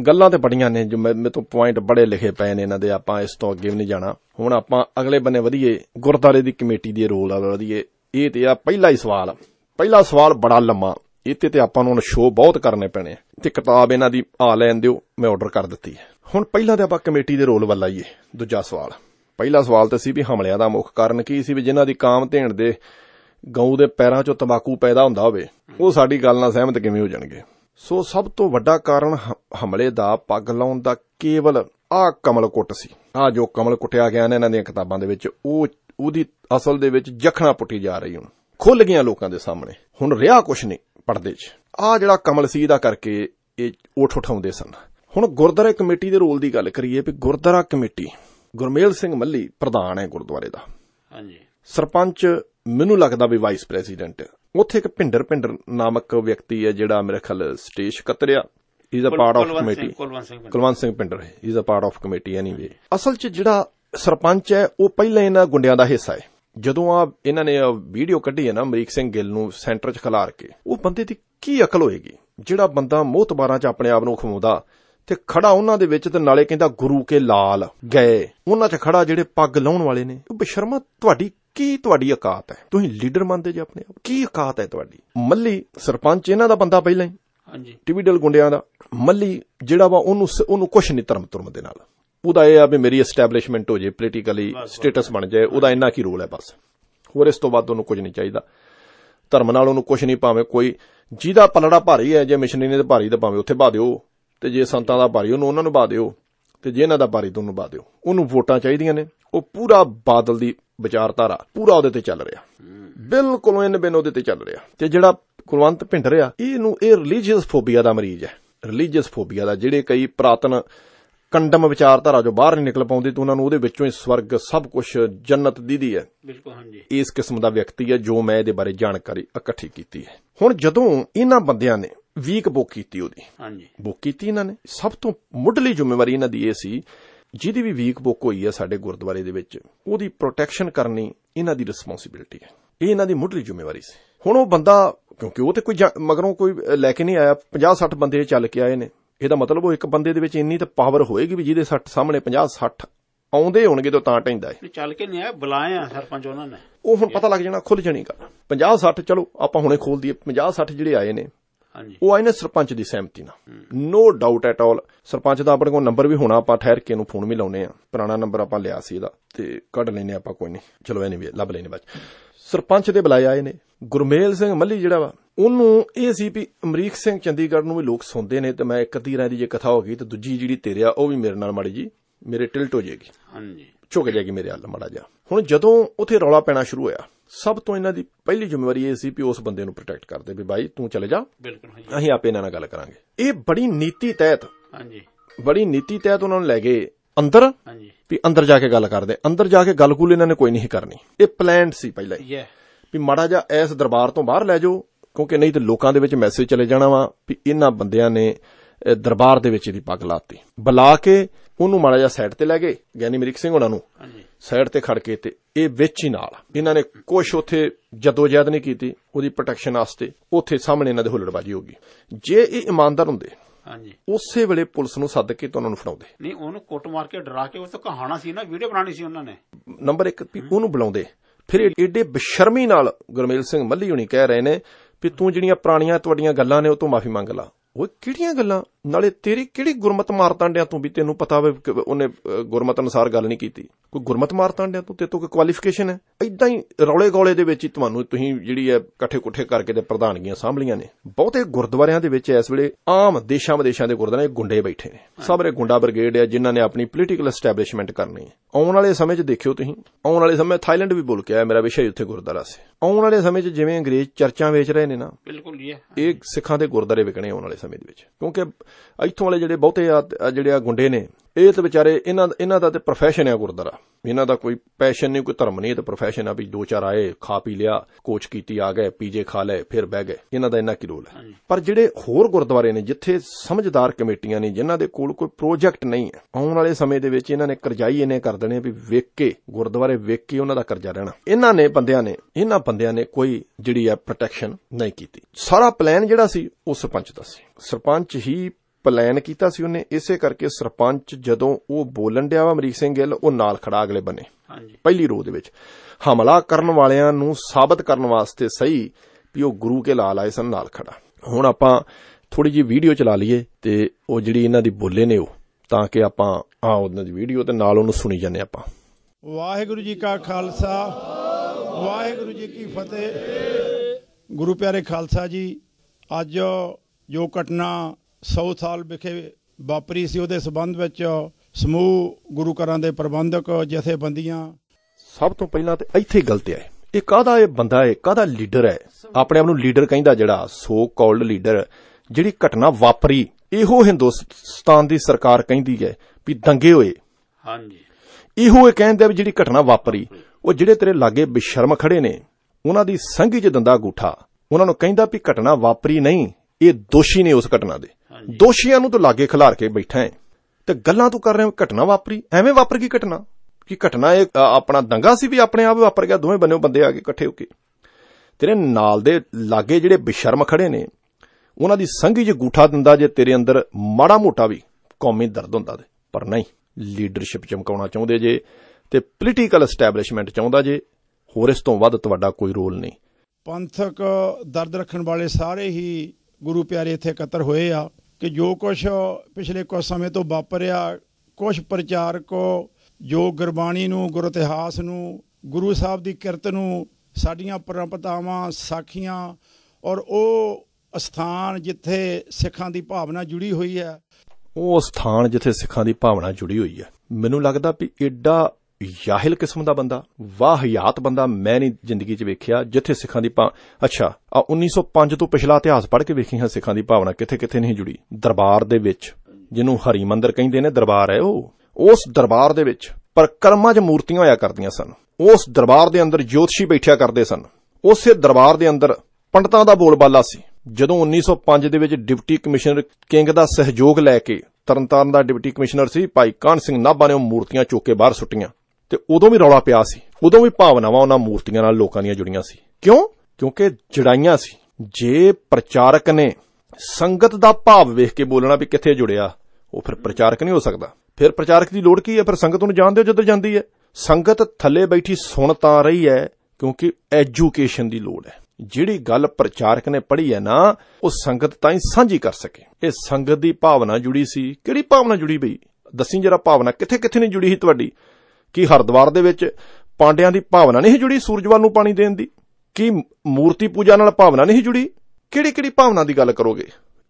ਗੱਲਾਂ ਤੇ ਬੜੀਆਂ ਨੇ ਜੋ ਮੇਰੇ ਤੋਂ ਪੁਆਇੰਟ ਬੜੇ ਲਿਖੇ ਪਏ ਨੇ ਇਹਨਾਂ ਦੇ ਆਪਾਂ ਇਸ ਤੋਂ ਅੱਗੇ ਵੀ ਨਹੀਂ ਜਾਣਾ ਹੁਣ ਆਪਾਂ ਅਗਲੇ ਬੰਨੇ ਵਧੀਏ ਗੁਰਦਾਰੇ ਦੀ ਕਮੇਟੀ ਦੇ ਰੋਲ ਵਾਲਾ ਵਧੀਏ ਇਹ ਤੇ ਆ ਪਹਿਲਾ ਹੀ ਸਵਾਲ ਪਹਿਲਾ ਸਵਾਲ ਬੜਾ ਲੰਮਾ ਇੱਥੇ ਤੇ ਆਪਾਂ ਨੂੰ ਹੁਣ ਸ਼ੋਅ ਬਹੁਤ ਕਰਨੇ ਪੈਣੇ ਤੇ ਕਿਤਾਬ ਇਹਨਾਂ ਦੀ ਆ ਲੈਣ ਦਿਓ ਮੈਂ ਆਰਡਰ ਕਰ ਦਿੱਤੀ ਹੁਣ ਪਹਿਲਾਂ ਤੇ ਆਪਾਂ ਕਮੇਟੀ ਦੇ ਰੋਲ ਵੱਲ ਆਈਏ ਦੂਜਾ ਸਵਾਲ ਪਹਿਲਾ ਸਵਾਲ ਤੇ ਸੀ ਵੀ ਹਮਲਿਆਂ ਦਾ ਮੁੱਖ ਕਾਰਨ ਕੀ ਸੀ ਵੀ ਜਿਨ੍ਹਾਂ ਦੀ ਕਾਮ ਧੇਣ ਦੇ ਗਾਉ ਦੇ ਪੈਰਾਂ 'ਚੋਂ ਤਮਾਕੂ ਪੈਦਾ ਹੁੰਦਾ ਹੋਵੇ ਉਹ ਸਾਡੀ ਗੱਲ ਨਾਲ ਸਹਿਮਤ ਕਿਵੇਂ ਹੋ ਜਾਣਗੇ ਸੋ ਸਭ ਤੋਂ ਵੱਡਾ ਕਾਰਨ ਹਮਲੇ ਦਾ ਪੱਗ ਲਾਉਣ ਦਾ ਕੇਵਲ ਆ ਕਮਲਕੁੱਟ ਸੀ ਆ ਜੋ ਕਮਲਕੁੱਟਿਆ ਗਿਆ ਨੇ ਇਹਨਾਂ ਦੀਆਂ ਕਿਤਾਬਾਂ ਦੇ ਵਿੱਚ ਉਹ ਉਹਦੀ ਅਸਲ ਦੇ ਵਿੱਚ ਜਖਣਾ ਪੁੱਟੀ ਜਾ ਰਹੀ ਹੁਣ ਖੁੱਲ ਗਿਆ ਲੋਕਾਂ ਦੇ ਸਾਹਮਣੇ ਹੁਣ ਰਿਹਾ ਕੁਛ ਨਹੀਂ ਪਰਦੇ 'ਚ ਆ ਜਿਹੜਾ ਕਮਲ ਸੀ ਦਾ ਕਰਕੇ ਇਹ ਉਠ ਉਠਾਉਂਦੇ ਸਨ ਹੁਣ ਗੁਰਦੁਆਰਾ ਕਮੇਟੀ ਦੇ ਰੋਲ ਦੀ ਗੱਲ ਕਰੀਏ ਵੀ ਗੁਰਦੁਆਰਾ ਕਮੇਟੀ ਗੁਰਮੇਲ ਸਿੰਘ ਮੱਲੀ ਪ੍ਰਧਾਨ ਹੈ ਗੁਰਦੁਆਰੇ ਦਾ ਹਾਂਜੀ ਸਰਪੰਚ ਮੈਨੂੰ ਲੱਗਦਾ ਵੀ ਵਾਈਸ ਪ੍ਰੈਜ਼ੀਡੈਂਟ ਉੱਥੇ ਇੱਕ ਭਿੰਡਰ ਭਿੰਡਰ ਨਾਮਕ ਵਿਅਕਤੀ ਹੈ ਜਿਹੜਾ ਮੇਰੇ ਖਿਆਲ ਸਟੇਜ ਕਤਰਿਆ is a part of committee Kulwant Singh Bhinder is a part of committee anyway ਅਸਲ 'ਚ ਜਿਹੜਾ ਸਰਪੰਚ ਹੈ ਉਹ ਪਹਿਲਾਂ ਇਹਨਾਂ ਗੁੰਡਿਆਂ ਦਾ ਹਿੱਸਾ ਹੈ ਜਦੋਂ ਆ ਇਹਨਾਂ ਨੇ ਵੀਡੀਓ ਕੱਢੀ ਹੈ ਨਾ ਅਮਰੀਕ ਸਿੰਘ ਗਿੱਲ ਨੂੰ ਸੈਂਟਰ 'ਚ ਖਿਲਾਰ ਕੇ ਉਹ ਬੰਦੇ ਦੀ ਕੀ ਅਕਲ ਹੋਏਗੀ ਜਿਹੜਾ ਬੰਦਾ ਮੋਹਤਬਾਰਾਂ 'ਚ ਆਪਣੇ ਆਪ ਨੂੰ ਖਮੋਦਾ ਤੇ ਖੜਾ ਉਹਨਾਂ ਦੇ ਵਿੱਚ ਤੇ ਨਾਲੇ ਕਹਿੰਦਾ ਗੁਰੂ ਕੇ ਲਾਲ ਗਏ ਉਹਨਾਂ 'ਚ ਖੜਾ ਜਿਹੜੇ ਪੱਗ ਲਾਉਣ ਵਾਲੇ ਨੇ ਉਹ ਬਸ਼ਰਮਾ ਤੁਹਾਡੀ ਕੀ ਤੁਹਾਡੀ ਔਕਾਤ ਹੈ ਤੁਸੀਂ ਲੀਡਰ ਮੰਨਦੇ ਜੇ ਆਪਣੇ ਆਪ ਕੀ ਔਕਾਤ ਹੈ ਤੁਹਾਡੀ ਮੱਲੀ ਸਰਪੰਚ ਇਹਨਾਂ ਦਾ ਬੰਦਾ ਪਹਿਲਾਂ ਹੀ ਹਾਂਜੀ ਡਲ ਗੁੰਡਿਆਂ ਦਾ ਮੱਲੀ ਜਿਹੜਾ ਵਾ ਉਹਨੂੰ ਉਹਨੂੰ ਕੁਛ ਨਹੀਂ ਧਰਮ ਤੁਰਮ ਦੇ ਨਾਲ ਉਹਦਾ ਇਹ ਆ ਵੀ ਮੇਰੀ ਐਸਟੈਬਲਿਸ਼ਮੈਂਟ ਹੋ ਜੇ ਪੋਲੀਟੀਕਲੀ ਸਟੇਟਸ ਬਣ ਜਾਏ ਉਹਦਾ ਇੰਨਾ ਕੀ ਰੋਲ ਹੈ ਬਸ ਹੋਰ ਇਸ ਤੋਂ ਬਾਅਦ ਉਹਨੂੰ ਕੁਝ ਨਹੀਂ ਚਾਹੀਦਾ ਧਰਮ ਨਾਲ ਉਹਨੂੰ ਕੁਝ ਨਹੀਂ ਭਾਵੇਂ ਕੋਈ ਜਿਹਦਾ ਪਲੜਾ ਭਾਰੀ ਹੈ ਜੇ ਮਿਸ਼ਨਰੀ ਨੇ ਭਾਰੀ ਤੇ ਭਾਵੇਂ ਉੱਥੇ ਬਾ ਦਿਓ ਤੇ ਜੇ ਸੰਤਾਂ ਦਾ ਭਾਰੀ ਉਹਨੂੰ ਉਹਨਾਂ ਨੂੰ ਬਾ ਦਿਓ ਤੇ ਜੇ ਇਹਨਾਂ ਦਾ ਬਾਰੀ ਤੁਹਾਨੂੰ ਬਾ ਦਿਓ ਉਹਨੂੰ ਵੋਟਾਂ ਚਾਹੀਦੀਆਂ ਨੇ ਉਹ ਪੂਰਾ ਬਾਦਲ ਦੀ ਵਿਚਾਰਧਾਰਾ ਪੂਰਾ ਉਹਦੇ ਤੇ ਚੱਲ ਰਿਹਾ ਬਿਲਕੁਲ ਇਹਨ ਬਿਨ ਉਹਦੇ ਤੇ ਚੱਲ ਰਿਹਾ ਤੇ ਜਿਹੜਾ ਕੁਲਵੰਤ ਭਿੰਡ ਰਿਹਾ ਇਹਨੂੰ ਇਹ ਰਿਲੀਜੀਅਸ ਫੋਬੀਆ ਦਾ ਮਰੀਜ਼ ਹੈ ਰਿਲੀਜੀਅਸ ਫੋਬੀਆ ਦਾ ਜਿਹੜੇ ਕਈ ਪ੍ਰਾਤਨ ਕੰਡਮ ਵਿਚਾਰਧਾਰਾ ਜੋ ਬਾਹਰ ਨਹੀਂ ਨਿਕਲ ਪਾਉਂਦੀ ਤੇ ਉਹਨਾਂ ਨੂੰ ਉਹਦੇ ਵਿੱਚੋਂ ਹੀ ਸਵਰਗ ਸਭ ਕੁਝ ਜੰਨਤ ਦੀਦੀ ਹੈ ਬਿਲਕੁਲ ਹਾਂਜੀ ਇਸ ਕਿਸਮ ਦਾ ਵਿਅਕਤੀ ਹੈ ਜੋ ਮੈਂ ਇਹਦੇ ਬਾਰੇ ਜਾਣਕਾਰੀ ਇਕੱਠੀ ਕੀਤੀ ਹੈ ਹੁਣ ਜਦੋਂ ਇਹਨਾਂ ਬੰਦਿਆਂ ਨੇ ਵੀਕ ਬੁੱਕ ਕੀਤੀ ਉਹਦੀ ਹਾਂਜੀ ਬੁੱਕ ਕੀਤੀ ਇਹਨਾਂ ਨੇ ਸਭ ਤੋਂ ਮੁੱਢਲੀ ਜ਼ਿੰਮੇਵਾਰੀ ਇਹਨਾਂ ਦੀ ਇਹ ਸੀ ਜਿਹਦੀ ਵੀ ਵੀਕ ਬੁੱਕ ਹੋਈ ਹੈ ਸਾਡੇ ਗੁਰਦੁਆਰੇ ਦੇ ਵਿੱਚ ਉਹਦੀ ਪ੍ਰੋਟੈਕਸ਼ਨ ਕਰਨੀ ਇਹਨਾਂ ਦੀ ਰਿਸਪੌਂਸਿਬਿਲਟੀ ਹੈ ਇਹ ਇਹਨਾਂ ਦੀ ਮੁੱਢਲੀ ਜ਼ਿੰਮੇਵਾਰੀ ਸੀ ਹੁਣ ਉਹ ਬੰਦਾ ਕਿਉਂਕਿ ਉਹ ਤੇ ਕੋਈ ਮਗਰੋਂ ਕੋਈ ਲੈ ਕੇ ਨਹੀਂ ਆਇਆ 50 60 ਬੰਦੇ ਚੱਲ ਕੇ ਆਏ ਨੇ ਇਹਦਾ ਮਤਲਬ ਉਹ ਇੱਕ ਬੰਦੇ ਦੇ ਵਿੱਚ ਇੰਨੀ ਤਾਂ ਪਾਵਰ ਹੋਏਗੀ ਵੀ ਜਿਹਦੇ 60 ਸਾਹਮਣੇ 50 60 ਆਉਂਦੇ ਹੋਣਗੇ ਤਾਂ ਤਾਂ ਟੈਂਦਾ ਹੈ ਚੱਲ ਕੇ ਨਹੀਂ ਆ ਆ ਸਰਪੰਚ ਉਹਨਾਂ ਨੇ ਉਹ ਹੁਣ ਪਤਾ ਲੱਗ ਜਾਣਾ ਖੁੱਲ ਜਾਣੀ ਗੱਲ 50 60 ਚਲੋ ਆਪਾਂ ਹੁਣੇ ਖੋਲ ਦਈਏ 50 60 ਜਿਹੜੇ ਆਏ ਨੇ ਹਾਂਜੀ ਉਹ ਆਏ ਨੇ ਸਰਪੰਚ ਦੀ ਸਹਿਮਤੀ ਨਾਲ no doubt at all sarpanch ਦਾ ਆਪਣੇ ਕੋਲ ਨੰਬਰ ਵੀ ਹੋਣਾ ਆਪਾਂ ਠਹਿਰ ਕੇ ਨੂੰ ਫੋਨ ਵੀ ਲਾਉਨੇ ਆ ਪੁਰਾਣਾ ਨੰਬਰ ਆਪਾਂ ਲਿਆ ਸੀ ਇਹਦਾ ਤੇ ਕੱਢ ਲੈਨੇ ਆਪਾਂ ਕੋਈ ਨਹੀਂ ਚਲੋ ਐਨੀ ਵੀ ਲੱਭ ਲੈਨੇ ਬਾਅਦ ਸਰਪੰਚ ਦੇ ਬੁਲਾਏ ਆਏ ਨੇ ਗੁਰਮੇਲ ਸਿੰਘ ਮੱਲੀ ਜਿਹੜਾ ਵਾ ਉਹਨੂੰ ਇਹ ਸੀ ਵੀ ਅਮਰੀਕ ਸਿੰਘ ਚੰਡੀਗੜ੍ਹ ਨੂੰ ਵੀ ਲੋਕ ਸੁਣਦੇ ਨੇ ਤੇ ਮੈਂ ਇੱਕ ਅਧੀਰਾਂ ਦੀ ਜੇ ਕਥਾ ਹੋ ਗਈ ਤੇ ਦੂਜੀ ਜਿਹੜੀ ਤੇਰੇ ਆ ਉਹ ਵੀ ਮੇਰੇ ਨਾਲ ਮੜੀ ਜੀ ਮੇਰੇ ਟਿਲਟ ਹੋ ਜਾਏਗੀ ਹਾਂਜੀ ਝੁਕ ਜਾਏਗੀ ਮੇਰੇ ਹੱਲ ਮੜਾ ਜਾ ਹੁਣ ਜਦੋਂ ਉਥੇ ਰੌਲਾ ਪੈਣਾ ਸ਼ੁਰੂ ਹੋਇਆ ਸਭ ਤੋਂ ਇਹਨਾਂ ਦੀ ਪਹਿਲੀ ਜ਼ਿੰਮੇਵਾਰੀ ਇਹ ਸੀ ਵੀ ਉਸ ਬੰਦੇ ਨੂੰ ਪ੍ਰੋਟੈਕਟ ਕਰਦੇ ਵੀ ਬਾਈ ਤੂੰ ਚਲੇ ਜਾ ਬਿਲਕੁਲ ਹਾਂਜੀ ਅਸੀਂ ਆਪੇ ਇਹਨਾਂ ਨਾਲ ਗੱਲ ਕਰਾਂਗੇ ਇਹ ਬੜੀ ਨੀਤੀ ਤਹਿਤ ਹਾਂਜੀ ਬੜੀ ਨੀਤੀ ਤਹਿਤ ਉਹਨਾਂ ਨੂੰ ਲੈ ਗਏ ਅੰਦਰ ਹਾਂਜੀ ਵੀ ਅੰਦਰ ਜਾ ਕੇ ਗੱਲ ਕਰਦੇ ਅੰਦਰ ਜਾ ਕੇ ਗੱਲ ਕੁਲ ਇਹਨਾਂ ਨੇ ਕੋਈ ਨਹੀਂ ਕਰਨੀ ਇਹ ਪਲਾਨਡ ਸੀ ਪਹਿਲਾਂ ਹੀ ਵੀ ਮੜਾ ਜਾ ਇਸ ਦਰਬਾਰ ਤੋਂ ਬਾਹਰ ਲੈ ਜਾਓ ਕਿਉਂਕਿ ਨਹੀਂ ਤੇ ਲੋਕਾਂ ਦੇ ਵਿੱਚ ਮੈਸੇਜ ਚਲੇ ਜਾਣਾ ਵਾ ਵੀ ਇਹਨਾਂ ਬੰਦਿਆਂ ਨੇ ਦਰਬਾਰ ਦੇ ਵਿੱਚ ਇਹਦੀ ਪੱਗ ਲਾਤੀ ਬੁਲਾ ਕੇ ਉਹਨੂੰ ਮਾੜਾ ਜਿਹਾ ਸਾਈਡ ਤੇ ਲੈ ਗਏ ਗਿਆਨੀ ਮਰੀਕ ਸਿੰਘ ਉਹਨਾਂ ਨੂੰ ਸਾਈਡ ਤੇ ਖੜ ਕੇ ਤੇ ਇਹ ਵਿੱਚ ਹੀ ਨਾਲ ਇਹਨਾਂ ਨੇ ਕੁਝ ਉਥੇ ਜਦੋਜਹਿਦ ਨਹੀਂ ਕੀਤੀ ਉਹਦੀ ਪ੍ਰੋਟੈਕਸ਼ਨ ਵਾਸਤੇ ਉਥੇ ਸਾਹਮਣੇ ਇਹਨਾਂ ਦੇ ਹੁਲੜਬਾਜੀ ਹੋ ਗਈ ਜੇ ਇਹ ਇਮਾਨਦਾਰ ਹੁੰਦੇ ਹਾਂਜੀ ਉਸੇ ਵੇਲੇ ਪੁਲਿਸ ਨੂੰ ਸੱਦ ਕੇ ਤੁਹਾਨੂੰ ਫੜਾਉਂਦੇ ਨਹੀਂ ਉਹਨੂੰ ਕੁੱਟ ਮਾਰ ਕੇ ਡਰਾ ਕੇ ਉਸ ਤੋਂ ਕਹਾਣਾ ਸੀ ਨਾ ਵੀਡੀਓ ਬਣਾਣੀ ਸੀ ਉਹਨਾਂ ਨੇ ਨੰਬਰ 1 ਉਹਨੂੰ ਬੁਲਾਉਂਦੇ ਫਿਰ ਏਡੇ ਬਸ਼ਰਮੀ ਨਾਲ ਗੁਰਮੇਲ ਸਿੰਘ ਮੱਲੀ ਹੁਣੀ ਕਹਿ ਰਹੇ ਨੇ ਵੀ ਤੂੰ ਜਿਹੜੀਆਂ ਪੁਰਾਣੀਆਂ ਤੁਹਾਡੀਆਂ ਗੱਲਾਂ ਨੇ ਉਹ ਤੋਂ ਮਾਫੀ ਮੰਗ ਲਾ ਉਹ ਕਿਹੜੀਆਂ ਗੱਲਾਂ ਨਾਲੇ ਤੇਰੀ ਕਿਹੜੀ ਗੁਰਮਤ ਮਾਰਤਾਂਡਿਆਂ ਤੂੰ ਵੀ ਤੈਨੂੰ ਪਤਾ ਵੇ ਉਹਨੇ ਗੁਰਮਤ ਅਨੁਸਾਰ ਗੱਲ ਨਹੀਂ ਕੀਤੀ ਕੋਈ ਗੁਰਮਤ ਮਾਰ ਤਾਂਡਿਆ ਤੂੰ ਤੇ ਤੋ ਕੋਈ ਕੁਆਲੀਫਿਕੇਸ਼ਨ ਹੈ ਇਦਾਂ ਹੀ ਰੌਲੇ ਗੋਲੇ ਦੇ ਵਿੱਚ ਹੀ ਤੁਹਾਨੂੰ ਤੁਸੀਂ ਜਿਹੜੀ ਹੈ ਇਕੱਠੇ-ਕੁੱਠੇ ਕਰਕੇ ਤੇ ਪ੍ਰਧਾਨਗੀਆਂ ਸੰਭਲੀਆਂ ਨੇ ਬਹੁਤੇ ਗੁਰਦੁਆਰਿਆਂ ਦੇ ਵਿੱਚ ਇਸ ਵੇਲੇ ਆਮ ਦੇਸ਼ਾਂ ਵਿਦੇਸ਼ਾਂ ਦੇ ਗੁਰਦੁਆਰੇ ਗੁੰਡੇ ਬੈਠੇ ਨੇ ਸਾਰੇ ਗੁੰਡਾ ਬ੍ਰਿਗੇਡ ਹੈ ਜਿਨ੍ਹਾਂ ਨੇ ਆਪਣੀ ਪੋਲੀਟੀਕਲ ਐਸਟੈਬਲਿਸ਼ਮੈਂਟ ਕਰਨੀ ਹੈ ਆਉਣ ਵਾਲੇ ਸਮੇਂ 'ਚ ਦੇਖਿਓ ਤੁਸੀਂ ਆਉਣ ਵਾਲੇ ਸਮੇਂ ਥਾਈਲੈਂਡ ਵੀ ਬੋਲ ਕੇ ਆਇਆ ਮੇਰਾ ਵਿਸ਼ਾ ਉੱਥੇ ਗੁਰਦੁਆਰਾ ਸੀ ਆਉਣ ਵਾਲੇ ਸਮੇਂ 'ਚ ਜਿਵੇਂ ਅੰਗਰੇਜ਼ ਚਰਚਾਂ ਵੇਚ ਰਹੇ ਨੇ ਨਾ ਬਿਲਕੁਲ ਜੀ ਇਹ ਸਿੱਖਾਂ ਦੇ ਗੁਰਦੁਆਰੇ ਵਿਕਣੇ ਆਉਣ ਵਾਲੇ ਸਮੇਂ ਦੇ ਵਿੱਚ ਕਿਉਂਕਿ ਇੱਥੋਂ ਵਾਲੇ ਜਿਹੜੇ ਬਹੁਤੇ ਜਿਹੜੇ ਆ ਗੁੰਡੇ ਨੇ ਇਹ ਤੇ ਵਿਚਾਰੇ ਇਹਨਾਂ ਇਹਨਾਂ ਦਾ ਤੇ profession ਹੈ ਗੁਰਦੁਆਰਾ ਇਹਨਾਂ ਦਾ ਕੋਈ ਪੈਸ਼ਨ ਨਹੀਂ ਕੋਈ ਧਰਮ ਨਹੀਂ ਇਹ ਤੇ profession ਆ ਵੀ ਦੋ ਚਾਰ ਆਏ ਖਾ ਪੀ ਲਿਆ ਕੋਚ ਕੀਤੀ ਆ ਗਏ ਪੀਜੇ ਖਾ ਲਏ ਫਿਰ ਬਹਿ ਗਏ ਇਹਨਾਂ ਦਾ ਇੰਨਾ ਕੀ ਰੋਲ ਹੈ ਪਰ ਜਿਹੜੇ ਹੋਰ ਗੁਰਦੁਆਰੇ ਨੇ ਜਿੱਥੇ ਸਮਝਦਾਰ ਕਮੇਟੀਆਂ ਨੇ ਜਿਨ੍ਹਾਂ ਦੇ ਕੋਲ ਕੋਈ ਪ੍ਰੋਜੈਕਟ ਨਹੀਂ ਹੈ ਆਉਣ ਵਾਲੇ ਸਮੇਂ ਦੇ ਵਿੱਚ ਇਹਨਾਂ ਨੇ ਕਰਜ਼ਾਈ ਇਹਨੇ ਕਰ ਦੇਣੇ ਵੀ ਵੇਖ ਕੇ ਗੁਰਦੁਆਰੇ ਵੇਖ ਕੇ ਉਹਨਾਂ ਦਾ ਕਰਜ਼ਾ ਰਹਿਣਾ ਇਹਨਾਂ ਨੇ ਬੰਦਿਆਂ ਨੇ ਇਹਨਾਂ ਬੰਦਿਆਂ ਨੇ ਕੋਈ ਜਿਹੜੀ ਹੈ ਪ੍ਰੋਟੈਕਸ਼ਨ ਨਹੀਂ ਕੀਤੀ ਸਾਰਾ ਪਲਾਨ ਜਿਹੜਾ ਸੀ ਉਹ ਸਰਪੰਚ ਦਾ ਸੀ ਸਰਪੰਚ ਹੀ ਪਲਾਨ ਕੀਤਾ ਸੀ ਉਹਨੇ ਇਸੇ ਕਰਕੇ ਸਰਪੰਚ ਜਦੋਂ ਉਹ ਬੋਲਣ ਡਿਆ ਵਾ ਅਮਰੀਕ ਸਿੰਘ ਗਿੱਲ ਉਹ ਨਾਲ ਖੜਾ ਅਗਲੇ ਬਨੇ ਪਹਿਲੀ ਰੋ ਦੇ ਵਿੱਚ ਹਮਲਾ ਕਰਨ ਵਾਲਿਆਂ ਨੂੰ ਸਾਬਤ ਕਰਨ ਵਾਸਤੇ ਸਹੀ ਵੀ ਉਹ ਗੁਰੂ ਕੇ ਲਾਲ ਆਏ ਸਨ ਨਾਲ ਖੜਾ ਹੁਣ ਆਪਾਂ ਥੋੜੀ ਜੀ ਵੀਡੀਓ ਚਲਾ ਲਈਏ ਤੇ ਉਹ ਜਿਹੜੀ ਇਹਨਾਂ ਦੀ ਬੋਲੇ ਨੇ ਉਹ ਤਾਂ ਕਿ ਆਪਾਂ ਆ ਉਹਨਾਂ ਦੀ ਵੀਡੀਓ ਤੇ ਨਾਲ ਉਹਨੂੰ ਸੁਣੀ ਜਾਂਦੇ ਆਪਾਂ ਵਾਹਿਗੁਰੂ ਜੀ ਕਾ ਖਾਲਸਾ ਵਾਹਿਗੁਰੂ ਜੀ ਕੀ ਫਤਿਹ ਗੁਰੂ ਪਿਆਰੇ ਖਾਲਸਾ ਜੀ ਅੱਜ ਜੋ ਘਟਨਾ ਸਾਊਥ ਹਾਲ ਵਿਖੇ ਵਾਪਰੀ ਸੀ ਉਹਦੇ ਸਬੰਧ ਵਿੱਚ ਸਮੂਹ ਗੁਰੂ ਘਰਾਂ ਦੇ ਪ੍ਰਬੰਧਕ ਜਥੇਬੰਦੀਆਂ ਸਭ ਤੋਂ ਪਹਿਲਾਂ ਤੇ ਇੱਥੇ ਗਲਤੀ ਹੈ ਇਹ ਕਾਹਦਾ ਇਹ ਬੰਦਾ ਹੈ ਕਾਹਦਾ ਲੀਡਰ ਹੈ ਆਪਣੇ ਆਪ ਨੂੰ ਲੀਡਰ ਕਹਿੰਦਾ ਜਿਹੜਾ ਸੋ ਕਾਲਡ ਲੀਡਰ ਜਿਹੜੀ ਘਟਨਾ ਵਾਪਰੀ ਇਹੋ ਹਿੰਦੁਸਤਾਨ ਦੀ ਸਰਕਾਰ ਕਹਿੰਦੀ ਹੈ ਵੀ ਦੰਗੇ ਹੋਏ ਹਾਂਜੀ ਇਹੋ ਇਹ ਕਹਿੰਦੇ ਵੀ ਜਿਹੜੀ ਘਟਨਾ ਵਾਪਰੀ ਉਹ ਜਿਹੜੇ ਤੇਰੇ ਲਾਗੇ ਬਿਸ਼ਰਮ ਖੜੇ ਨੇ ਉਹਨਾਂ ਦੀ ਸੰਗੀ 'ਚ ਦੰਦਾ ਗੂਠਾ ਉਹਨਾਂ ਨੂੰ ਕਹਿੰਦਾ ਵੀ ਘਟਨਾ ਵਾਪਰੀ ਨਹੀਂ ਇਹ ਦੋਸ਼ੀ ਨੇ ਉਸ ਘਟਨਾ ਦੇ ਦੋਸ਼ੀਆਂ ਨੂੰ ਤਾਂ ਲਾਗੇ ਖਿਲਾਰ ਕੇ ਬੈਠਾ ਹੈ ਤੇ ਗੱਲਾਂ ਤੂੰ ਕਰ ਰਿਹਾ ਘਟਨਾ ਵਾਪਰੀ ਐਵੇਂ ਵਾਪਰ ਗਈ ਘਟਨਾ ਕਿ ਘਟਨਾ ਇਹ ਆਪਣਾ ਦੰਗਾ ਸੀ ਵੀ ਆਪਣੇ ਆਪ ਵਾਪਰ ਗਿਆ ਦੋਵੇਂ ਬੰਨੇ ਬੰਦੇ ਆ ਕੇ ਇਕੱਠੇ ਹੋ ਕੇ ਤੇਰੇ ਨਾਲ ਦੇ ਲਾਗੇ ਜਿਹੜੇ ਬਿਸ਼ਰਮ ਖੜੇ ਨੇ ਉਹਨਾਂ ਦੀ ਸੰਗੀ ਜੇ ਗੂਠਾ ਦਿੰਦਾ ਜੇ ਤੇਰੇ ਅੰਦਰ ਮਾੜਾ ਮੋਟਾ ਵੀ ਕੌਮੀ ਦਰਦ ਹੁੰਦਾ ਤੇ ਪਰ ਨਹੀਂ ਲੀਡਰਸ਼ਿਪ ਚਮਕਾਉਣਾ ਚਾਹੁੰਦੇ ਜੇ ਤੇ ਪੋਲੀਟੀਕਲ ਐਸਟੈਬਲਿਸ਼ਮੈਂਟ ਚਾਹੁੰਦਾ ਜੇ ਹੋਰ ਇਸ ਤੋਂ ਵੱਧ ਤੁਹਾਡਾ ਕੋਈ ਰੋਲ ਨਹੀਂ ਪੰਥਕ ਦਰਦ ਰੱਖਣ ਵਾਲੇ ਸਾਰੇ ਹੀ ਗੁਰੂ ਪਿਆਰੇ ਇੱਥੇ ਇਕੱਤਰ ਹੋਏ ਆ ਕਿ ਜੋ ਕੁਝ ਪਿਛਲੇ ਕੁਝ ਸਮੇਂ ਤੋਂ ਵਾਪਰਿਆ ਕੁਝ ਪ੍ਰਚਾਰਕ ਜੋ ਗੁਰਬਾਣੀ ਨੂੰ ਗੁਰ ਇਤਿਹਾਸ ਨੂੰ ਗੁਰੂ ਸਾਹਿਬ ਦੀ ਕਿਰਤ ਨੂੰ ਸਾਡੀਆਂ ਪਰੰਪਰਾਵਾਂ ਸਾਖੀਆਂ ਔਰ ਉਹ ਸਥਾਨ ਜਿੱਥੇ ਸਿੱਖਾਂ ਦੀ ਭਾਵਨਾ ਜੁੜੀ ਹੋਈ ਹੈ ਉਹ ਸਥਾਨ ਜਿੱਥੇ ਸਿੱਖਾਂ ਦੀ ਭਾਵਨਾ ਜੁੜੀ ਹੋਈ ਹੈ ਮੈਨੂੰ ਲੱਗਦਾ ਵੀ ਐਡਾ ਯਾਹਿਲ ਕਿਸਮ ਦਾ ਬੰਦਾ ਵਾਹਿਆਤ ਬੰਦਾ ਮੈਂ ਨਹੀਂ ਜ਼ਿੰਦਗੀ 'ਚ ਵੇਖਿਆ ਜਿੱਥੇ ਸਿੱਖਾਂ ਦੀ ਅੱਛਾ ਆ 1905 ਤੋਂ ਪਿਛਲਾ ਇਤਿਹਾਸ ਪੜ੍ਹ ਕੇ ਵੇਖੀ ਹਾਂ ਸਿੱਖਾਂ ਦੀ ਭਾਵਨਾ ਕਿੱਥੇ-ਕਿੱਥੇ ਨਹੀਂ ਜੁੜੀ ਦਰਬਾਰ ਦੇ ਵਿੱਚ ਜਿਹਨੂੰ ਹਰੀ ਮੰਦਰ ਕਹਿੰਦੇ ਨੇ ਦਰਬਾਰ ਹੈ ਉਹ ਉਸ ਦਰਬਾਰ ਦੇ ਵਿੱਚ ਪਰ ਕਰਮਾਂ 'ਚ ਮੂਰਤੀਆਂ ਹੋਇਆ ਕਰਦੀਆਂ ਸਨ ਉਸ ਦਰਬਾਰ ਦੇ ਅੰਦਰ ਜੋਤਸ਼ੀ ਬੈਠਿਆ ਕਰਦੇ ਸਨ ਉਸੇ ਦਰਬਾਰ ਦੇ ਅੰਦਰ ਪੰਡਤਾਂ ਦਾ ਬੋਲਬਾਲਾ ਸੀ ਜਦੋਂ 1905 ਦੇ ਵਿੱਚ ਡਿਪਟੀ ਕਮਿਸ਼ਨਰ ਕਿੰਗ ਦਾ ਸਹਿਯੋਗ ਲੈ ਕੇ ਤਰਨਤਾਰਨ ਦਾ ਡਿਪਟੀ ਕਮਿਸ਼ਨਰ ਸੀ ਭਾਈ ਕਾਨ ਸਿੰਘ ਨਾਭਾ ਨੇ ਉਹ ਮੂਰਤੀਆਂ ਚੁੱਕ ਕੇ ਬਾਹਰ ਸੁੱਟੀਆਂ ਤੇ ਉਦੋਂ ਵੀ ਰੌਲਾ ਪਿਆ ਸੀ ਉਦੋਂ ਵੀ ਭਾਵਨਾਵਾਂ ਉਹਨਾਂ ਮੂਰਤੀਆਂ ਨਾਲ ਲੋਕਾਂ ਦੀਆਂ ਜੁੜੀਆਂ ਸੀ ਕਿਉਂ ਕਿਉਂਕਿ ਜੜਾਈਆਂ ਸੀ ਜੇ ਪ੍ਰਚਾਰਕ ਨੇ ਸੰਗਤ ਦਾ ਭਾਵ ਵੇਖ ਕੇ ਬੋਲਣਾ ਵੀ ਕਿੱਥੇ ਜੁੜਿਆ ਉਹ ਫਿਰ ਪ੍ਰਚਾਰਕ ਨਹੀਂ ਹੋ ਸਕਦਾ ਫਿਰ ਪ੍ਰਚਾਰਕ ਦੀ ਲੋੜ ਕੀ ਹੈ ਫਿਰ ਸੰਗਤ ਨੂੰ ਜਾਣਦੇ ਹੋ ਜਿੱਧਰ ਜਾਂਦੀ ਹੈ ਸੰਗਤ ਥੱਲੇ ਬੈਠੀ ਸੁਣ ਤਾਂ ਰਹੀ ਹੈ ਕਿਉਂਕਿ ਐਜੂਕੇਸ਼ਨ ਦੀ ਲੋੜ ਹੈ ਜਿਹੜੀ ਗੱਲ ਪ੍ਰਚਾਰਕ ਨੇ ਪੜ੍ਹੀ ਹੈ ਨਾ ਉਹ ਸੰਗਤ ਤਾਂ ਹੀ ਸਾਂਝੀ ਕਰ ਸਕੇ ਇਹ ਸੰਗਤ ਦੀ ਭਾਵਨਾ ਜੁੜੀ ਸੀ ਕਿਹੜੀ ਭਾਵਨਾ ਜੁੜੀ ਬਈ ਦੱਸੀ ਜਰਾ ਭਾਵਨਾ ਕਿੱਥੇ ਕਿੱਥੇ ਨਹੀਂ ਜੁੜੀ ਸੀ ਤੁਹਾਡੀ ਕੀ ਹਰਦੁਆਰ ਦੇ ਵਿੱਚ ਪਾਂਡਿਆਂ ਦੀ ਭਾਵਨਾ ਨਹੀਂ ਜੁੜੀ ਸੂਰਜਵਾਨ ਨੂੰ ਪਾਣੀ ਦੇਣ ਦੀ ਕੀ ਮੂਰਤੀ ਪੂਜਾ ਨਾਲ ਭਾਵਨਾ ਨਹੀਂ ਜੁੜੀ ਕਿਹੜੀ ਕਿਹੜੀ ਭਾਵਨਾ ਦੀ ਗੱਲ ਕਰੋਗੇ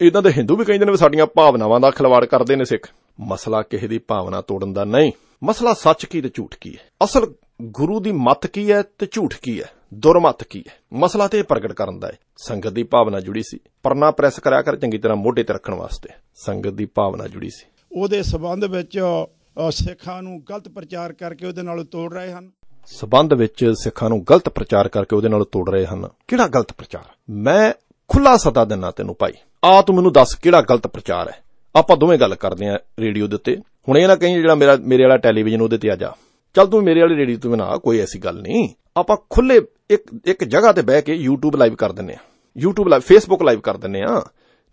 ਇਦਾਂ ਦੇ ਹਿੰਦੂ ਵੀ ਕਹਿੰਦੇ ਨੇ ਸਾਡੀਆਂ ਭਾਵਨਾਵਾਂ ਦਾ ਖਿਲਵਾੜ ਕਰਦੇ ਨੇ ਸਿੱਖ ਮਸਲਾ ਕਿਸੇ ਦੀ ਭਾਵਨਾ ਤੋੜਨ ਦਾ ਨਹੀਂ ਮਸਲਾ ਸੱਚ ਕੀ ਤੇ ਝੂਠ ਕੀ ਹੈ ਅਸਲ ਗੁਰੂ ਦੀ ਮੱਤ ਕੀ ਹੈ ਤੇ ਝੂਠ ਕੀ ਹੈ ਦੁਰਮਤ ਕੀ ਹੈ ਮਸਲਾ ਤੇ ਪ੍ਰਗਟ ਕਰਨ ਦਾ ਹੈ ਸੰਗਤ ਦੀ ਭਾਵਨਾ ਜੁੜੀ ਸੀ ਪਰਨਾ ਪ੍ਰੈਸ ਕਰਿਆ ਕਰ ਚੰਗੀ ਤਰ੍ਹਾਂ ਮੋਢੇ ਤੇ ਰੱਖਣ ਵਾਸਤੇ ਸੰਗਤ ਦੀ ਭਾਵਨਾ ਜੁੜੀ ਸੀ ਉਹਦੇ ਸਬੰਧ ਵਿੱਚ ਸਿੱਖਾਂ ਨੂੰ ਗਲਤ ਪ੍ਰਚਾਰ ਕਰਕੇ ਉਹਦੇ ਨਾਲ ਤੋੜ ਰਹੇ ਹਨ ਸਬੰਧ ਵਿੱਚ ਸਿੱਖਾਂ ਨੂੰ ਗਲਤ ਪ੍ਰਚਾਰ ਕਰਕੇ ਉਹਦੇ ਨਾਲ ਤੋੜ ਰਹੇ ਹਨ ਕਿਹੜਾ ਗਲਤ ਪ੍ਰਚਾਰ ਮੈਂ ਖੁੱਲਾ ਸਦਾ ਦਿੰਨਾ ਤੈਨੂੰ ਭਾਈ ਆ ਤੂੰ ਮੈਨੂੰ ਦੱਸ ਕਿਹੜਾ ਗਲਤ ਪ੍ਰਚਾਰ ਹੈ ਆਪਾਂ ਦੋਵੇਂ ਗੱਲ ਕਰਦੇ ਆਂ ਰੇਡੀਓ ਦੇ ਉੱਤੇ ਹੁਣ ਇਹ ਨਾ ਕਹੀਂ ਜਿਹੜਾ ਮੇਰਾ ਮੇਰੇ ਵਾਲਾ ਟੈਲੀਵਿਜ਼ਨ ਉਹਦੇ ਤੇ ਆ ਜਾ ਚੱਲ ਤੂੰ ਮੇਰੇ ਵਾਲੇ ਰੇਡੀਓ ਤੋਂ ਨਾ ਕੋਈ ਐਸੀ ਗੱਲ ਨਹੀਂ ਆਪਾਂ ਖੁੱਲੇ ਇੱਕ ਇੱਕ ਜਗ੍ਹਾ ਤੇ ਬਹਿ ਕੇ YouTube ਲਾਈਵ ਕਰ ਦਿੰਨੇ ਆ YouTube ਲਾਈਵ Facebook ਲਾਈਵ ਕਰ ਦਿੰਨੇ ਆ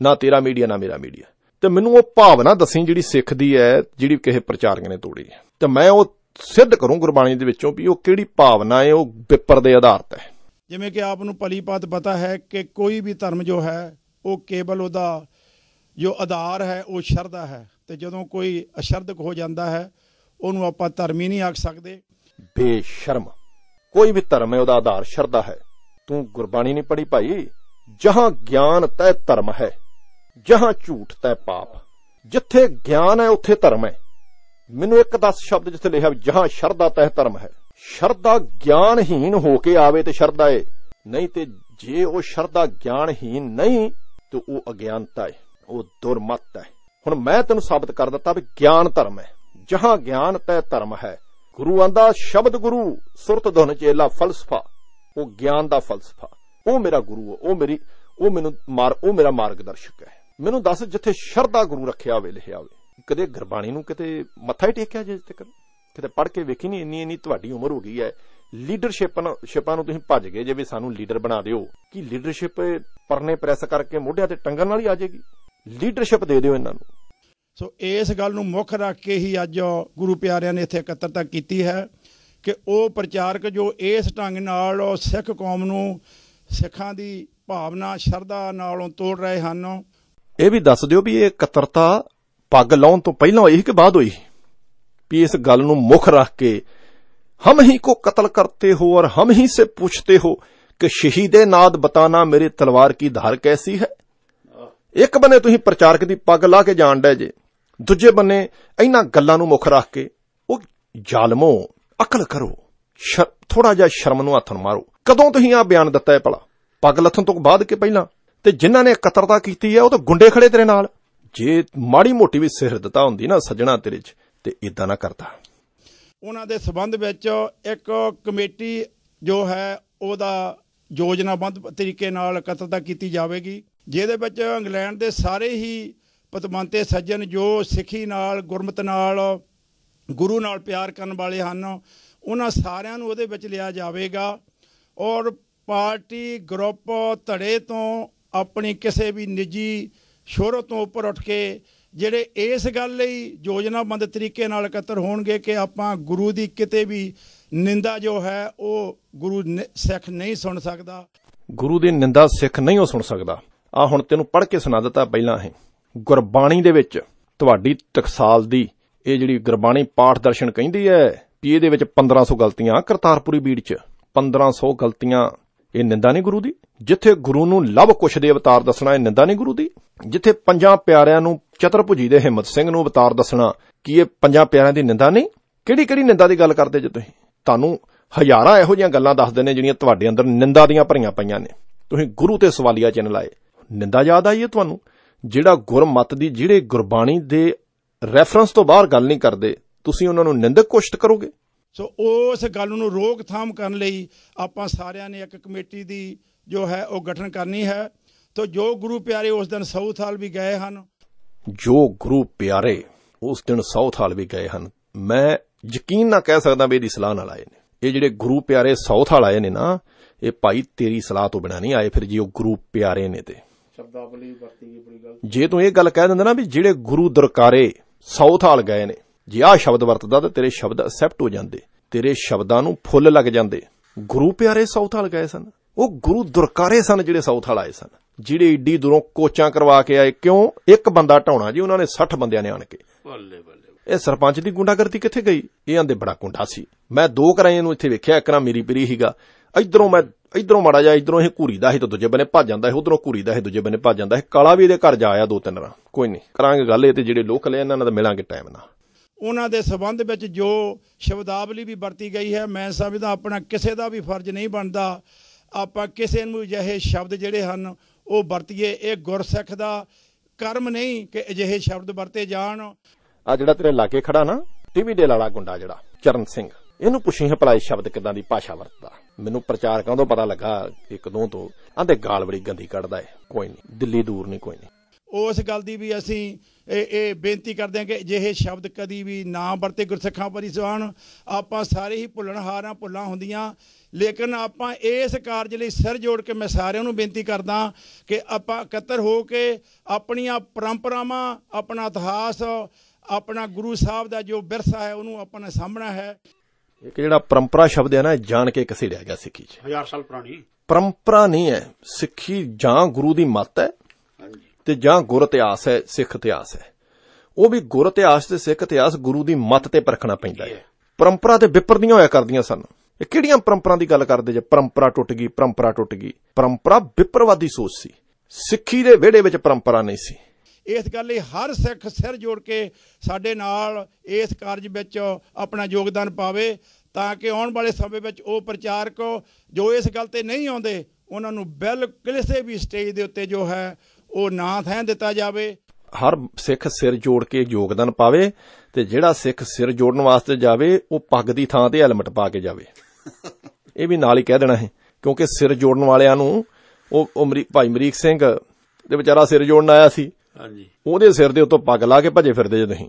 ਨਾ ਤੇਰਾ ਮੀਡੀਆ ਨਾ ਮੇਰਾ ਮੀਡੀਆ ਤੇ ਮੈਨੂੰ ਉਹ ਭਾਵਨਾ ਦੱਸੀ ਜਿਹੜੀ ਸਿੱਖ ਦੀ ਹੈ ਜਿਹੜੀ ਕਿਸੇ ਪ੍ਰਚਾਰਕ ਨੇ ਤੋੜੀ ਤੇ ਮੈਂ ਉਹ ਸਿੱਧ ਕਰੂੰ ਗੁਰਬਾਣੀ ਦੇ ਵਿੱਚੋਂ ਵੀ ਉਹ ਕਿਹੜੀ ਭਾਵਨਾ ਹੈ ਉਹ ਵਿਪਰ ਦੇ ਆਧਾਰਤ ਹੈ ਜਿਵੇਂ ਕਿ ਆਪ ਨੂੰ ਭਲੀ ਪਾਤ ਪਤਾ ਹੈ ਕਿ ਕੋਈ ਵੀ ਧਰਮ ਜੋ ਹੈ ਉਹ ਕੇਵਲ ਉਹਦਾ ਜੋ ਆਧਾਰ ਹੈ ਉਹ ਸ਼ਰਧਾ ਹੈ ਤੇ ਜਦੋਂ ਕੋਈ ਅਸ਼ਰਧਕ ਹੋ ਜਾਂਦਾ ਹੈ ਉਹਨੂੰ ਆਪਾਂ ਧਰਮ ਹੀ ਨਹੀਂ ਆਖ ਸਕਦੇ ਬੇਸ਼ਰਮ ਕੋਈ ਵੀ ਧਰਮ ਹੈ ਉਹਦਾ ਆਧਾਰ ਸ਼ਰਧਾ ਹੈ ਤੂੰ ਗੁਰਬਾਣੀ ਨਹੀਂ ਪੜੀ ਭਾਈ ਜਹਾਂ ਗਿਆਨ ਤੈ ਧਰਮ ਹੈ ਜਹਾਂ ਝੂਠ ਤੈ ਪਾਪ ਜਿੱਥੇ ਗਿਆਨ ਹੈ ਉੱਥੇ ਧਰਮ ਹੈ ਮੈਨੂੰ ਇੱਕ ਦਸ ਸ਼ਬਦ ਜਿੱਥੇ ਲਿਖਿਆ ਜਹਾਂ ਸ਼ਰਧਾ ਤੈ ਧਰਮ ਹੈ ਸ਼ਰਧਾ ਗਿਆਨਹੀਨ ਹੋ ਕੇ ਆਵੇ ਤੇ ਸ਼ਰਧਾ ਏ ਨਹੀਂ ਤੇ ਜੇ ਉਹ ਸ਼ਰਧਾ ਗਿਆਨਹੀਨ ਨਹੀਂ ਤੇ ਉਹ ਅਗਿਆਨਤਾ ਹੈ ਉਹ ਦੁਰਮਤ ਹੈ ਹੁਣ ਮੈਂ ਤੈਨੂੰ ਸਾਬਤ ਕਰ ਦਿੱਤਾ ਵੀ ਗਿਆਨ ਧਰਮ ਹੈ ਜਹਾਂ ਗਿਆਨ ਤੈ ਧਰਮ ਹੈ ਗੁਰੂ ਆਂਦਾ ਸ਼ਬਦ ਗੁਰੂ ਸੁਰਤ ਧੁਨ ਚੇਲਾ ਫਲਸਫਾ ਉਹ ਗਿਆਨ ਦਾ ਫਲਸਫਾ ਉਹ ਮੇਰਾ ਗੁਰੂ ਹੈ ਉਹ ਮੇਰੀ ਉਹ ਮੈਨੂੰ ਮਾਰ ਉਹ ਮੇਰਾ ਮਾਰਗਦਰਸ਼ਕ ਹੈ ਮੈਨੂੰ ਦੱਸ ਜਿੱਥੇ ਸ਼ਰਦਾ ਗੁਰੂ ਰੱਖਿਆ ਹੋਵੇ ਲਿਖਿਆ ਹੋਵੇ ਕਦੇ ਗੁਰਬਾਣੀ ਨੂੰ ਕਿਤੇ ਮੱਥਾ ਹੀ ਟੇਕਿਆ ਜੇ ਤੱਕ ਕਿਤੇ ਪੜ੍ਹ ਕੇ ਵੇਖੀ ਨਹੀਂ ਇੰਨੀ ਇੰਨੀ ਤੁਹਾਡੀ ਉਮਰ ਹੋ ਗਈ ਹੈ ਲੀਡਰਸ਼ਿਪ ਸ਼ਿਪਾਂ ਨੂੰ ਤੁਸੀਂ ਭੱਜ ਗਏ ਜੇ ਵੀ ਸਾਨੂੰ ਲੀਡਰ ਬਣਾ ਦਿਓ ਕਿ ਲੀਡਰਸ਼ਿਪ ਪਰਨੇ ਪ੍ਰੈਸ ਕਰਕੇ ਮੋਢਿਆਂ ਤੇ ਟੰਗਣ ਨਾਲ ਹੀ ਆ ਜਾਏਗੀ ਲੀਡਰਸ਼ਿਪ ਦੇ ਦਿਓ ਇਹਨਾਂ ਨੂੰ ਸੋ ਇਸ ਗੱਲ ਨੂੰ ਮੁੱਖ ਰੱਖ ਕੇ ਹੀ ਅੱਜ ਗੁਰੂ ਪਿਆਰਿਆਂ ਨੇ ਇੱਥੇ ਇਕੱਤਰਤਾ ਕੀਤੀ ਹੈ ਕਿ ਉਹ ਪ੍ਰਚਾਰਕ ਜੋ ਇਸ ਢੰਗ ਨਾਲ ਸਿੱਖ ਕੌਮ ਨੂੰ ਸਿੱਖਾਂ ਦੀ ਭਾਵਨਾ ਸ਼ਰਧਾ ਨਾਲੋਂ ਤੋੜ ਰਹੇ ਹਨ ਇਹ ਵੀ ਦੱਸ ਦਿਓ ਵੀ ਇਹ ਕਤਰਤਾ ਪੱਗ ਲਾਉਣ ਤੋਂ ਪਹਿਲਾਂ ਹੋਈ ਕਿ ਬਾਅਦ ਹੋਈ ਵੀ ਇਸ ਗੱਲ ਨੂੰ ਮੁੱਖ ਰੱਖ ਕੇ ਹਮ ਹੀ ਕੋ ਕਤਲ ਕਰਤੇ ਹੋ ਔਰ ਹਮ ਹੀ ਸੇ ਪੁੱਛਤੇ ਹੋ ਕਿ ਸ਼ਹੀਦੇ ਨਾਦ ਬਤਾਨਾ ਮੇਰੇ ਤਲਵਾਰ ਕੀ ਧਾਰ ਕੈਸੀ ਹੈ ਇੱਕ ਬੰਨੇ ਤੁਸੀਂ ਪ੍ਰਚਾਰਕ ਦੀ ਪੱਗ ਲਾ ਕੇ ਜਾਣ ਡੇ ਜੇ ਦੂਜੇ ਬੰਨੇ ਇਹਨਾਂ ਗੱਲਾਂ ਨੂੰ ਮੁੱਖ ਰੱਖ ਕੇ ਉਹ ਜ਼ਾਲਮੋ ਅਕਲ ਕਰੋ ਥੋੜਾ ਜਿਹਾ ਸ਼ਰਮ ਨੂੰ ਹੱਥ ਮਾਰੋ ਕਦੋਂ ਤੁਸੀਂ ਆ ਬਿਆਨ ਦਿੱਤਾ ਹੈ ਭਲਾ ਪੱਗ ਲੱਥਣ ਤੋਂ ਬਾਅਦ ਕਿ ਪਹਿਲਾਂ ਤੇ ਜਿਨ੍ਹਾਂ ਨੇ ਕਤਰਤਾ ਕੀਤੀ ਹੈ ਉਹ ਤਾਂ ਗੁੰਡੇ ਖੜੇ ਤੇਰੇ ਨਾਲ ਜੇ ਮਾੜੀ ਮੋਟੀ ਵੀ ਸਿਹਰਦਤਾ ਹੁੰਦੀ ਨਾ ਸੱਜਣਾ ਤੇਰੇ 'ਚ ਤੇ ਇਦਾਂ ਨਾ ਕਰਦਾ ਉਹਨਾਂ ਦੇ ਸਬੰਧ ਵਿੱਚ ਇੱਕ ਕਮੇਟੀ ਜੋ ਹੈ ਉਹਦਾ ਯੋਜਨਾਬੰਦ ਤਰੀਕੇ ਨਾਲ ਕਤਰਤਾ ਕੀਤੀ ਜਾਵੇਗੀ ਜਿਹਦੇ ਵਿੱਚ ਇੰਗਲੈਂਡ ਦੇ ਸਾਰੇ ਹੀ ਪਤਮੰਤੇ ਸੱਜਣ ਜੋ ਸਿੱਖੀ ਨਾਲ ਗੁਰਮਤ ਨਾਲ ਗੁਰੂ ਨਾਲ ਪਿਆਰ ਕਰਨ ਵਾਲੇ ਹਨ ਉਹਨਾਂ ਸਾਰਿਆਂ ਨੂੰ ਉਹਦੇ ਵਿੱਚ ਲਿਆ ਜਾਵੇਗਾ ਔਰ ਪਾਰਟੀ ਗਰੁੱਪ ਧੜੇ ਤੋਂ ਆਪਣੀ ਕਿਸੇ ਵੀ ਨਿੱਜੀ ਸ਼ੋਹਰਤ ਤੋਂ ਉੱਪਰ ਉੱਠ ਕੇ ਜਿਹੜੇ ਇਸ ਗੱਲ ਲਈ ਯੋਜਨਾਬੰਦ ਤਰੀਕੇ ਨਾਲ ਇਕੱਤਰ ਹੋਣਗੇ ਕਿ ਆਪਾਂ ਗੁਰੂ ਦੀ ਕਿਤੇ ਵੀ ਨਿੰਦਾ ਜੋ ਹੈ ਉਹ ਗੁਰੂ ਸਿੱਖ ਨਹੀਂ ਸੁਣ ਸਕਦਾ ਗੁਰੂ ਦੀ ਨਿੰਦਾ ਸਿੱਖ ਨਹੀਂ ਉਹ ਸੁਣ ਸਕਦਾ ਆ ਹੁਣ ਤੈਨੂੰ ਪੜ੍ਹ ਕੇ ਸੁਣਾ ਦਿੱਤਾ ਪਹਿਲਾਂ ਇਹ ਗੁਰਬਾਣੀ ਦੇ ਵਿੱਚ ਤੁਹਾਡੀ ਤਕਸਾਲ ਦੀ ਇਹ ਜਿਹੜੀ ਗੁਰਬਾਣੀ ਪਾਠ ਦਰਸ਼ਨ ਕਹਿੰਦੀ ਹੈ ਵੀ ਇਹਦੇ ਵਿੱਚ 1500 ਗਲਤੀਆਂ ਕਰਤਾਰਪੁਰੀ ਬੀੜ 'ਚ 1500 ਗਲਤੀਆਂ ਇਹ ਨਿੰਦਾ ਨਹੀਂ ਗੁਰੂ ਦੀ ਜਿੱਥੇ ਗੁਰੂ ਨੂੰ ਲਵ ਕੁਸ਼ ਦੇ ਅਵਤਾਰ ਦੱਸਣਾ ਇਹ ਨਿੰਦਾ ਨਹੀਂ ਗੁਰੂ ਦੀ ਜਿੱਥੇ ਪੰਜਾਂ ਪਿਆਰਿਆਂ ਨੂੰ ਚਤਰਭੁਜੀ ਦੇ ਹਿੰਮਤ ਸਿੰਘ ਨੂੰ ਅਵਤਾਰ ਦੱਸਣਾ ਕੀ ਇਹ ਪੰਜਾਂ ਪਿਆਰਿਆਂ ਦੀ ਨਿੰਦਾ ਨਹੀਂ ਕਿਹੜੀ ਕਿਹੜੀ ਨਿੰਦਾ ਦੀ ਗੱਲ ਕਰਦੇ ਜੇ ਤੁਸੀਂ ਤੁਹਾਨੂੰ ਹਜ਼ਾਰਾਂ ਇਹੋ ਜਿਹੀਆਂ ਗੱਲਾਂ ਦੱਸਦੇ ਨੇ ਜਿਹੜੀਆਂ ਤੁਹਾਡੇ ਅੰਦਰ ਨਿੰਦਾ ਦੀਆਂ ਭਰੀਆਂ ਪਈਆਂ ਨੇ ਤੁਸੀਂ ਗੁਰੂ ਤੇ ਸਵਾਲੀਆ ਚਿੰਨ ਲਾਏ ਨਿੰਦਾ ਯਾਦ ਆਈ ਹੈ ਤੁਹਾਨੂੰ ਜਿਹੜਾ ਗੁਰਮਤ ਦੀ ਜਿਹੜੇ ਗੁਰਬਾਣੀ ਦੇ ਰੈਫਰੈਂਸ ਤੋਂ ਬਾਹਰ ਗੱਲ ਨਹੀਂ ਕਰਦੇ ਤੁਸੀਂ ਉਹਨਾਂ ਨੂੰ ਨਿੰਦਕ ਕੋਸ਼ਟ ਕਰੋਗੇ ਸੋ ਉਸ ਗੱਲ ਨੂੰ ਰੋਕਥਾਮ ਕਰਨ ਲਈ ਆਪਾਂ ਸਾਰਿਆਂ ਨੇ ਇੱਕ ਕਮੇਟੀ ਦੀ ਜੋ ਹੈ ਉਹ ਗਠਨ ਕਰਨੀ ਹੈ ਤੋ ਜੋ ਗੁਰੂ ਪਿਆਰੇ ਉਸ ਦਿਨ ਹਾਲ ਵੀ ਗਏ ਹਨ ਜੋ ਗੁਰੂ ਪਿਆਰੇ ਉਸ ਦਿਨ ਹਾਲ ਵੀ ਗਏ ਹਨ ਮੈਂ ਯਕੀਨ ਨਾ ਕਹਿ ਸਕਦਾ ਵੀ ਇਹਦੀ ਸਲਾਹ ਨਾਲ ਆਏ ਨੇ ਇਹ ਜਿਹੜੇ ਗੁਰੂ ਪਿਆਰੇ ਹਾਲ ਆਏ ਨੇ ਨਾ ਇਹ ਭਾਈ ਤੇਰੀ ਸਲਾਹ ਤੋਂ ਬਿਨਾ ਨਹੀਂ ਆਏ ਫਿਰ ਜੀ ਉਹ ਗੁਰੂ ਪਿਆਰੇ ਨੇ ਤੇ ਸ਼ਬਦਾਵਲੀ ਵਰਤੀ ਗਈ ਬੜੀ ਗਲਤ ਜੇ ਤੂੰ ਇਹ ਗੱਲ ਕਹਿ ਦਿੰਦਾ ਨਾ ਵੀ ਜਿਹੜੇ ਗੁਰੂ ਦਰਕਾਰੇ ਹਾਲ ਗਏ ਨੇ ਜੇ ਆਹ ਸ਼ਬਦ ਵਰਤਦਾ ਤਾਂ ਤੇਰੇ ਸ਼ਬਦ ਅਸੈਪਟ ਹੋ ਜਾਂਦੇ ਤੇਰੇ ਸ਼ਬਦਾਂ ਨੂੰ ਫੁੱਲ ਲੱਗ ਜਾਂਦੇ ਗੁਰੂ ਪਿਆਰੇ ਹਾਲ ਗਏ ਸਨ ਉਹ ਗੁਰੂ ਦੁਰਕਾਰੇ ਸਨ ਜਿਹੜੇ ਸਾਊਥ ਵਾਲ ਆਏ ਸਨ ਜਿਹੜੇ ਏਡੀ ਦੂਰੋਂ ਕੋਚਾਂ ਕਰਵਾ ਕੇ ਆਏ ਕਿਉਂ ਇੱਕ ਬੰਦਾ ਢਾਉਣਾ ਜੀ ਉਹਨਾਂ ਨੇ 60 ਬੰਦਿਆਂ ਨੇ ਆਣ ਕੇ ਬੱਲੇ ਬੱਲੇ ਇਹ ਸਰਪੰਚ ਦੀ ਗੁੰਡਾਗਰਦੀ ਕਿੱਥੇ ਗਈ ਇਹ ਆਂਦੇ ਬੜਾ ਗੁੰਡਾ ਸੀ ਮੈਂ ਦੋ ਕਰਾਈਆਂ ਨੂੰ ਇੱਥੇ ਵੇਖਿਆ ਇੱਕ ਨਾ ਮੇਰੀ ਪਰੀ ਹੀਗਾ ਇਧਰੋਂ ਮੈਂ ਇਧਰੋਂ ਮੜਾ ਜਾ ਇਧਰੋਂ ਇਹ ਘੂਰੀ ਦਾ ਇਹ ਤਾਂ ਦੂਜੇ ਬੰਨੇ ਭੱਜ ਜਾਂਦਾ ਹੈ ਉਧਰੋਂ ਘੂਰੀ ਦਾ ਇਹ ਦੂਜੇ ਬੰਨੇ ਭੱਜ ਜਾਂਦਾ ਹੈ ਕਾਲਾ ਵੀ ਇਹਦੇ ਘਰ ਜਾ ਆਇਆ ਦੋ ਤਿੰਨ ਵਾਰ ਕੋਈ ਨਹੀਂ ਕਰਾਂਗੇ ਗੱਲ ਇਹ ਤੇ ਜਿਹੜੇ ਲੋਕ ਲੈ ਇਹਨਾਂ ਨਾਲ ਮਿਲਾਂਗੇ ਟਾਈਮ ਨਾਲ ਉਹਨਾਂ ਦੇ ਸਬੰਧ ਵਿੱਚ ਜੋ ਸ਼ਬਦਾਵਲੀ ਵੀ ਵਰਤੀ ਗਈ ਹੈ ਮੈਂ ਸਮਝਦਾ ਆਪਣਾ ਕਿਸੇ ਦਾ ਵੀ ਫਰਜ਼ ਨਹੀਂ ਬਣਦਾ ਆਪਾਂ ਕਿਸੇ ਨੂੰ ਅਜਿਹੇ ਸ਼ਬਦ ਜਿਹੜੇ ਹਨ ਉਹ ਵਰਤੀਏ ਇਹ ਗੁਰਸਿੱਖ ਦਾ ਕਰਮ ਨਹੀਂ ਕਿ ਅਜਿਹੇ ਸ਼ਬਦ ਵਰਤੇ ਜਾਣ ਆ ਜਿਹੜਾ ਤੇਰੇ ਲਾਗੇ ਖੜਾ ਨਾ ਟੀਵੀ ਦੇ ਲਾਲਾ ਗੁੰਡਾ ਜਿਹੜਾ ਚਰਨ ਸਿੰਘ ਇਹਨੂੰ ਪੁੱਛੀ ਹੈ ਭਲਾ ਸ਼ਬਦ ਕਿਦਾਂ ਦੀ ਭਾਸ਼ਾ ਵਰਤਦਾ ਮੈਨੂੰ ਪ੍ਰਚਾਰਕਾਂ ਤੋਂ ਪਤਾ ਲੱਗਾ ਇੱਕ ਦੋ ਤੋਂ ਆਂਦੇ ਗਾਲ ਬੜੀ ਗੰਦੀ ਕੱਢਦਾ ਏ ਕੋਈ ਨਹੀਂ ਦਿੱਲੀ ਦੂਰ ਨਹੀਂ ਕੋਈ ਨਹੀਂ ਉਸ ਗੱਲ ਦੀ ਵੀ ਅਸੀਂ ਇਹ ਇਹ ਬੇਨਤੀ ਕਰਦੇ ਹਾਂ ਕਿ ਜਿਹੇ ਸ਼ਬਦ ਕਦੀ ਵੀ ਨਾ ਵਰਤੇ ਗੁਰਸਿੱਖਾਂ ਪਰਿਸਵਾਨ ਆਪਾਂ ਸਾਰੇ ਹੀ ਭੁੱਲਣ ਹਾਰਾਂ ਭੁੱਲਾਂ ਹੁੰਦੀਆਂ ਲੇਕਿਨ ਆਪਾਂ ਇਸ ਕਾਰਜ ਲਈ ਸਿਰ ਜੋੜ ਕੇ ਮੈਂ ਸਾਰਿਆਂ ਨੂੰ ਬੇਨਤੀ ਕਰਦਾ ਕਿ ਆਪਾਂ ਇਕੱਤਰ ਹੋ ਕੇ ਆਪਣੀਆਂ ਪਰੰਪਰਾਵਾਂ ਆਪਣਾ ਇਤਿਹਾਸ ਆਪਣਾ ਗੁਰੂ ਸਾਹਿਬ ਦਾ ਜੋ ਵਿਰਸਾ ਹੈ ਉਹਨੂੰ ਆਪਾਂ ਨੇ ਸਾਹਮਣਾ ਹੈ ਇੱਕ ਜਿਹੜਾ ਪਰੰਪਰਾ ਸ਼ਬਦ ਹੈ ਨਾ ਜਾਣ ਕੇ ਕਸੇੜਿਆ ਗਿਆ ਸਿੱਖੀ 'ਚ ਹਜ਼ਾਰ ਸਾਲ ਪੁਰਾਣੀ ਪਰੰਪਰਾ ਨਹੀਂ ਹੈ ਸਿੱਖੀ ਜਾਂ ਗੁਰੂ ਦੀ ਮੱਤ ਹੈ ਤੇ ਜਾਂ ਗੁਰ ਇਤਿਹਾਸ ਹੈ ਸਿੱਖ ਇਤਿਹਾਸ ਹੈ ਉਹ ਵੀ ਗੁਰ ਇਤਿਹਾਸ ਤੇ ਸਿੱਖ ਇਤਿਹਾਸ ਗੁਰੂ ਦੀ ਮੱਤ ਤੇ ਪਰਖਣਾ ਪੈਂਦਾ ਹੈ ਪਰੰਪਰਾ ਤੇ ਵਿਪਰਦੀਆਂ ਹੋਇਆ ਕਰਦੀਆਂ ਸਨ ਇਹ ਕਿਹੜੀਆਂ ਪਰੰਪਰਾਵਾਂ ਦੀ ਗੱਲ ਕਰਦੇ ਜੇ ਪਰੰਪਰਾ ਟੁੱਟ ਗਈ ਪਰੰਪਰਾ ਟੁੱਟ ਗਈ ਪਰੰਪਰਾ ਵਿਪਰਵਾਦੀ ਸੋਚ ਸੀ ਸਿੱਖੀ ਦੇ ਵਿਹੜੇ ਵਿੱਚ ਪਰੰਪਰਾ ਨਹੀਂ ਸੀ ਇਸ ਗੱਲ ਲਈ ਹਰ ਸਿੱਖ ਸਿਰ ਜੋੜ ਕੇ ਸਾਡੇ ਨਾਲ ਇਸ ਕਾਰਜ ਵਿੱਚ ਆਪਣਾ ਯੋਗਦਾਨ ਪਾਵੇ ਤਾਂ ਕਿ ਆਉਣ ਵਾਲੇ ਸਮੇਂ ਵਿੱਚ ਉਹ ਪ੍ਰਚਾਰਕ ਜੋ ਇਸ ਗੱਲ ਤੇ ਨਹੀਂ ਆਉਂਦੇ ਉਹਨਾਂ ਨੂੰ ਬਿਲਕੁਲ ਕਿਸੇ ਵੀ ਸਟੇਜ ਦੇ ਉੱਤੇ ਜੋ ਹੈ ਉਹ ਨਾਂ ਥੈਂ ਦਿੱਤਾ ਜਾਵੇ ਹਰ ਸਿੱਖ ਸਿਰ ਜੋੜ ਕੇ ਯੋਗਦਾਨ ਪਾਵੇ ਤੇ ਜਿਹੜਾ ਸਿੱਖ ਸਿਰ ਜੋੜਨ ਵਾਸਤੇ ਜਾਵੇ ਉਹ ਪੱਗ ਦੀ ਥਾਂ ਤੇ ਹੈਲਮਟ ਪਾ ਕੇ ਜਾਵੇ ਇਹ ਵੀ ਨਾਲ ਹੀ ਕਹਿ ਦੇਣਾ ਹੈ ਕਿਉਂਕਿ ਸਿਰ ਜੋੜਨ ਵਾਲਿਆਂ ਨੂੰ ਉਹ ਉਮਰੀ ਭਾਈ ਮਰੀਕ ਸਿੰਘ ਦੇ ਵਿਚਾਰਾ ਸਿਰ ਜੋੜਨ ਆਇਆ ਸੀ ਹਾਂਜੀ ਉਹਦੇ ਸਿਰ ਦੇ ਉੱਤੋਂ ਪੱਗ ਲਾ ਕੇ ਭਜੇ ਫਿਰਦੇ ਜੇ ਨਹੀਂ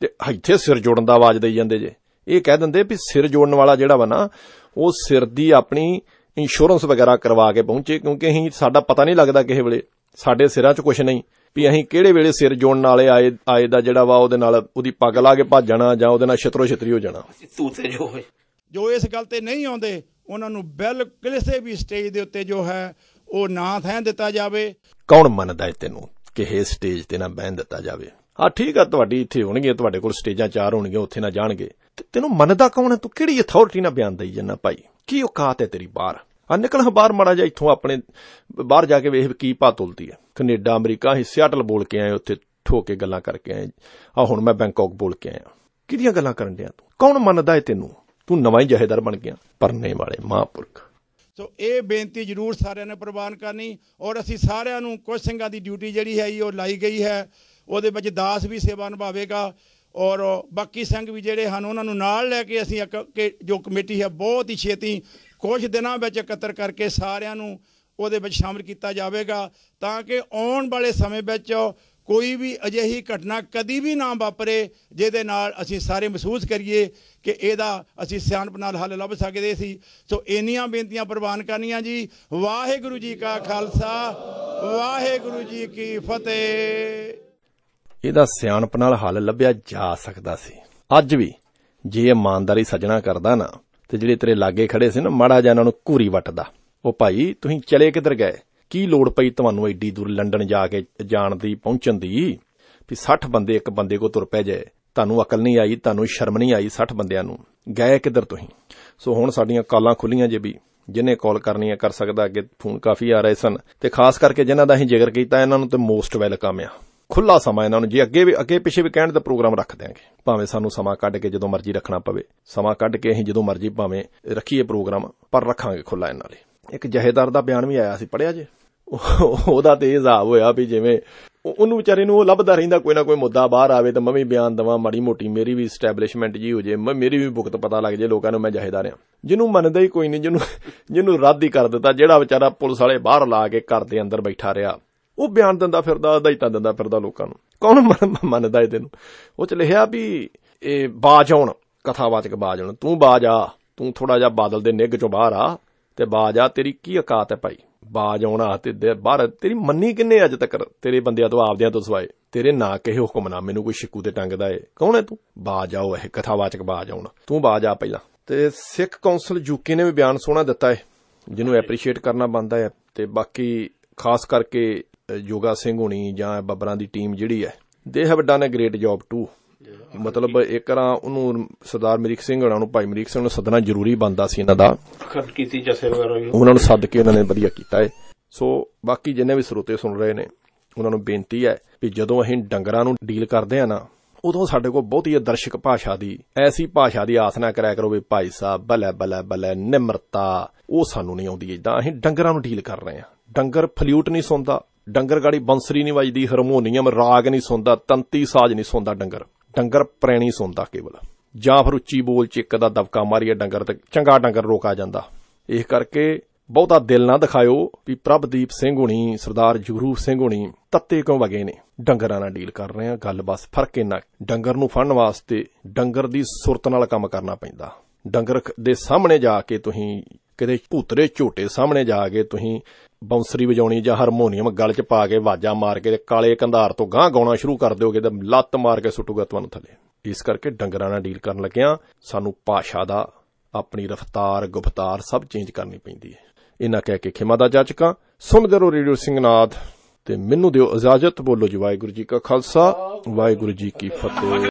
ਤੇ ਇੱਥੇ ਸਿਰ ਜੋੜਨ ਦਾ ਆਵਾਜ਼ ਦੇਈ ਜਾਂਦੇ ਜੇ ਇਹ ਕਹਿ ਦਿੰਦੇ ਵੀ ਸਿਰ ਜੋੜਨ ਵਾਲਾ ਜਿਹੜਾ ਵਾ ਨਾ ਉਹ ਸਿਰ ਦੀ ਆਪਣੀ ਇੰਸ਼ੋਰੈਂਸ ਵਗੈਰਾ ਕਰਵਾ ਕੇ ਪਹੁੰਚੇ ਕਿਉਂਕਿ ਅਸੀਂ ਸਾਡਾ ਪਤਾ ਨਹੀਂ ਲੱਗਦਾ ਕਿਸੇ ਵੇਲੇ ਸਾਡੇ ਸਿਰਾਂ 'ਚ ਕੁਝ ਨਹੀਂ ਵੀ ਅਸੀਂ ਕਿਹੜੇ ਵੇਲੇ ਸਿਰ ਜੋੜਨ ਵਾਲੇ ਆਏ ਆਏ ਦਾ ਜਿਹੜਾ ਵਾ ਉਹਦੇ ਨਾਲ ਉਹਦੀ ਪੱਗ ਲਾ ਕੇ ਭੱਜ ਜਾਣਾ ਜਾਂ ਉਹਦੇ ਨਾਲ ਛਤਰੋ ਛਤਰੀ ਹੋ ਜਾਣਾ ਤੂਤੇ ਤੇ ਜੋ ਹੋਏ ਜੋ ਇਸ ਗੱਲ ਤੇ ਨਹੀਂ ਆਉਂਦੇ ਉਹਨਾਂ ਨੂੰ ਬਿਲਕੁਲ ਕਿਸੇ ਵੀ ਸਟੇਜ ਦੇ ਉੱਤੇ ਜੋ ਹੈ ਉਹ ਨਾ ਥੈਂ ਦਿੱਤਾ ਜਾਵੇ ਕੌਣ ਮੰਨਦਾ ਹੈ ਤੈਨੂੰ ਕਿ ਇਹ ਸਟੇਜ ਤੇ ਨਾ ਬਹਿਣ ਦਿੱਤਾ ਜਾਵੇ ਆ ਠੀਕ ਆ ਤੁਹਾਡੀ ਇੱਥੇ ਹੋਣਗੇ ਤੁਹਾਡੇ ਕੋਲ ਸਟੇਜਾਂ ਚਾਰ ਹੋਣਗੀਆਂ ਉੱਥੇ ਨਾ ਜਾਣਗੇ ਤੈਨੂੰ ਮੰਨਦਾ ਕੌਣ ਹੈ ਤੂੰ ਕਿਹੜੀ ਅਥਾਰਟੀ ਨਾਲ ਬਿਆਨ ਦਈ ਜੰਨਾ ਭਾਈ ਕੀ ਔਕਾਤ ਹੈ ਤੇਰੀ ਬਾਹਰ ਆ ਨਿਕਲ ਬਾਹਰ ਮੜਾ ਜਾ ਇੱਥੋਂ ਆਪਣੇ ਬਾਹਰ ਜਾ ਕੇ ਵੇਖ ਕੀ ਪਾ ਤੁਲਦੀ ਹੈ ਕੈਨੇਡਾ ਅਮਰੀਕਾ ਹੀ ਸਿਆਟਲ ਬੋਲ ਕੇ ਆਏ ਉੱਥੇ ਠੋ ਕੇ ਗੱਲਾਂ ਕਰਕੇ ਆਏ ਆ ਹੁਣ ਮੈਂ ਬੈਂਕਾਕ ਬੋਲ ਕੇ ਆਇਆ ਕਿਹਦੀਆਂ ਗੱਲਾਂ ਕਰਨ ਦਿਆਂ ਤੂੰ ਕੌਣ ਮੰਨਦਾ ਹੈ ਤੈਨੂੰ ਤੂੰ ਨਵਾਂ ਹੀ ਜਹੇਦਾਰ ਬਣ ਗਿਆ ਪਰਨੇ ਵਾਲੇ ਮਹਾਪੁਰਖ ਸੋ ਇਹ ਬੇਨਤੀ ਜ਼ਰੂਰ ਸਾਰਿਆਂ ਨੇ ਪ੍ਰਵਾਨ ਕਰਨੀ ਔਰ ਅਸੀਂ ਸਾਰਿਆਂ ਨੂੰ ਕੁਝ ਸਿੰਘਾਂ ਦੀ ਡਿਊਟੀ ਜਿਹੜੀ ਹੈ ਉਹ ਲਾਈ ਗਈ ਹੈ ਉਹਦੇ ਵਿੱਚ ਦਾਸ ਵੀ ਸੇਵਾ ਨਿਭਾਵੇਗਾ ਔਰ ਬਾਕੀ ਸਿੰਘ ਵੀ ਜਿਹੜੇ ਹਨ ਉਹਨਾਂ ਨੂੰ ਨਾਲ ਲੈ ਕੇ ਅਸੀਂ ਜੋ ਕਮੇਟੀ ਹੈ ਬਹੁਤ ਹੀ ਛੇਤੀ ਕੁਝ ਦਿਨਾਂ ਵਿੱਚ ਇਕੱਤਰ ਕਰਕੇ ਸਾਰਿਆਂ ਨੂੰ ਉਹਦੇ ਵਿੱਚ ਸ਼ਾਮਲ ਕੀਤਾ ਜਾਵੇਗਾ ਤਾਂ ਕਿ ਆਉਣ ਵਾਲੇ ਸਮੇਂ ਵਿੱਚ ਕੋਈ ਵੀ ਅਜਿਹੀ ਘਟਨਾ ਕਦੀ ਵੀ ਨਾ ਵਾਪਰੇ ਜਿਹਦੇ ਨਾਲ ਅਸੀਂ ਸਾਰੇ ਮਹਿਸੂਸ ਕਰੀਏ ਕਿ ਇਹਦਾ ਅਸੀਂ ਸਿਆਣਪ ਨਾਲ ਹੱਲ ਲੱਭ ਸਕਦੇ ਸੀ ਸੋ ਇੰਨੀਆਂ ਬੇਨਤੀਆਂ ਪ੍ਰਵਾਨ ਕਰਨੀਆਂ ਜੀ ਵਾਹਿਗੁਰੂ ਜੀ ਕਾ ਖਾਲਸਾ ਵਾਹਿਗੁਰੂ ਜੀ ਕੀ ਫਤਿਹ ਇਹਦਾ ਸਿਆਣਪ ਨਾਲ ਹੱਲ ਲੱਭਿਆ ਜਾ ਸਕਦਾ ਸੀ ਅੱਜ ਵੀ ਜੇ ਇਮਾਨਦਾਰੀ ਸਜਣਾ ਕਰਦਾ ਨਾ ਤੇ ਜਿਹੜੇ ਤੇਰੇ ਲਾਗੇ ਖੜੇ ਸੀ ਨਾ ਮਾੜਾ ਜਾਨਾਂ ਨੂੰ ਘੂਰੀ ਵੱਟਦਾ ਉਹ ਭਾਈ ਤੁਸੀਂ ਚਲੇ ਕਿੱਧਰ ਗਏ ਕੀ ਲੋੜ ਪਈ ਤੁਹਾਨੂੰ ਐਡੀ ਦੂਰ ਲੰਡਨ ਜਾ ਕੇ ਜਾਣ ਦੀ ਪਹੁੰਚਣ ਦੀ ਵੀ 60 ਬੰਦੇ ਇੱਕ ਬੰਦੇ ਕੋ ਤੁਰ ਪੈ ਜਾਏ ਤੁਹਾਨੂੰ ਅਕਲ ਨਹੀਂ ਆਈ ਤੁਹਾਨੂੰ ਸ਼ਰਮ ਨਹੀਂ ਆਈ 60 ਬੰਦਿਆਂ ਨੂੰ ਗਏ ਕਿੱਧਰ ਤੁਸੀਂ ਸੋ ਹੁਣ ਸਾਡੀਆਂ ਕਾਲਾਂ ਖੁੱਲੀਆਂ ਜੇ ਵੀ ਜਿਨੇ ਕਾਲ ਕਰਨੀ ਹੈ ਕਰ ਸਕਦਾ ਅੱਗੇ ਫੋਨ ਕਾਫੀ ਆ ਰਹੇ ਸਨ ਤੇ ਖਾਸ ਕਰਕੇ ਜਿਨ੍ਹਾਂ ਦਾ ਅਸੀਂ ਜ਼ਿਕਰ ਕੀਤਾ ਇਹਨਾਂ ਨੂੰ ਤੇ ਮੋਸਟ ਵੈਲਕਮ ਆ ਖੁੱਲਾ ਸਮਾਂ ਇਹਨਾਂ ਨੂੰ ਜੇ ਅੱਗੇ ਵੀ ਅੱਗੇ ਪਿੱਛੇ ਵੀ ਕਹਿਣ ਦਾ ਪ੍ਰੋਗਰਾਮ ਰੱਖ ਦਿਆਂਗੇ ਭਾਵੇਂ ਸਾਨੂੰ ਸਮਾਂ ਕੱਢ ਕੇ ਜਦੋਂ ਮਰਜ਼ੀ ਰੱਖਣਾ ਪਵੇ ਸਮਾਂ ਕੱਢ ਕੇ ਅਸੀਂ ਜਦੋਂ ਮਰਜ਼ੀ ਭਾਵੇਂ ਰੱਖੀਏ ਪ੍ਰੋਗਰਾਮ ਪਰ ਰੱਖਾਂਗੇ ਖੁੱਲਾ ਇਹਨਾਂ ਲਈ ਇੱਕ ਜਹੇਦਾਰ ਦਾ ਬਿਆਨ ਵੀ ਆਇਆ ਸੀ ਪੜਿਆ ਜੇ ਉਹਦਾ ਤੇ ਹਿਸਾਬ ਹੋਇਆ ਵੀ ਜਿਵੇਂ ਉਹਨੂੰ ਵਿਚਾਰੇ ਨੂੰ ਉਹ ਲੱਭਦਾ ਰਹਿੰਦਾ ਕੋਈ ਨਾ ਕੋਈ ਮੁੱਦਾ ਬਾਹਰ ਆਵੇ ਤਾਂ ਮੈਂ ਵੀ ਬਿਆਨ ਦਵਾਂ ਮਾੜੀ ਮੋਟੀ ਮੇਰੀ ਵੀ ਸਟੈਬਲਿਸ਼ਮੈਂਟ ਜੀ ਹੋ ਜੇ ਮੈਂ ਮੇਰੀ ਵੀ ਬੁਕਤ ਪਤਾ ਲੱਗ ਜੇ ਲੋਕਾਂ ਨੂੰ ਮੈਂ ਜਹੇਦਾਰ ਰਿਆਂ ਜਿਹਨੂੰ ਮੰਨਦਾ ਹੀ ਕੋਈ ਨਹੀਂ ਜਿਹਨੂੰ ਜਿਹਨੂੰ ਰੱਦ ਹੀ ਕਰ ਦਿੱਤਾ ਜਿਹੜਾ ਵਿਚਾਰਾ ਪੁਲਿਸ ਵਾਲੇ ਬਾਹਰ ਲਾ ਕੇ ਘਰ ਦੇ ਅੰਦਰ ਬੈਠਾ ਰਿਆ ਉਹ ਬਿਆਨ ਦਿੰਦਾ ਫਿਰਦਾ ਹਦਾਇਤਾਂ ਦਿੰਦਾ ਫਿਰਦਾ ਲੋਕਾਂ ਨੂੰ ਕੌਣ ਮੰਨਦਾ ਇਹਦੇ ਨੂੰ ਉਹ ਚ ਲਿਖਿਆ ਵੀ ਇਹ ਬਾਜ ਆਉਣ ਕਥਾਵਾਚਕ ਬਾਜ ਆਉਣ ਤੂੰ ਬਾਜ ਆ ਤੂੰ ਥੋੜਾ ਜਿਹਾ ਬਾਦਲ ਦੇ ਨਿੱਗ ਚੋਂ ਬਾਹਰ ਆ ਤੇ ਬਾਜ ਆ ਤੇਰੀ ਕੀ ਔਕਾਤ ਹੈ ਭਾਈ ਬਾਜ ਆਉਣਾ ਤੇ ਬਾਹਰ ਤੇਰੀ ਮੰਨੀ ਕਿੰਨੇ ਅੱਜ ਤੱਕ ਤੇਰੇ ਬੰਦਿਆਂ ਤੋਂ ਆਪਦਿਆਂ ਤੋਂ ਸਵਾਏ ਤੇਰੇ ਨਾਂ ਕਹੇ ਨਾ ਮੈਨੂੰ ਕੋਈ ਸ਼ਿਕੂ ਤੇ ਟੰਗਦਾ ਏ ਕੌਣ ਹੈ ਤੂੰ ਬਾਜ ਆਓ ਇਹ ਕਥਾਵਾਚਕ ਬਾਜ ਆਉਣਾ ਤੂੰ ਬਾਜ ਆ ਪਹਿਲਾਂ ਤੇ ਸਿੱਖ ਕੌਂਸਲ ਯੂਕੇ ਨੇ ਵੀ ਬਿਆਨ ਸੋਹਣਾ ਦਿੱਤਾ ਏ ਜਿਹਨੂੰ ਐਪਰੀਸ਼ੀਏਟ ਕਰਨਾ ਬੰਦਾ ਏ ਤੇ ਬਾਕੀ ਖਾਸ ਕਰਕੇ ਯੋਗਾ ਸਿੰਘ ਹੁਣੀ ਜਾਂ ਬੱਬਰਾਂ ਦੀ ਟੀਮ ਜਿਹੜੀ ਹੈ they have done a great job to ਮਤਲਬ ਇੱਕ ਰਾਂ ਉਹਨੂੰ ਸਰਦਾਰ ਮਰੀਕ ਸਿੰਘ ਹਣਾ ਨੂੰ ਭਾਈ ਮਰੀਕ ਸਿੰਘ ਨੂੰ ਸਦਨਾ ਜ਼ਰੂਰੀ ਬੰਦਾ ਸੀ ਇਹਨਾਂ ਦਾ ਖਤ ਕੀਤੀ ਜਸੇ ਵਗੈਰਾ ਉਹਨਾਂ ਨੂੰ ਸੱਦ ਕੇ ਉਹਨਾਂ ਨੇ ਵਧੀਆ ਕੀਤਾ ਹੈ ਸੋ ਬਾਕੀ ਜਿੰਨੇ ਵੀ ਸਰੋਤੇ ਸੁਣ ਰਹੇ ਨੇ ਉਹਨਾਂ ਨੂੰ ਬੇਨਤੀ ਹੈ ਕਿ ਜਦੋਂ ਅਸੀਂ ਡੰਗਰਾਂ ਨੂੰ ਡੀਲ ਕਰਦੇ ਆ ਨਾ ਉਦੋਂ ਸਾਡੇ ਕੋਲ ਬਹੁਤੀ ਦਰਸ਼ਕ ਭਾਸ਼ਾ ਦੀ ਐਸੀ ਭਾਸ਼ਾ ਦੀ ਆਸ ਨਾ ਕਰਿਆ ਕਰੋ ਵੀ ਭਾਈ ਸਾਹਿਬ ਬਲੇ ਬਲੇ ਬਲੇ ਨਿਮਰਤਾ ਉਹ ਸਾਨੂੰ ਨਹੀਂ ਆਉਂਦੀ ਇਦਾਂ ਅਸੀਂ ਡੰਗਰਾਂ ਨੂੰ ਡੀਲ ਕਰ ਰਹੇ ਆ ਡੰਗਰ ਫਲੂਟ ਨਹੀਂ ਸੁਣਦਾ ਡੰਗਰ ਗਾੜੀ ਬੰਸਰੀ ਨਹੀਂ ਵੱਜਦੀ ਹਰਮੋਨੀਅਮ ਰਾਗ ਨਹੀਂ ਸੁਣਦਾ ਤੰਤੀ ਸਾਜ਼ ਨਹੀਂ ਸੁਣਦਾ ਡੰਗਰ ਡੰਗਰ ਪ੍ਰੈਣੀ ਸੁਣਦਾ ਕੇਵਲ ਜਾਂ ਫਿਰ ਉੱਚੀ ਬੋਲ ਚ ਇੱਕ ਦਾ ਦਬਕਾ ਮਾਰੀਏ ਡੰਗਰ ਤੇ ਚੰਗਾ ਡੰਗਰ ਰੋਕਾ ਜਾਂਦਾ ਇਹ ਕਰਕੇ ਬਹੁਤਾ ਦਿਲ ਨਾ ਦਿਖਾਇਓ ਵੀ ਪ੍ਰਭਦੀਪ ਸਿੰਘ ਹੁਣੀ ਸਰਦਾਰ ਜਗਰੂਪ ਸਿੰਘ ਹੁਣੀ ਤੱਤੇ ਕਿਉਂ ਵਗੇ ਨੇ ਡੰਗਰਾਂ ਨਾਲ ਡੀਲ ਕਰ ਰਹੇ ਆ ਗੱਲ ਬਸ ਫਰਕ ਇਹਨਾਂ ਡੰਗਰ ਨੂੰ ਫੜਨ ਵਾਸਤੇ ਡੰਗਰ ਦੀ ਸੁਰਤ ਨਾਲ ਕੰਮ ਕਰਨਾ ਪੈਂਦਾ ਡੰਗਰ ਦੇ ਸਾਹਮਣੇ ਜਾ ਕੇ ਤੁਸੀਂ ਕਿਤੇ ਭੂਤਰੇ ਝੋਟੇ ਸਾਹਮਣੇ ਜਾ ਕੇ ਤੁਸੀਂ ਬੌਂਸਰੀ ਵਜਾਉਣੀ ਜਾਂ ਹਾਰਮੋਨੀਅਮ ਗਲ 'ਚ ਪਾ ਕੇ ਵਾਜਾ ਮਾਰ ਕੇ ਤੇ ਕਾਲੇ ਕੰਧਾਰ ਤੋਂ ਗਾਂ ਗਾਉਣਾ ਸ਼ੁਰੂ ਕਰ ਦਿਓਗੇ ਤੇ ਲੱਤ ਮਾਰ ਕੇ ਸੁੱਟੂਗਾ ਤੁਹਾਨੂੰ ਥੱਲੇ ਇਸ ਕਰਕੇ ਡੰਗਰਾਂ ਨਾਲ ਡੀਲ ਕਰਨ ਲੱਗਿਆਂ ਸਾਨੂੰ ਪਾਸ਼ਾ ਦਾ ਆਪਣੀ ਰਫ਼ਤਾਰ ਗੁਫਤਾਰ ਸਭ ਚੇਂਜ ਕਰਨੀ ਪੈਂਦੀ ਹੈ ਇਹਨਾਂ ਕਹਿ ਕੇ ਖਿਮਾ ਦਾ ਜਾਚਕਾ ਸੁਣਦੇ ਰਹੋ ਰੇਡੀਓ ਸਿੰਘਨਾਥ ਤੇ ਮੈਨੂੰ ਦਿਓ ਇਜਾਜ਼ਤ ਬੋਲੋ ਜੀ ਵਾਹਿਗੁਰੂ ਜੀ ਕਾ ਖਾਲਸਾ ਵਾਹਿਗੁਰੂ ਜੀ ਕੀ ਫਤਿਹ